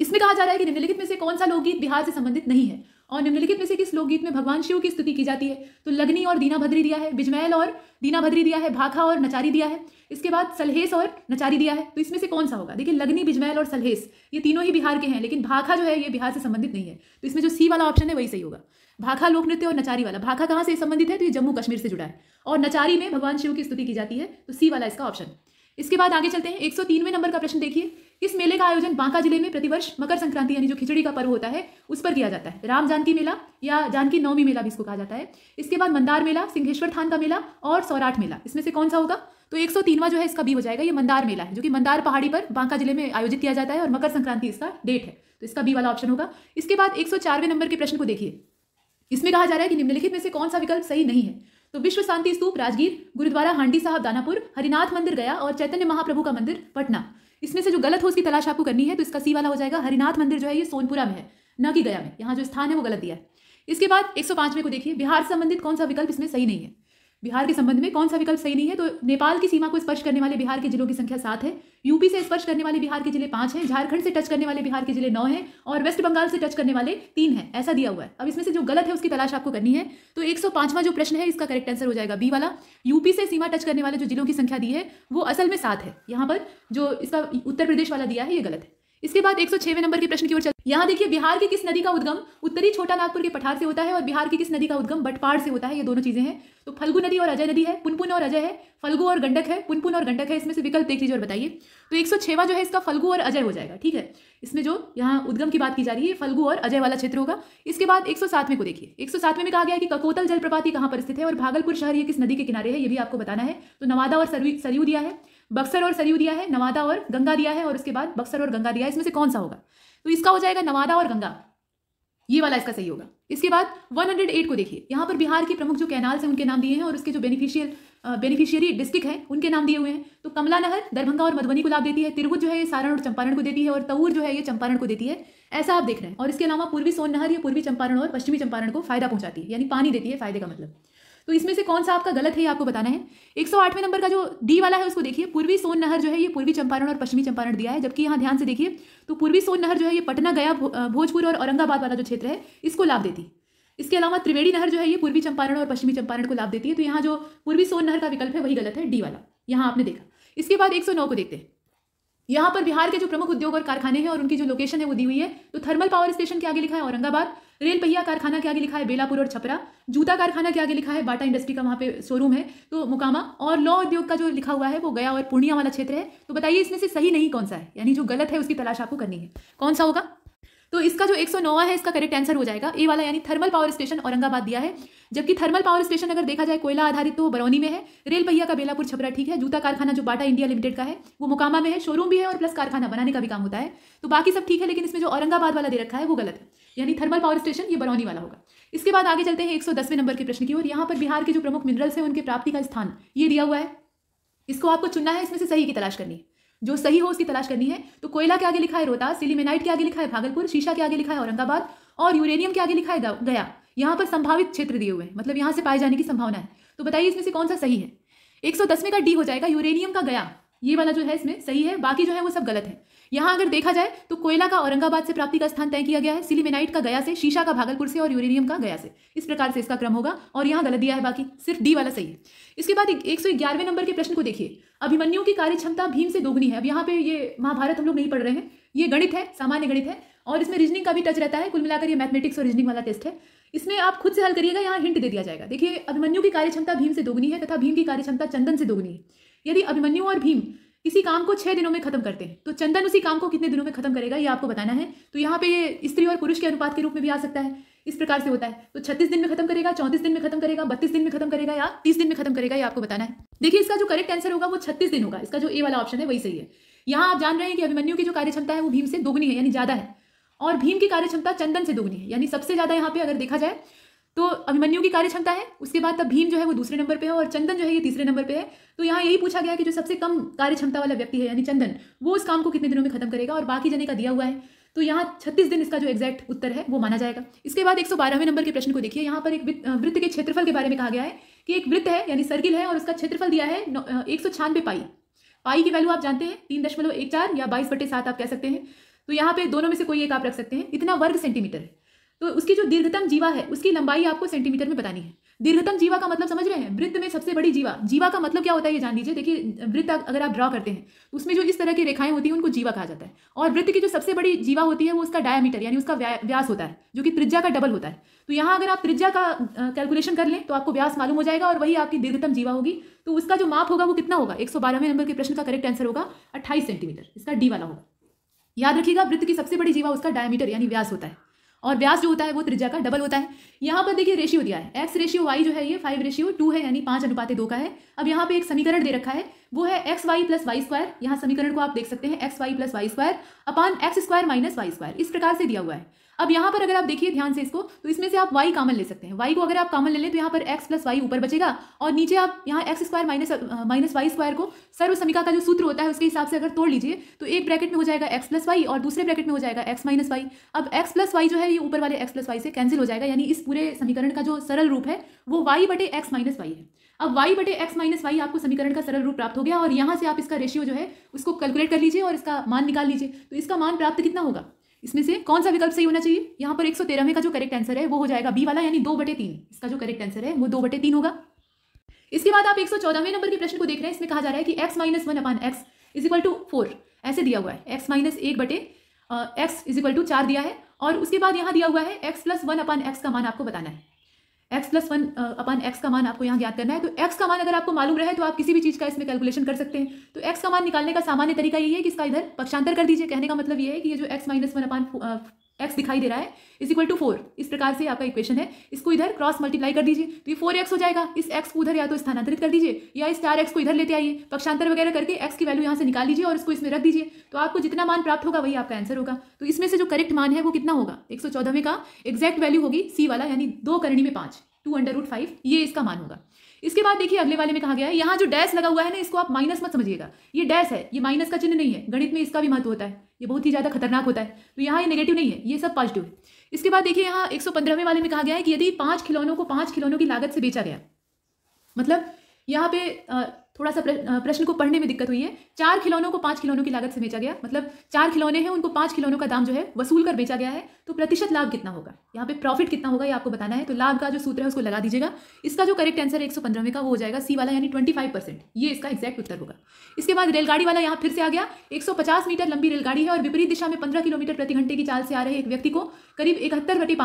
Speaker 1: इसमें कहा जा रहा है कि निम्नलिखित में से कौन सा लोकगीत बिहार से संबंधित नहीं है और निम्नलिखित में से किस लोकगीत में भगवान शिव की स्तुति की जाती है तो लग्नी और दीना भद्री दिया है बिजमैल और दीना भद्री दिया है भाखा और नचारी दिया है इसके बाद सलहेस और नचारी दिया है तो इसमें से कौन सा होगा देखिए लग्नी बिजमैल और सलहेस ये तीनों ही बिहार के हैं लेकिन भाखा जो है ये बिहार से संबंधित नहीं है तो इसमें जो सी वाला ऑप्शन है वही सही होगा भाखा लोक नृत्य और नचारी वाला भाखा कहाँ से संबंधित है तो ये जम्मू कश्मीर से जुड़ा है और नचारी में भगवान शिव की स्तुति की जाती है तो सी वाला इसका ऑप्शन इसके बाद आगे चलते हैं एक नंबर का प्रश्न देखिए इस मेले का आयोजन बांका जिले में प्रतिवर्ष मकर संक्रांति यानी जो खिचड़ी का पर्व होता है उस पर किया जाता है राम जानकी मेला या जानकी नवमी मेला भी इसको कहा जाता है इसके बाद मंदार मेला सिंहेश्वर थान का मेला और सौराठ मेला इसमें से कौन सा होगा तो एक सौ जो है इसका बी हो जाएगा ये मंदार मेला है जो कि मंदार पहाड़ी पर बांका जिले में आयोजित किया जाता है और मकर संक्रांति इसका डेट है तो इसका बी वाला ऑप्शन होगा इसके बाद एक नंबर के प्रश्न को देखिए इसमें कहा जा रहा है कि निम्नलिखित में से कौन सा विकल्प सही नहीं है तो विश्व शांति स्तूप राजगीर गुरुद्वारा हांडी साहब दानापुर हरिनाथ मंदिर गया और चैतन्य महाप्रभु का मंदिर पटना इसमें से जो गलत हो उसकी तलाश आपको करनी है तो इसका सी वाला हो जाएगा हरिनाथ मंदिर जो है ये सोनपुरा में है न कि गया में यहाँ जो स्थान है वो गलत दिया है इसके बाद सौ पांचवे को देखिए बिहार संबंधित कौन सा विकल्प इसमें सही नहीं है बिहार के संबंध में कौन सा विकल्प सही नहीं है तो नेपाल की सीमा को स्पर्श करने वाले बिहार के जिलों की संख्या सात है यूपी से स्पर्श करने वाले बिहार के जिले पांच हैं झारखंड से टच करने वाले बिहार के जिले नौ हैं और वेस्ट बंगाल से टच करने वाले तीन हैं ऐसा दिया हुआ है अब इसमें से जो गलत है उसकी तलाश आपको करनी है तो एक जो प्रश्न है इसका करेक्ट आंसर हो जाएगा बी वाला यूपी से सीमा टच करने वाले जो जिलों की संख्या दी है वो असल में सात है यहाँ पर जो इसका उत्तर प्रदेश वाला दिया है ये गलत है इसके बाद एक सौ नंबर के प्रश्न की ओर चल यहाँ देखिए बिहार की किस नदी का उद्गम उत्तरी छोटा नागपुर के पठार से होता है और बिहार की किस नदी का उद्गम बटपाड़ से होता है ये दोनों चीजें हैं तो फल्गु नदी और अजय नदी है पुनपुन और अजय है फल्गु और गंडक है पुनपुन और गंडक है इसमें से विकल्प देख लीजिए और बताइए तो एक जो है इसका फल्गु और अजय हो जाएगा ठीक है इसमें जो यहाँ उद्गम की बात की जा रही है फल्गु और अजय वाला क्षेत्र होगा इसके बाद एक में को देखिए एक में कहा गया कि ककोतल जलप्रपात कहाँ पर स्थित है और भागलपुर शहर ये किस नदी के किनारे है ये भी आपको बताना है तो नवादा और सरयू दिया है बक्सर और सरयू दिया है नवादा और गंगा दिया है और उसके बाद बक्सर और गंगा दिया है इसमें से कौन सा होगा तो इसका हो जाएगा नवादा और गंगा ये वाला इसका सही होगा इसके बाद 108 को देखिए यहाँ पर बिहार के प्रमुख जो कैनाल्स हैं उनके नाम दिए हैं और उसके जो बेनिफिशियल बेनिफिशियरी डिस्ट्रिक्ट हैं उनके नाम दिए हुए हैं तो कमला नहर दरभंगा और मधुबनी को लाभ देती है तिरहुत जो है ये सारण और चंपारण को देती है और तऊर जो है ये चंपारण को देती है ऐसा आप देख रहे हैं और इसके अलावा पूर्वी सोन नहर या पूर्वी चंपारण और पश्चिमी चंपारण को फायदा पहुंचाती है यानी पानी देती है फायदे का मतलब तो इसमें से कौन सा आपका गलत है ये आपको बताना है एक सौ आठवें नंबर का जो डी वाला है उसको देखिए पूर्वी सोन नहर जो है ये पूर्वी चंपारण और पश्चिमी चंपारण दिया है जबकि यहाँ ध्यान से देखिए तो पूर्वी सोन नहर जो है ये पटना गया भोजपुर और औरंगाबाद वाला जो क्षेत्र है इसको लाभ देती इसके अलावा त्रिवेणी नहर जो है ये पूर्वी चंपारण और पश्चिमी चंपारण को लाभ देती है तो यहाँ जो पूर्वी सोन नहर का विकल्प है वही गलत है डी वाला यहाँ आपने देखा इसके बाद नौ को देखते हैं यहाँ पर बिहार के जो प्रमुख उद्योग और कारखाने हैं और उनकी जो लोकेशन है वो दी हुई है तो थर्मल पावर स्टेशन के आगे लिखा है औरंगाबाद रेल पहिया कारखाना के आगे लिखा है बेलापुर और छपरा जूता कारखाना के आगे लिखा है बाटा इंडस्ट्री का वहाँ पे शोरूम है तो मुकामा और लॉ उद्योग का जो लिखा हुआ है वो गया और पूर्णिया वाला क्षेत्र है तो बताइए इसमें से सही नहीं कौन सा है यानी जो गलत है उसकी तलाश आपको करनी है कौन सा होगा तो इसका जो एक है इसका करेक्ट आंसर हो जाएगा ए वाला यानी थर्मल पावर स्टेशन औरंगाबाद दिया है जबकि थर्मल पावर स्टेशन अगर देखा जाए कोयला आधारित तो बरौनी में है रेल पहिया का बेलापुर छपरा ठीक है जूता कारखाना जो बाटा इंडिया लिमिटेड का है वो मुकामा में है शोरूम भी है और प्लस कारखाना बनाने का भी काम होता है तो बाकी सब ठीक है लेकिन इसमें जो औरंगाबाद वाला दे रखा है वो गलत है यानी थर्मल पावर स्टेशन ये बरौनी वाला होगा इसके बाद आगे चलते हैं एक नंबर के प्रश्न की ओर यहाँ पर बिहार के जो प्रमुख मिनरल्स हैं उनके प्राप्ति का स्थान ये दिया हुआ है इसको आपको चुनना है इसमें से सही की तलाश करनी है जो सही हो उसकी तलाश करनी है तो कोयला के आगे लिखा है रोहतास सिलीमेनाइट के आगे लिखा है भागलपुर शीशा के आगे लिखा है औरंगाबाद और यूरेनियम के आगे लिखा है गया यहाँ पर संभावित क्षेत्र दिए हुए हैं मतलब यहाँ से पाए जाने की संभावना है तो बताइए इसमें से कौन सा सही है एक दसवें का डी हो जाएगा यूरेनियम का गया ये वाला जो है इसमें सही है बाकी जो है वो सब गलत है यहां अगर देखा जाए तो कोयला का औरंगाबाद से प्राप्ति का स्थान तय किया गया है सिलीमेनाइट का गया से शीशा का भागलपुर से और यूरेनियम का गया से इस प्रकार से इसका क्रम होगा और यहाँ गलत दिया है बाकी सिर्फ डी वाला सही है इसके बाद एक सौ ग्यारहवें नंबर के प्रश्न को देखिए अभिमन्यु की कार्य क्षमता भीम से दोगुनी है अब यहाँ पे ये महाभारत हम लोग नहीं पढ़ रहे हैं ये गणित है सामान्य गणित है और इसमें रीजनिंग का भी टच रहता है कुल मिलाकर ये मैथमेटिक्स और रीजनिंग वाला टेस्ट है इसमें आप खुद से हल करिएगा यहाँ हिंट दे दिया जाएगा देखिए अभिमन्यु की कार्यक्षमता भीम से दोगुनी है तथा भीम की कार्यक्षमता चंदन से दोगुनी है यदि अभिमन्यु और भीम किसी काम को छह दिनों में खत्म करते हैं तो चंदन उसी काम को कितने दिनों में खत्म करेगा ये आपको बताना है तो यहाँ पे ये स्त्री और पुरुष के अनुपात के रूप में भी आ सकता है इस प्रकार से होता है तो छत्तीस दिन में खत्म करेगा चौंतीस दिन में खत्म करेगा बत्तीस दिन में खत्म करेगा या तीस दिन में खत्म करेगा ये आपको बताना है देखिए इसका जो करेक्ट आंसर होगा वो छत्तीस दिन होगा इसका जो ए वाला ऑप्शन है वही सही है यहाँ आप जान रहे हैं कि अभिमन्यु की जो क्षमता है वो भीम से दोगुनी है यानी ज्यादा है और भीम की कार्यक्षमता चंदन से दोगुनी है यानी सबसे ज्यादा यहाँ पे अगर देखा जाए तो अभिमन्यु की कार्य क्षमता है उसके बाद तब भीम जो है वो दूसरे नंबर पे है और चंदन जो है ये तीसरे नंबर पे है तो यहाँ यही पूछा गया कि जो सबसे कम कार्य क्षमता वाला व्यक्ति है यानी चंदन वो उस काम को कितने दिनों में खत्म करेगा और बाकी जने का दिया हुआ है तो यहाँ छत्तीस दिन इसका जो एग्जैक्ट उत्तर है वो माना जाएगा इसके बाद एक नंबर के प्रश्न को देखिए यहाँ पर एक वृत्त के क्षेत्रफल के बारे में कहा गया है कि एक वृत्त है यानी सर्किल है और उसका क्षेत्रफल दिया है एक सौ पाई पाई की वैल्यू आप जानते हैं तीन दशमलव एक चार या बाईस बटे आप कह सकते हैं तो यहाँ पे दोनों में से कोई एक आप रख सकते हैं इतना वर्ग सेंटीमीटर है तो उसकी जो दीर्घतम जीवा है उसकी लंबाई आपको सेंटीमीटर में बतानी है दीर्घतम जीवा का मतलब समझ रहे हैं वृत्त में सबसे बड़ी जीवा जीवा का मतलब क्या होता है ये जान लीजिए देखिए वृत्त अगर आप ड्रॉ करते हैं तो उसमें जो इस तरह की रेखाएं होती हैं उनको जीवा कहा जाता है और वृत्त की जो सबसे बड़ी जीवा होती है वो उसका डायमीटर यानी उसका व्यास होता है जो कि त्रिज्या का डबल होता है तो यहाँ अगर आप त्रिज्या का कैलकुलेशन कर लें तो आपको व्यास मालूम हो जाएगा और वही आपकी दीर्घतम जीवा होगी तो उसका जो माप होगा वो कितना होगा एक नंबर के प्रश्न का करेक्ट आंसर होगा अट्ठाईस सेंटीमीटर इसका डी वाला होगा याद रखिएगा वृत्त की सबसे बड़ी जीवा उसका डायमीटर यानी व्यास होता है और व्यास जो होता है वो त्रिज्या का डबल होता है यहाँ पर देखिए रेशियो दिया है एक्स रेशियो वाई जो है ये फाइव रेशियो टू है यानी पांच अनुपात दो का है अब यहाँ पे एक समीकरण दे रखा है वो है X Y plus Y square यहाँ समीकरण को आप देख सकते हैं X Y plus Y square upon X square minus Y square इस प्रकार से दिया हुआ है अब यहाँ पर अगर आप देखिए ध्यान से इसको तो इसमें से आप वाई कामन ले सकते हैं वाई को अगर आप कामन ले लें तो यहाँ पर एक्स प्लस वाई ऊपर बचेगा और नीचे आप यहाँ X square minus minus Y square को सर्व सर्वसमिका का जो सूत्र होता है उसके हिसाब से अगर तोड़ लीजिए तो एक ब्रैकेट में हो जाएगा एक्स प्लस वाई और दूसरे ब्रैकेट में हो जाएगा एक्स माइनस वाई अब एक्स प्लस वाई जो है ये ऊपर वाले एक्स प्लस वाई से कैंसिल हो जाएगा यानी इस पूरे समीकरण का जो सरल रूप है वो वाई बटे एक्स माइनस वाई है अब वाई बटे एक्स माइनस वाई आपको समीकरण का सरल रूप प्राप्त हो गया और यहाँ से आप इसका रेशियो जो है उसको कैलकुलेट कर लीजिए और इसका मान निकाल लीजिए तो इसका मान प्राप्त कितना होगा इसमें से कौन सा विकल्प सही होना चाहिए यहाँ पर एक सौ तेरहवें का जो करेक्ट आंसर है वो हो जाएगा बी वाला यानी दो बटे तीन इसका जो करेक्ट आंसर है वो दो बटे तीन होगा इसके बाद आप एक सौ चौदहवें नंबर के प्रश्न को देख रहे हैं इसमें कहा जा रहा है कि X minus one upon X is equal to four ऐसे दिया हुआ है एक्स माइनस एक बटे एक्स इज इक्वल टू चार दिया है और उसके बाद यहाँ दिया हुआ है X plus one upon X का मान आपको बताना है X plus one upon X का मान आपको यहाँ ज्ञात करना है तो एक्स का मान अगर आपको मालूम रहे तो आप किसी भी चीज़ का इसमें कैलकुलेशन कर सकते हैं तो एक्स का मान निकालने का सामान्य तरीका यही है कि इसका इधर पक्षांतर कर दीजिए कहने का मतलब ये है कि ये जो X minus one upon X दिखाई दे रहा है इज इक्वल टू फोर इस प्रकार से आपका इक्वेशन है इसको इधर क्रॉस मल्टीप्लाई कर दीजिए तो ये फोर एक्स हो जाएगा इस एक्स को उधर या तो स्थानांतरित कर दीजिए या इस चार एक्स को इधर लेते आइए पक्षांतर वगैरह करके एक्स की वैल्यू यहाँ से निकाल लीजिए और इसको इसमें रख दीजिए तो आपको जितना मान प्राप्त होगा वही आपका आंसर होगा तो इसमें से जो करेक्ट मान है वो कितना होगा एक सौ चौदहवें का एक्जैक्ट वैल्यू होगी सी वाला यानी दो करणी में पाँच टू अंडर रूट फाइव ये इसका मान होगा इसके बाद देखिए अगले वाले में कहा गया है यहाँ जो डैश लगा हुआ है ना इसको आप माइनस मत समझिएगा ये डैश है ये माइनस का चिन्ह नहीं है गणित में इसका भी महत्व होता है ये बहुत ही ज़्यादा खतरनाक होता है तो यहाँ ये नेगेटिव नहीं है ये सब पॉजिटिव है इसके बाद देखिए यहाँ एक वाले में कहा गया है कि यदि पांच खिलौनों को पांच खिलौनों की लागत से बेचा गया मतलब यहाँ पे थोड़ा सा प्रश्न को पढ़ने में दिक्कत हुई है चार खिलौनों को पांच खिलौनों की लागत से बेचा गया मतलब चार खिलौने हैं उनको पांच खिलौनों का दाम जो है वसूल कर बेचा गया है तो प्रतिशत लाभ कितना होगा यहाँ पे प्रॉफिट कितना होगा ये आपको बताना है तो लाभ का जो सूत्र है उसको लगा दीजिएगा इसका जो करेक्ट आंसर है एक सौ का वो हो जाएगा सी वाला यानी ट्वेंटी फाइव परसेंट ये इसका एक्जैक्ट उत्तर होगा इसके बाद रेलगाड़ी वाला यहाँ फिर से आ गया एक सौ पचास मीटर लंबी रेलगाड़ी है और विपरीत दिशा में पंद्रह किलोमीटर प्रति घंटे की चाल से आ रहे एक व्यक्ति को करीब इकहत्तर बटी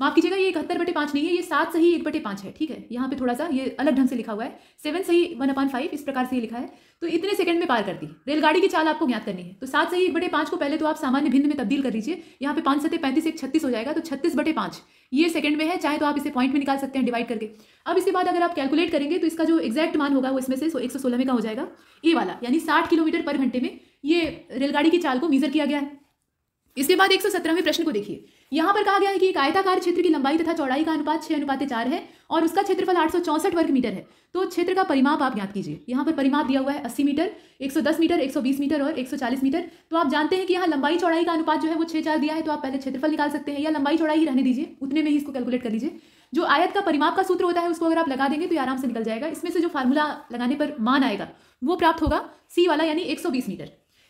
Speaker 1: माफ कीजिएगा ये इकहत्तर बटे पांच नहीं है ये सात सही एक बटे पांच है ठीक है यहाँ पे थोड़ा सा ये अलग ढंग से लिखा हुआ है सेवन सही वन अपान फाइव इस प्रकार से ये लिखा है तो इतने सेकंड में पार करती दी रेलगाड़ी की चाल आपको ज्ञात करनी है तो सात सही एक बटे पांच को पहले तो आप सामान्य भिन्न में तब्दील कर लीजिए यहाँ पे पांच सत्य पैंतीस एक छत्तीस हो जाएगा तो छत्तीस बटे पांच ये सेकंड में है चाहे तो आप इसे पॉइंट में निकाल सकते हैं डिवाइड करके अब इसके बाद अगर आप कैलकुलेट करेंगे तो इसका जो एक्जैक्ट मान होगा वो इसमें से एक सौ सोलह में का हो जाएगा ये वाला यानी साठ किलोमीटर पर घंटे में ये रेलगाड़ी की चाल को मीजर किया गया है इसके बाद एक सौ सत्रहवें प्रश्न को देखिए यहाँ पर कहा गया है कि एक आयताकार क्षेत्र की लंबाई तथा चौड़ाई का अनुपात छः अनुपात चार है और उसका क्षेत्रफल आठ वर्ग मीटर है तो क्षेत्र का परिमाप आप याद कीजिए यहाँ पर परिमाप दिया हुआ है अस्सी मीटर दस मीटर बीस मीटर और चालीस मीटर तो आप जानते हैं कि यहाँ लंबाई चौड़ाई का अनुपात जो है वो छः चार दिया है तो आप पहले क्षेत्रफल निकाल सकते हैं या लंबाई चौड़ाई ही रहने दीजिए उतने में ही इसको कैलकुलेट कर लीजिए जो आयत का परिमाप का सूत्र होता है उसको अगर आप लगा देंगे तो आराम से निकल जाएगा इसमें से जो फार्मूला लगाने पर मान आएगा वो प्राप्त होगा सी वाला यानी 120 मीटर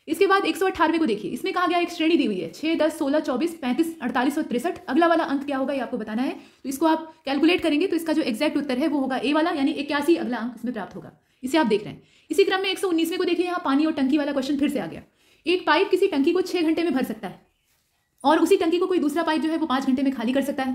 Speaker 1: इसके बाद एक को देखिए इसमें कहा गया एक श्रेणी दी हुई है छह दस सोलह चौबीस पैंतीस अड़तालीस और तिरसठ अगला वाला अंक क्या होगा ये आपको बताना है तो इसको आप कैलकुलेट करेंगे तो इसका जो एक्जैक्ट उत्तर है वो होगा ए वाला यानी इक्यासी अगला अंक इसमें प्राप्त होगा इसे आप देख रहे हैं इसी क्रम में एक को देखिए यहाँ पानी और टंकी वाला क्वेश्चन फिर से आ गया एक पाइप किसी टंकी को छह घंटे में भर सकता है और उसी टंकी को कोई दूसरा पाइप जो है वो पांच घंटे में खाली कर सकता है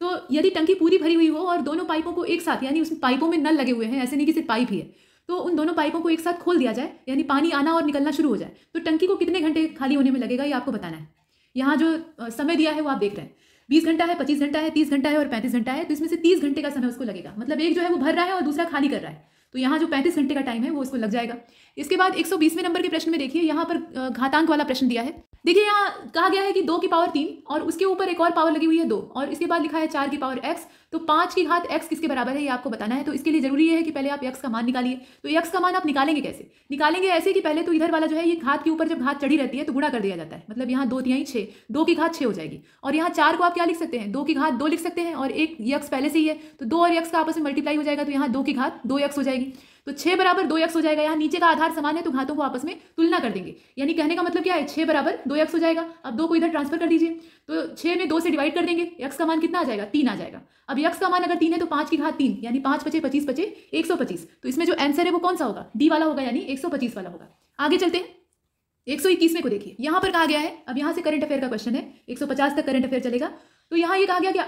Speaker 1: तो यदि टंकी पूरी भरी हुई हो और दोनों पाइपों को एक साथ यानी उस पाइपों में नल लगे हुए हैं ऐसे नहीं कि सिर्फ पाइप ही है तो उन दोनों पाइपों को एक साथ खोल दिया जाए यानी पानी आना और निकलना शुरू हो जाए तो टंकी को कितने घंटे खाली होने में लगेगा ये आपको बताना है यहाँ जो समय दिया है वो आप देख रहे हैं बीस घंटा है पच्चीस घंटा है तीस घंटा है और पैंतीस घंटा है तो इसमें से तीस घंटे का समय उसको लगेगा मतलब एक जो है वो भर रहा है और दूसरा खाली कर रहा है तो यहाँ जो पैंतीस घंटे का टाइम है वो उसको लग जाएगा इसके बाद एक सौ बीसवें नंबर के प्रश्न में देखिए यहाँ पर घातांक वाला प्रश्न दिया है देखिए यहाँ कहा गया है कि दो की पावर तीन और उसके ऊपर एक और पावर लगी हुई है दो और इसके बाद लिखा है चार की पावर एक्स तो पांच की घात एक्स किसके बराबर है ये आपको बताना है तो इसके लिए जरूरी है कि पहले आप एक्स का मान निकालिए तो एक्स का मान आप निकालेंगे कैसे निकालेंगे ऐसे कि पहले तो इधर वाला जो है ये घात के ऊपर जब घात चढ़ी रहती है तो गुणा कर दिया जाता है मतलब यहाँ दो तिहाई छः दो की घात छः हो जाएगी और यहाँ चार को आप क्या लिख सकते हैं दो की घात दो लिख सकते हैं और एक यक्स पहले से ही है तो दो और यक्स का आपस में मल्टीप्लाई हो जाएगा तो यहाँ दो की घात दो यक्स हो जाएगी तो छः बराबर दो एक्स हो जाएगा यहाँ नीचे का आधार समान है तो घातों को आपस में तुलना कर देंगे यानी कहने का मतलब क्या है छः बराबर दो एक्स हो जाएगा अब दो को इधर ट्रांसफर कर दीजिए तो छः में दो से डिवाइड कर देंगे यक्स का मान कितना आ जाएगा तीन आ जाएगा अब यक्स का मान अगर तीन है तो पाँच की घात तीन यानी पाँच पचे पच्चीस पचे एक सौ पच्चीस तो इसमें जो आंसर है वो कौन सा होगा डी वाला होगा यानी एक सौ पच्चीस वाला होगा आगे चलते हैं एक सौ इक्कीस में को देखिए यहाँ पर कहा गया है अब यहाँ से करंट अफेयर का क्वेश्चन है एक सौ पचास तक करंट अफेयर चलेगा तो यहाँ ये कहा गया कि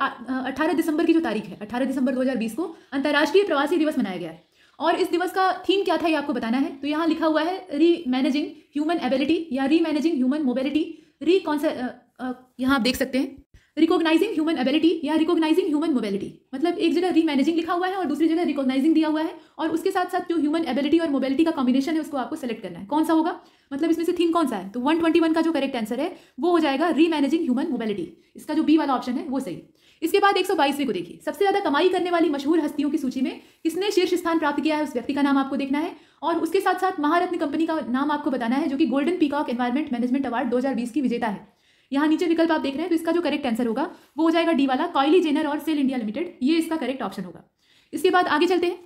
Speaker 1: अठारह दिसंबर की जो तारीख है अठारह दिसंबर दो हज़ार बीस को अंतर्राष्ट्रीय प्रवासी दिवस मनाया गया है और इस दिवस का थीम क्या था ये आपको बताना है तो यहाँ लिखा हुआ है री मैनेजिंग ह्यूमन एबिलिटी या री मैनेजिंग ह्यूमन मोबिलिटी री कॉन्से यहाँ आप देख सकते हैं रिकॉग्नाइजिंग ह्यूमन एबिलिटी या रिकोगनाइजिंग ह्यूमन मोबिलिटी मतलब एक जगह रीमैनेजिंग लिखा हुआ है और दूसरी जगह रिकॉग्नाइजिंग दिया हुआ है और उसके साथ साथ जो ह्यूमन एबिलिटी और मोबिलिटी का कॉम्बिनेशन है उसको आपको सेलेक्ट करना है कौन सा होगा मतलब इसमें से थीम कौन सा है तो 121 का जो करेक्ट आंसर है वो हो जाएगा रीमैनेजिंग ह्यूमन मोबिलिटी इसका जो बी वाला ऑप्शन है वो सही इसके बाद एक को देखिए सबसे ज़्यादा कमाई करने वाली मशहूर हस्तियों की सूची में किसने शीर्ष स्थान प्राप्त किया है उस व्यक्ति का नाम आपको देखना है और उसके साथ साथ महारत्न कंपनी का नाम आपको बताना है जो कि golden peacock environment management award दो की विजेता है यहाँ नीचे विकल्प आप देख रहे हैं तो इसका जो करेक्ट आंसर होगा वो हो जाएगा डी वाला कॉयली जेनर और सेल इंडिया लिमिटेड ये इसका करेक्ट ऑप्शन होगा इसके बाद आगे चलते हैं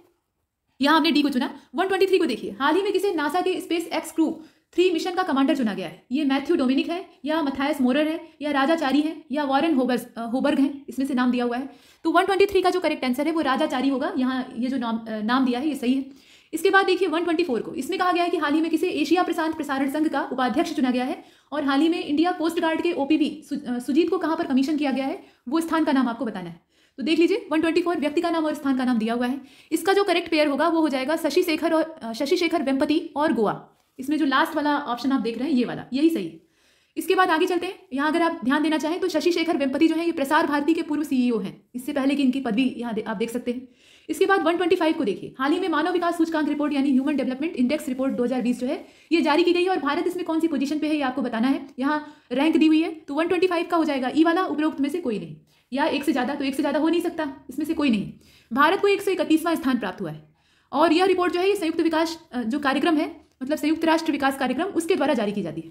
Speaker 1: यहाँ आपने डी को चुना 123 को देखिए हाल ही में किसे नासा के SpaceX crew three mission का कमांडर चुना गया है ये मैथ्यू डोमिनिक है या मथायस मोरर है या राजा चारी है या वॉरन होबर्स होबर्ग हैं इसमें से नाम दिया हुआ है तो 123 का जो करेक्ट आंसर है वो राजा चारी होगा यहाँ ये जो नाम नाम दिया है ये सही है इसके बाद देखिए 124 को इसमें कहा गया है कि हाल ही में किसे एशिया प्रशांत प्रसारण संघ का उपाध्यक्ष चुना गया है और हाल ही में इंडिया कोस्ट गार्ड के ओपीबी सुजीत को कहाँ पर कमीशन किया गया है वो स्थान का नाम आपको बताना है तो देख लीजिए 124 व्यक्ति का नाम और स्थान का नाम दिया हुआ है इसका जो करेक्ट पेयर होगा वो हो जाएगा शशि शेखर और शशि शेखर वेम्पति और गोवा इसमें जो लास्ट वाला ऑप्शन आप देख रहे हैं ये वाला यही सही है इसके बाद आगे चलते हैं यहाँ अगर आप ध्यान देना चाहें तो शशि शेखर वेम्पति जो है ये प्रसार भारती के पूर्व सीईओ e हैं इससे पहले कि इनकी पदवी यहाँ आप देख सकते हैं इसके बाद 125 को देखिए हाल ही में मानव विकास सूचकांक रिपोर्ट यानी ह्यूमन डेवलपमेंट इंडेक्स रिपोर्ट 2020 जो है ये जारी की गई है और भारत इसमें कौन सी पोजीशन पे है ये आपको बताना है यहाँ रैंक दी हुई है तो 125 का हो जाएगा ई वाला उपरोक्त में से कोई नहीं या एक से ज़्यादा तो एक से ज़्यादा हो नहीं सकता इसमें से कोई नहीं भारत को एक स्थान प्राप्त हुआ है और यह रिपोर्ट जो है ये संयुक्त विकास जो कार्यक्रम है मतलब संयुक्त राष्ट्र विकास कार्यक्रम उसके द्वारा जारी की जाती है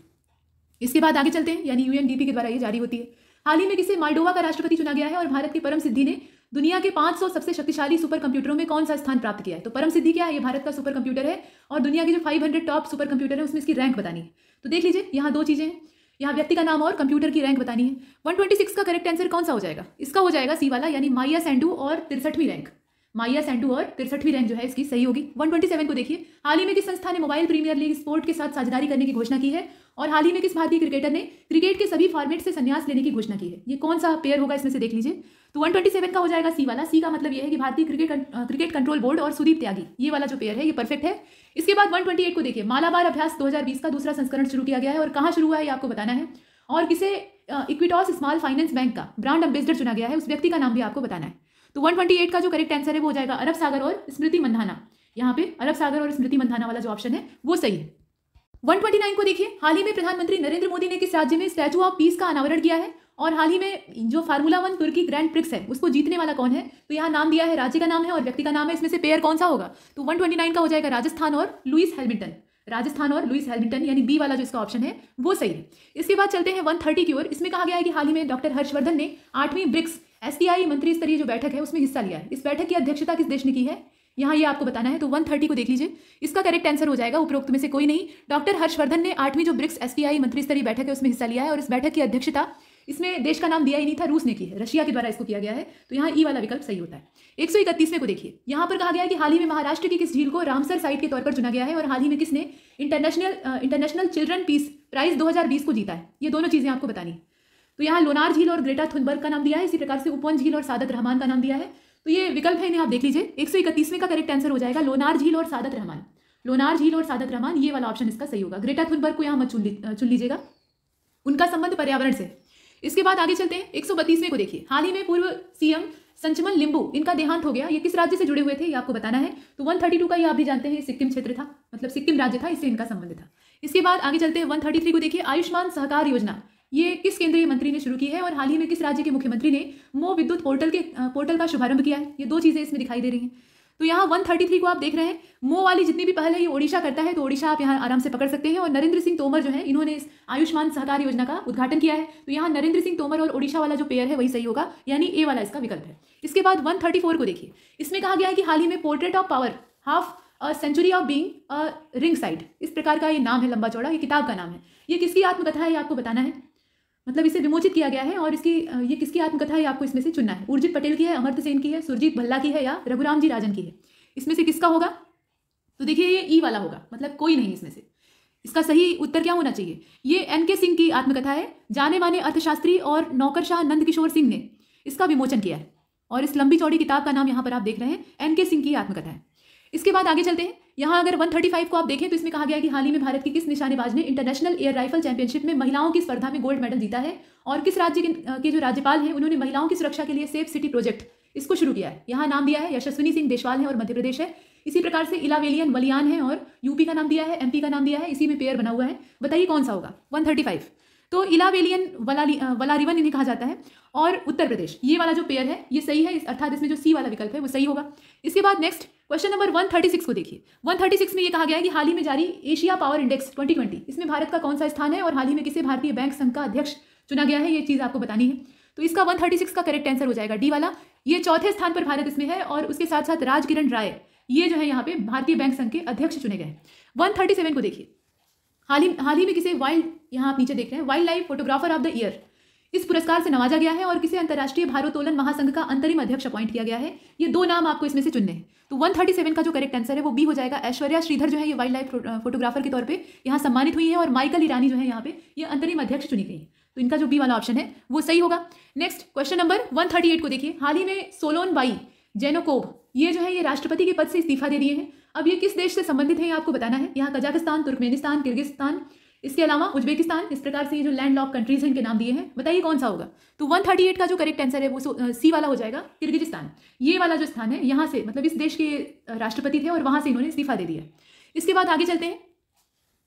Speaker 1: इसके बाद आगे चलते हैं यानी यूएनडीपी के द्वारा ये जारी होती है हाल ही में किसे माल्डोवा का राष्ट्रपति चुना गया है और भारत की परम सिद्धि ने दुनिया के 500 सबसे शक्तिशाली सुपर कंप्यूटरों में कौन सा स्थान प्राप्त किया है तो परम सिद्धि क्या है ये भारत का सुपर कंप्यूटर है और दुनिया के जो 500 टॉप सुपर कंप्यूटर है उसमें इसकी रैंक बतानी है तो देख लीजिए यहाँ दो चीज़ें हैं यहाँ व्यक्ति का नाम और कंप्यूटर की रैंक बतानी है वन का करेक्ट आंसर कौन सा हो जाएगा इसका हो जाएगा सी वाला यानी माया सेंडू और तिरसठवीं रैंक माइया सेंडू और तिरसठवीं रैंक जो है इसकी सही होगी वन को देखिए हाल ही में किस संस्था ने मोबाइल प्रीमियर लीग स्पोर्ट के साथ साझेदारी करने की घोषणा की है और हाल ही में किस भारतीय क्रिकेटर ने क्रिकेट के सभी फॉर्मेट से संन्यास लेने की घोषणा की है ये कौन सा पेयर होगा इसमें से देख लीजिए तो 127 का हो जाएगा सी वाला सी का मतलब ये है कि भारतीय क्रिकेट क्रिकेट कंट्रोल बोर्ड और सुदीप त्यागी ये वाला जो पेयर है ये परफेक्ट है इसके बाद 128 को देखिए मालाबार अभ्यास 2020 का दूसरा संस्करण शुरू किया गया है और कहाँ शुरू हुआ है ये आपको बताना है और किसे इक्विटॉस स्मॉल फाइनेंस बैंक का ब्रांड एम्बेसडर चुना गया है उस व्यक्ति का नाम भी आपको बताना है तो एट का जो करेक्ट आंसर है वो हो जाएगा अरब सागर और स्मृति मंधाना यहाँ पे अरब सागर और स्मृति मंधाना वाला जो ऑप्शन है वो सही है 129 को देखिए हाल ही में प्रधानमंत्री नरेंद्र मोदी ने किस राज्य में स्टैचू ऑफ पीस का अनावरण किया है और हाल ही में जो फार्मूला वन तुर्की ग्रैंड प्रिक्स है उसको जीतने वाला कौन है तो यहाँ नाम दिया है राज्य का नाम है और व्यक्ति का नाम है इसमें से पेयर कौन सा होगा तो 129 का हो जाएगा राजस्थान और लुइस हेलमिंटन राजस्थान और लुइस हेल्मिंटन यानी बी वाला जो इसका ऑप्शन है वो सही है इसके बाद चलते हैं वन की ओर इसमें कहा गया है कि हाल ही में डॉक्टर हर्षवर्धन ने आठवीं ब्रिक्स एस मंत्री स्तरीय जो बैठक है उसमें हिस्सा लिया है इस बैठक की अध्यक्षता किस देश ने की है यहाँ ये आपको बताना है तो 130 को देख लीजिए इसका करेक्ट आंसर हो जाएगा उपरोक्त में से कोई नहीं डॉक्टर हर्षवर्धन ने आठवीं जो ब्रिक्स एसपीआई मंत्री स्तरीय बैठक है उसमें हिस्सा लिया है और इस बैठक की अध्यक्षता इसमें देश का नाम दिया ही नहीं था रूस ने की है रशिया के द्वारा इसको किया गया है तो यहाँ ई वाला विकल्प सही होता है एक सौ को देखिए यहाँ पर कहा गया है कि हाल ही में महाराष्ट्र की किस झील को रामसर साइट के तौर पर चुना गया है और हाल ही में किसने international international children peace prize दो को जीता है ये दोनों चीज़ें आपको बतानी तो यहाँ लोनार झील और ग्रेटा थुनबर्ग का नाम दिया है इसी प्रकार से उपवन झील और सादत रहमान का नाम दिया है तो ये विकल्प है इन्हें आप देख लीजिए एक सौ इकतीसवें का करेक्ट आंसर हो जाएगा लोनार झील और सादत रहमान लोनार झील और सादत रहमान ये वाला ऑप्शन इसका सही होगा ग्रेटा थुनबर्ग को यहाँ मत चुन चुन लीजिएगा उनका संबंध पर्यावरण से इसके बाद आगे चलते हैं एक सौ बत्तीसवें को देखिए हाल ही में पूर्व सीएम संचमन लिंबू इनका देहांत हो गया ये किस राज्य से जुड़े हुए थे ये आपको बताना है तो 132 का ये आप भी जानते हैं सिक्किम क्षेत्र था मतलब सिक्किम राज्य था इससे इनका संबंध था इसके बाद आगे चलते हैं 133 को देखिए आयुष्मान सहकार योजना ये किस केंद्रीय मंत्री ने शुरू की है और हाल ही में किस राज्य के मुख्यमंत्री ने मो विद्युत पोर्टल के पोर्टल का शुभारंभ किया है ये दो चीज़ें इसमें दिखाई दे रही हैं तो यहाँ 133 को आप देख रहे हैं मो वाली जितनी भी पहल है ये ओडिशा करता है तो ओडिशा आप यहाँ आराम से पकड़ सकते हैं और नरेंद्र सिंह तोमर जो है इन्होंने इस आयुष्मान सहकार योजना का उद्घाटन किया है तो यहाँ नरेंद्र सिंह तोमर और ओडिशा वाला जो पेयर है वही सही होगा यानी ए वाला इसका विकल्प है इसके बाद वन को देखिए इसमें कहा गया है कि हाल ही में portrait of power half century of being ring side इस प्रकार का ये नाम है लंबा चौड़ा ये किताब का नाम है ये किसकी आत्मकथा है ये आपको बताना है मतलब इसे विमोचित किया गया है और इसकी ये किसकी आत्मकथा है आपको इसमें से चुनना है उर्जित पटेल की है अमर्त सेन की है सुरजीत भल्ला की है या रघुराम जी राजन की है इसमें से किसका होगा तो देखिए ये ई वाला होगा मतलब कोई नहीं इसमें से इसका सही उत्तर क्या होना चाहिए ये एन के सिंह की आत्मकथा है जाने माने अर्थशास्त्री और नौकरशाह नंदकिशोर सिंह ने इसका विमोचन किया है और इस लंबी चौड़ी किताब का नाम यहाँ पर आप देख रहे हैं एन के सिंह की आत्मकथा है इसके बाद आगे चलते हैं यहाँ अगर 135 को आप देखें तो इसमें कहा गया कि हाल ही में भारत की किस निशानेबाज ने इंटरनेशनल एयर राइफल चैंपियनशिप में महिलाओं की स्पर्धा में गोल्ड मेडल जीता है और किस राज्य के जो राज्यपाल हैं उन्होंने महिलाओं की सुरक्षा के लिए सेफ सिटी प्रोजेक्ट इसको शुरू किया है यहाँ नाम दिया है यशस्विनी सिंह देशवाल है और मध्य प्रदेश है इसी प्रकार से इलावेलियन वलियान है और यूपी का नाम दिया है एमपी का नाम दिया है इसी में पेयर बना हुआ है बताइए कौन सा होगा 135 तो इलावेलियन वलाली वलारिवन इन्हें कहा जाता है और उत्तर प्रदेश ये वाला जो पेयर है ये सही है अर्थात इसमें जो सी वाला विकल्प है वो सही होगा इसके बाद नेक्स्ट क्वेश्चन नंबर 136 को देखिए 136 में ये कहा गया है कि हाल ही में जारी एशिया पावर इंडेक्स 2020 इसमें भारत का कौन सा स्थान है और हाल ही में किसे भारतीय बैंक संघ का अध्यक्ष चुना गया है ये चीज़ आपको बतानी है तो इसका 136 का करेक्ट आंसर हो जाएगा डी वाला ये चौथे स्थान पर भारत इसमें है और उसके साथ साथ राजकिरण राय ये जो है यहाँ पे भारतीय बैंक संघ के अध्यक्ष चुने गए हैं वन को देखिए हाल ही हाल ही में किसे वाइल्ड यहाँ आप नीचे देख रहे हैं wild life photographer of the year इस पुरस्कार से नवाजा गया है और किसी अंतर्राष्ट्रीय भारोत्तोलन महासंघ का अंतरिम अध्यक्ष अपॉइंट किया गया है ये दो नाम आपको इसमें से चुनने हैं तो 137 का जो करेक्ट आंसर है वो बी हो जाएगा ऐश्वर्या श्रीधर जो है ये वाइल्ड लाइफ फोटोग्राफर के तौर पे यहाँ सम्मानित हुई है और माइकल ईरानी जो है यहाँ पे ये अंतरिम अध्यक्ष चुनी गई है तो इनका जो बी वाला ऑप्शन है वो सही होगा नेक्स्ट क्वेश्चन नंबर वन को देखिए हाल ही में सोलोन बाई जेनोकोब ये जो है ये राष्ट्रपति के पद से इस्तीफा दे दिए हैं अब ये किस देश से संबंधित है आपको बताना है यहाँ कजाकिस्तान तुर्कमेनिस्तान किर्गिस्तान इसके अलावा उज्बेकिस्तान इस प्रकार से ये जो लैंड लॉक कंट्रीज हैं इनके नाम दिए हैं बताइए कौन सा होगा तो 138 का जो करेक्ट आंसर है वो सी वाला हो जाएगा किर्गिजिस्तान ये वाला जो स्थान है यहाँ से मतलब इस देश के राष्ट्रपति थे और वहाँ से इन्होंने इस्तीफा दे दिया इसके बाद आगे चलते हैं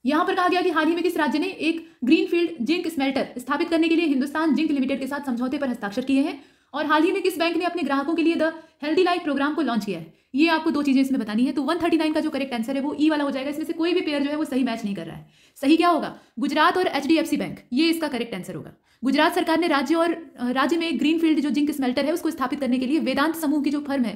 Speaker 1: यहाँ पर कहा गया कि हाल ही में किस राज्य ने एक ग्रीनफील्ड जिंक स्मेल्टर स्थापित करने के लिए हिंदुस्तान जिंक लिमिटेड के साथ समझौते पर हस्ताक्षर किए हैं और हाल ही में किस बैंक ने अपने ग्राहकों के लिए द हेल्दी लाइफ प्रोग्राम को लॉन्च किया है ये आपको दो चीज़ें इसमें बतानी है तो 139 का जो करेक्ट आंसर है वो ई वाला हो जाएगा इसमें से कोई भी पेयर जो है वो सही मैच नहीं कर रहा है सही क्या होगा गुजरात और एच बैंक ये इसका करेक्ट आंसर होगा गुजरात सरकार ने राज्य और राज्य में ग्रीनफील्ड जो जिंक स्मेल्टर है उसको स्थापित करने के लिए वेदांत समूह की जो फर्म है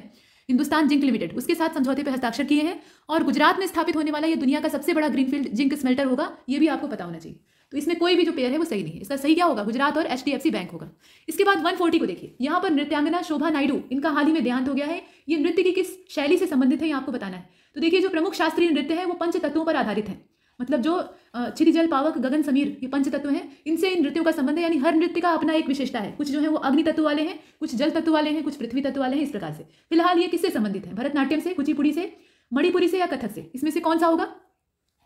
Speaker 1: हिंदुस्तान जिंक लिमिटेड उसके साथ समझौते पर हस्ताक्षर किए हैं और गुजरात में स्थापित होने वाला यह दुनिया का सबसे बड़ा ग्रीनफील्ड जिंक स्मेल्टर होगा यह भी आपको पता होना चाहिए तो इसमें कोई भी जो पेयर है वो सही नहीं है इसका सही क्या होगा गुजरात और एच बैंक होगा इसके बाद 140 को देखिए यहाँ पर नृत्यांगना शोभा नायडू इनका हाल ही में देहांत हो गया है ये नृत्य की किस शैली से संबंधित है ये आपको बताना है तो देखिए जो प्रमुख शास्त्रीय नृत्य है वो पंच तत्वों पर आधारित है मतलब जो जल पावक गगन समीर ये पंच तत्व हैं इनसे इन नृत्यों का संबंध है यानी हर नृत्य का अपना एक विशेषता है कुछ जो है वो अग्नि तत्व वाले हैं कुछ जल तत्व वाले हैं कुछ पृथ्वी तत्व वाले हैं इस प्रकार से फिलहाल ये किससे संबंधित है भरतनाट्यम से कुचिपुड़ी से मणिपुरी से या कथक से इसमें से कौन सा होगा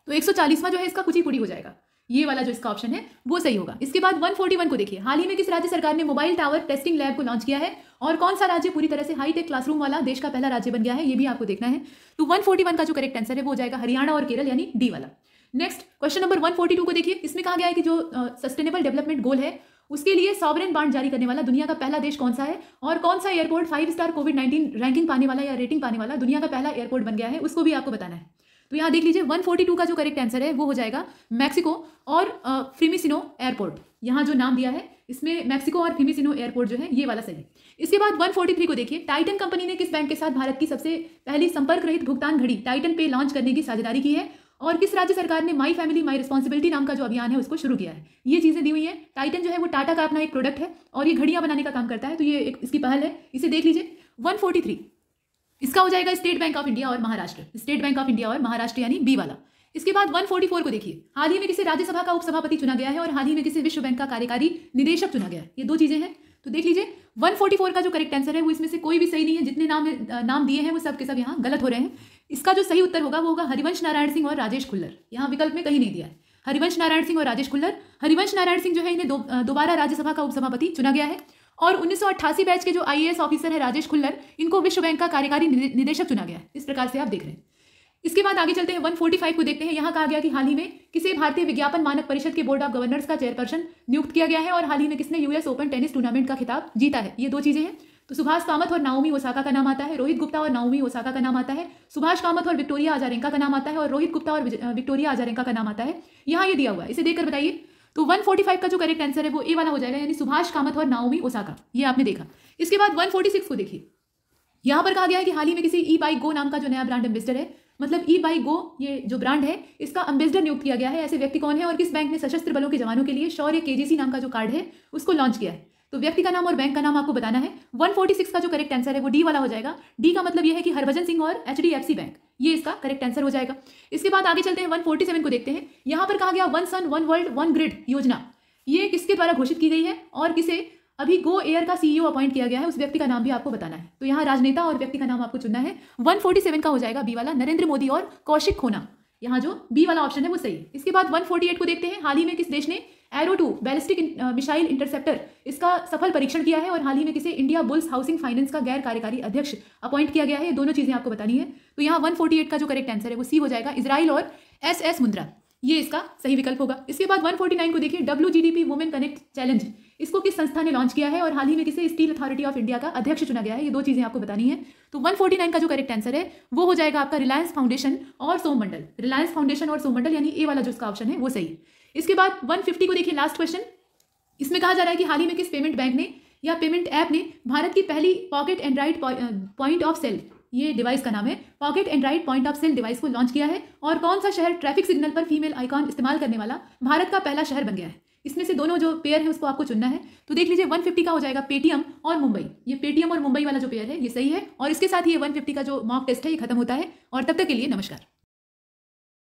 Speaker 1: तो एक जो है इसका कुचिपुड़ी हो जाएगा ये वाला जो इसका ऑप्शन है वो सही होगा इसके बाद 141 को देखिए हाल ही में किस राज्य सरकार ने मोबाइल टावर टेस्टिंग लैब को लॉन्च किया है और कौन सा राज्य पूरी तरह से हाईटेक क्लासरूम वाला देश का पहला राज्य बन गया है ये भी आपको देखना है तो 141 का जो करेक्ट आंसर है वो जाएगा हरियाणा और केरल यानी डी वाला नेक्स्ट क्वेश्चन नंबर वन को देखिए इसमें कहा गया है कि जो सस्टेनेबल डेवलपमेंट गोल है उसके लिए सॉवरन बांड जारी करने वाला दुनिया का पहला देश कौन सा है और कौन सा airport five star covid nineteen ranking पाने वाला या रेटिंग पाने वाला दुनिया का पहला एयरपोर्ट बन गया है उसको भी आपको बताना है तो यहाँ देख लीजिए 142 का जो करेक्ट आंसर है वो हो जाएगा मैक्सिको और फ्रीमिसिनो एयरपोर्ट यहाँ जो नाम दिया है इसमें मैक्सिको और फिमिसिनो एयरपोर्ट जो है ये वाला सही है इसके बाद 143 को देखिए टाइटन कंपनी ने किस बैंक के साथ भारत की सबसे पहली संपर्क रहित भुगतान घड़ी टाइटन पे लॉन्च करने की साझेदारी की है और किस राज्य सरकार ने माई फैमिली माई रिस्पॉन्सिबिलिटी नाम का जो अभियान है उसको शुरू किया है ये चीज़ें दी हुई है टाइटन जो है वो टाटा का अपना एक प्रोडक्ट है और ये घड़ियां बनाने का काम करता है तो ये एक इसकी पहल है इसे देख लीजिए 143 इसका हो जाएगा स्टेट बैंक ऑफ इंडिया और Maharashtra state bank of India और महाराष्ट्र यानी बी वाला इसके बाद 144 को देखिए हाल ही में किसी राज्यसभा का उपसभापति चुना गया है और हाल ही में किसी विश्व बैंक का कार्यकारी निदेशक चुना गया है ये दो चीजें हैं तो देख लीजिए 144 का जो करेक्ट आंसर है वो इसमें से कोई भी सही नहीं है जितने नाम नाम दिए हैं वो सब के सब यहाँ गलत हो रहे हैं इसका जो सही उत्तर होगा वो होगा हरिवंश नारायण सिंह और राजेश खुल्लर यहाँ विकल्प में कहीं नहीं दिया है हरिवंश नारायण सिंह और राजेश खुल्लर हरिवंश नारायण सिंह जो है इन्हें दोबारा राज्यसभा का उपसभापति चुना गया है और उन्नीस बैच के जो आई ऑफिसर है राजेश खुल्लर इनको विश्व बैंक का कार्यकारी निदेशक चुना गया है इस प्रकार से आप देख रहे हैं इसके बाद आगे चलते हैं 145 को देखते हैं यहाँ कहा गया कि हाल ही में किसे भारतीय विज्ञापन मानक परिषद के बोर्ड ऑफ गवर्नर्स का चेयरपर्सन नियुक्त किया गया है और हाल ही में किसने यूएस ओपन टेनिस टूर्नामेंट का खिताब जीता है ये दो चीजें हैं तो सुभाष कामत और नाउमी ओसाका का नाम आता है रोहित गुप्ता और नाउमी ओसाका का नाम आता है सुभाष कामत और विक्टोरिया आजारेंका का नाम आता है और रोहित गुप्ता और विक्टोरिया आजारेंका का नाम आता है यहाँ ये दिया हुआ है इसे देखकर बताइए तो 145 का जो करेक्ट आंसर है वो ए वाला हो जाएगा यानी सुभाष कामत और नाओमी ओसाका ये आपने देखा इसके बाद 146 को देखिए यहाँ पर कहा गया है कि हाल ही में किसी ई बाई गो नाम का जो नया ब्रांड एम्बेसडर है मतलब ई बाई गो ये जो ब्रांड है इसका एम्बेसडर नियुक्त किया गया है ऐसे व्यक्ति कौन है और किस बैंक ने सशस्त्र बलों के जवानों के लिए शौर्य के नाम का जो कार्ड है उसको लॉन्च किया है तो व्यक्ति का नाम और बैंक का नाम आपको बताना है 146 का जो करेक्ट आंसर है वो डी वाला हो जाएगा डी का मतलब यह है कि हरभजन सिंह और एच बैंक ये इसका करेक्ट आंसर हो जाएगा इसके बाद आगे चलते हैं 147 को देखते हैं यहां पर कहा गया one sun one world one grid योजना ये किसके द्वारा घोषित की गई है और किसे अभी गो एयर का सीईओ अपॉइंट e किया गया है उस व्यक्ति का नाम भी आपको बताना है तो यहाँ राजनेता और व्यक्ति का नाम आपको चुनना है 147 का हो जाएगा बी वाला नरेंद्र मोदी और कौशिक खोना यहाँ जो बी वाला ऑप्शन है वो सही इसके बाद 148 को देखते हैं हाल ही में किस देश ने arrow two ballistic missile interceptor इसका सफल परीक्षण किया है और हाल ही में किसे इंडिया बुल्स हाउसिंग फाइनेंस का गैर कार्यकारी अध्यक्ष अपॉइंट किया गया है ये दोनों चीज़ें आपको बतानी है तो यहाँ वन का जो करेक्ट आंसर है वो सी हो जाएगा इसराइल और एस एस मुद्रा ये इसका सही विकल्प होगा इसके बाद 149 को देखिए W G D P women connect challenge इसको किस संस्था ने लॉन्च किया है और हाल ही में किसे स्टील अथॉरिटी ऑफ इंडिया का अध्यक्ष चुना गया है ये दो चीज़ें आपको बतानी है तो 149 का जो करेक्ट आंसर है वो हो जाएगा आपका रिलायंस फाउंडेशन और सोमंडल रिलायंस फाउंडेशन और सोमंडल यानी ए वाला जो उसका ऑप्शन है वो सही इसके बाद 150 को देखिए लास्ट क्वेश्चन इसमें कहा जा रहा है कि हाल ही में किस पेमेंट बैंक ने या पेमेंट ऐप ने भारत की पहली pocket and right point of sale ये डिवाइस का नाम है pocket and right point of sale device को लॉन्च किया है और कौन सा शहर ट्रैफिक सिग्नल पर फीमेल आइकॉन इस्तेमाल करने वाला भारत का पहला शहर बन गया है इसमें से दोनों जो पेयर है उसको आपको चुनना है तो देख लीजिए 150 का हो जाएगा पेटीएम और मुंबई ये पेटीएम और मुंबई वाला जो पेयर है ये सही है और इसके साथ ही ये 150 का जो मॉक टेस्ट है ये खत्म होता है और तब तक के लिए नमस्कार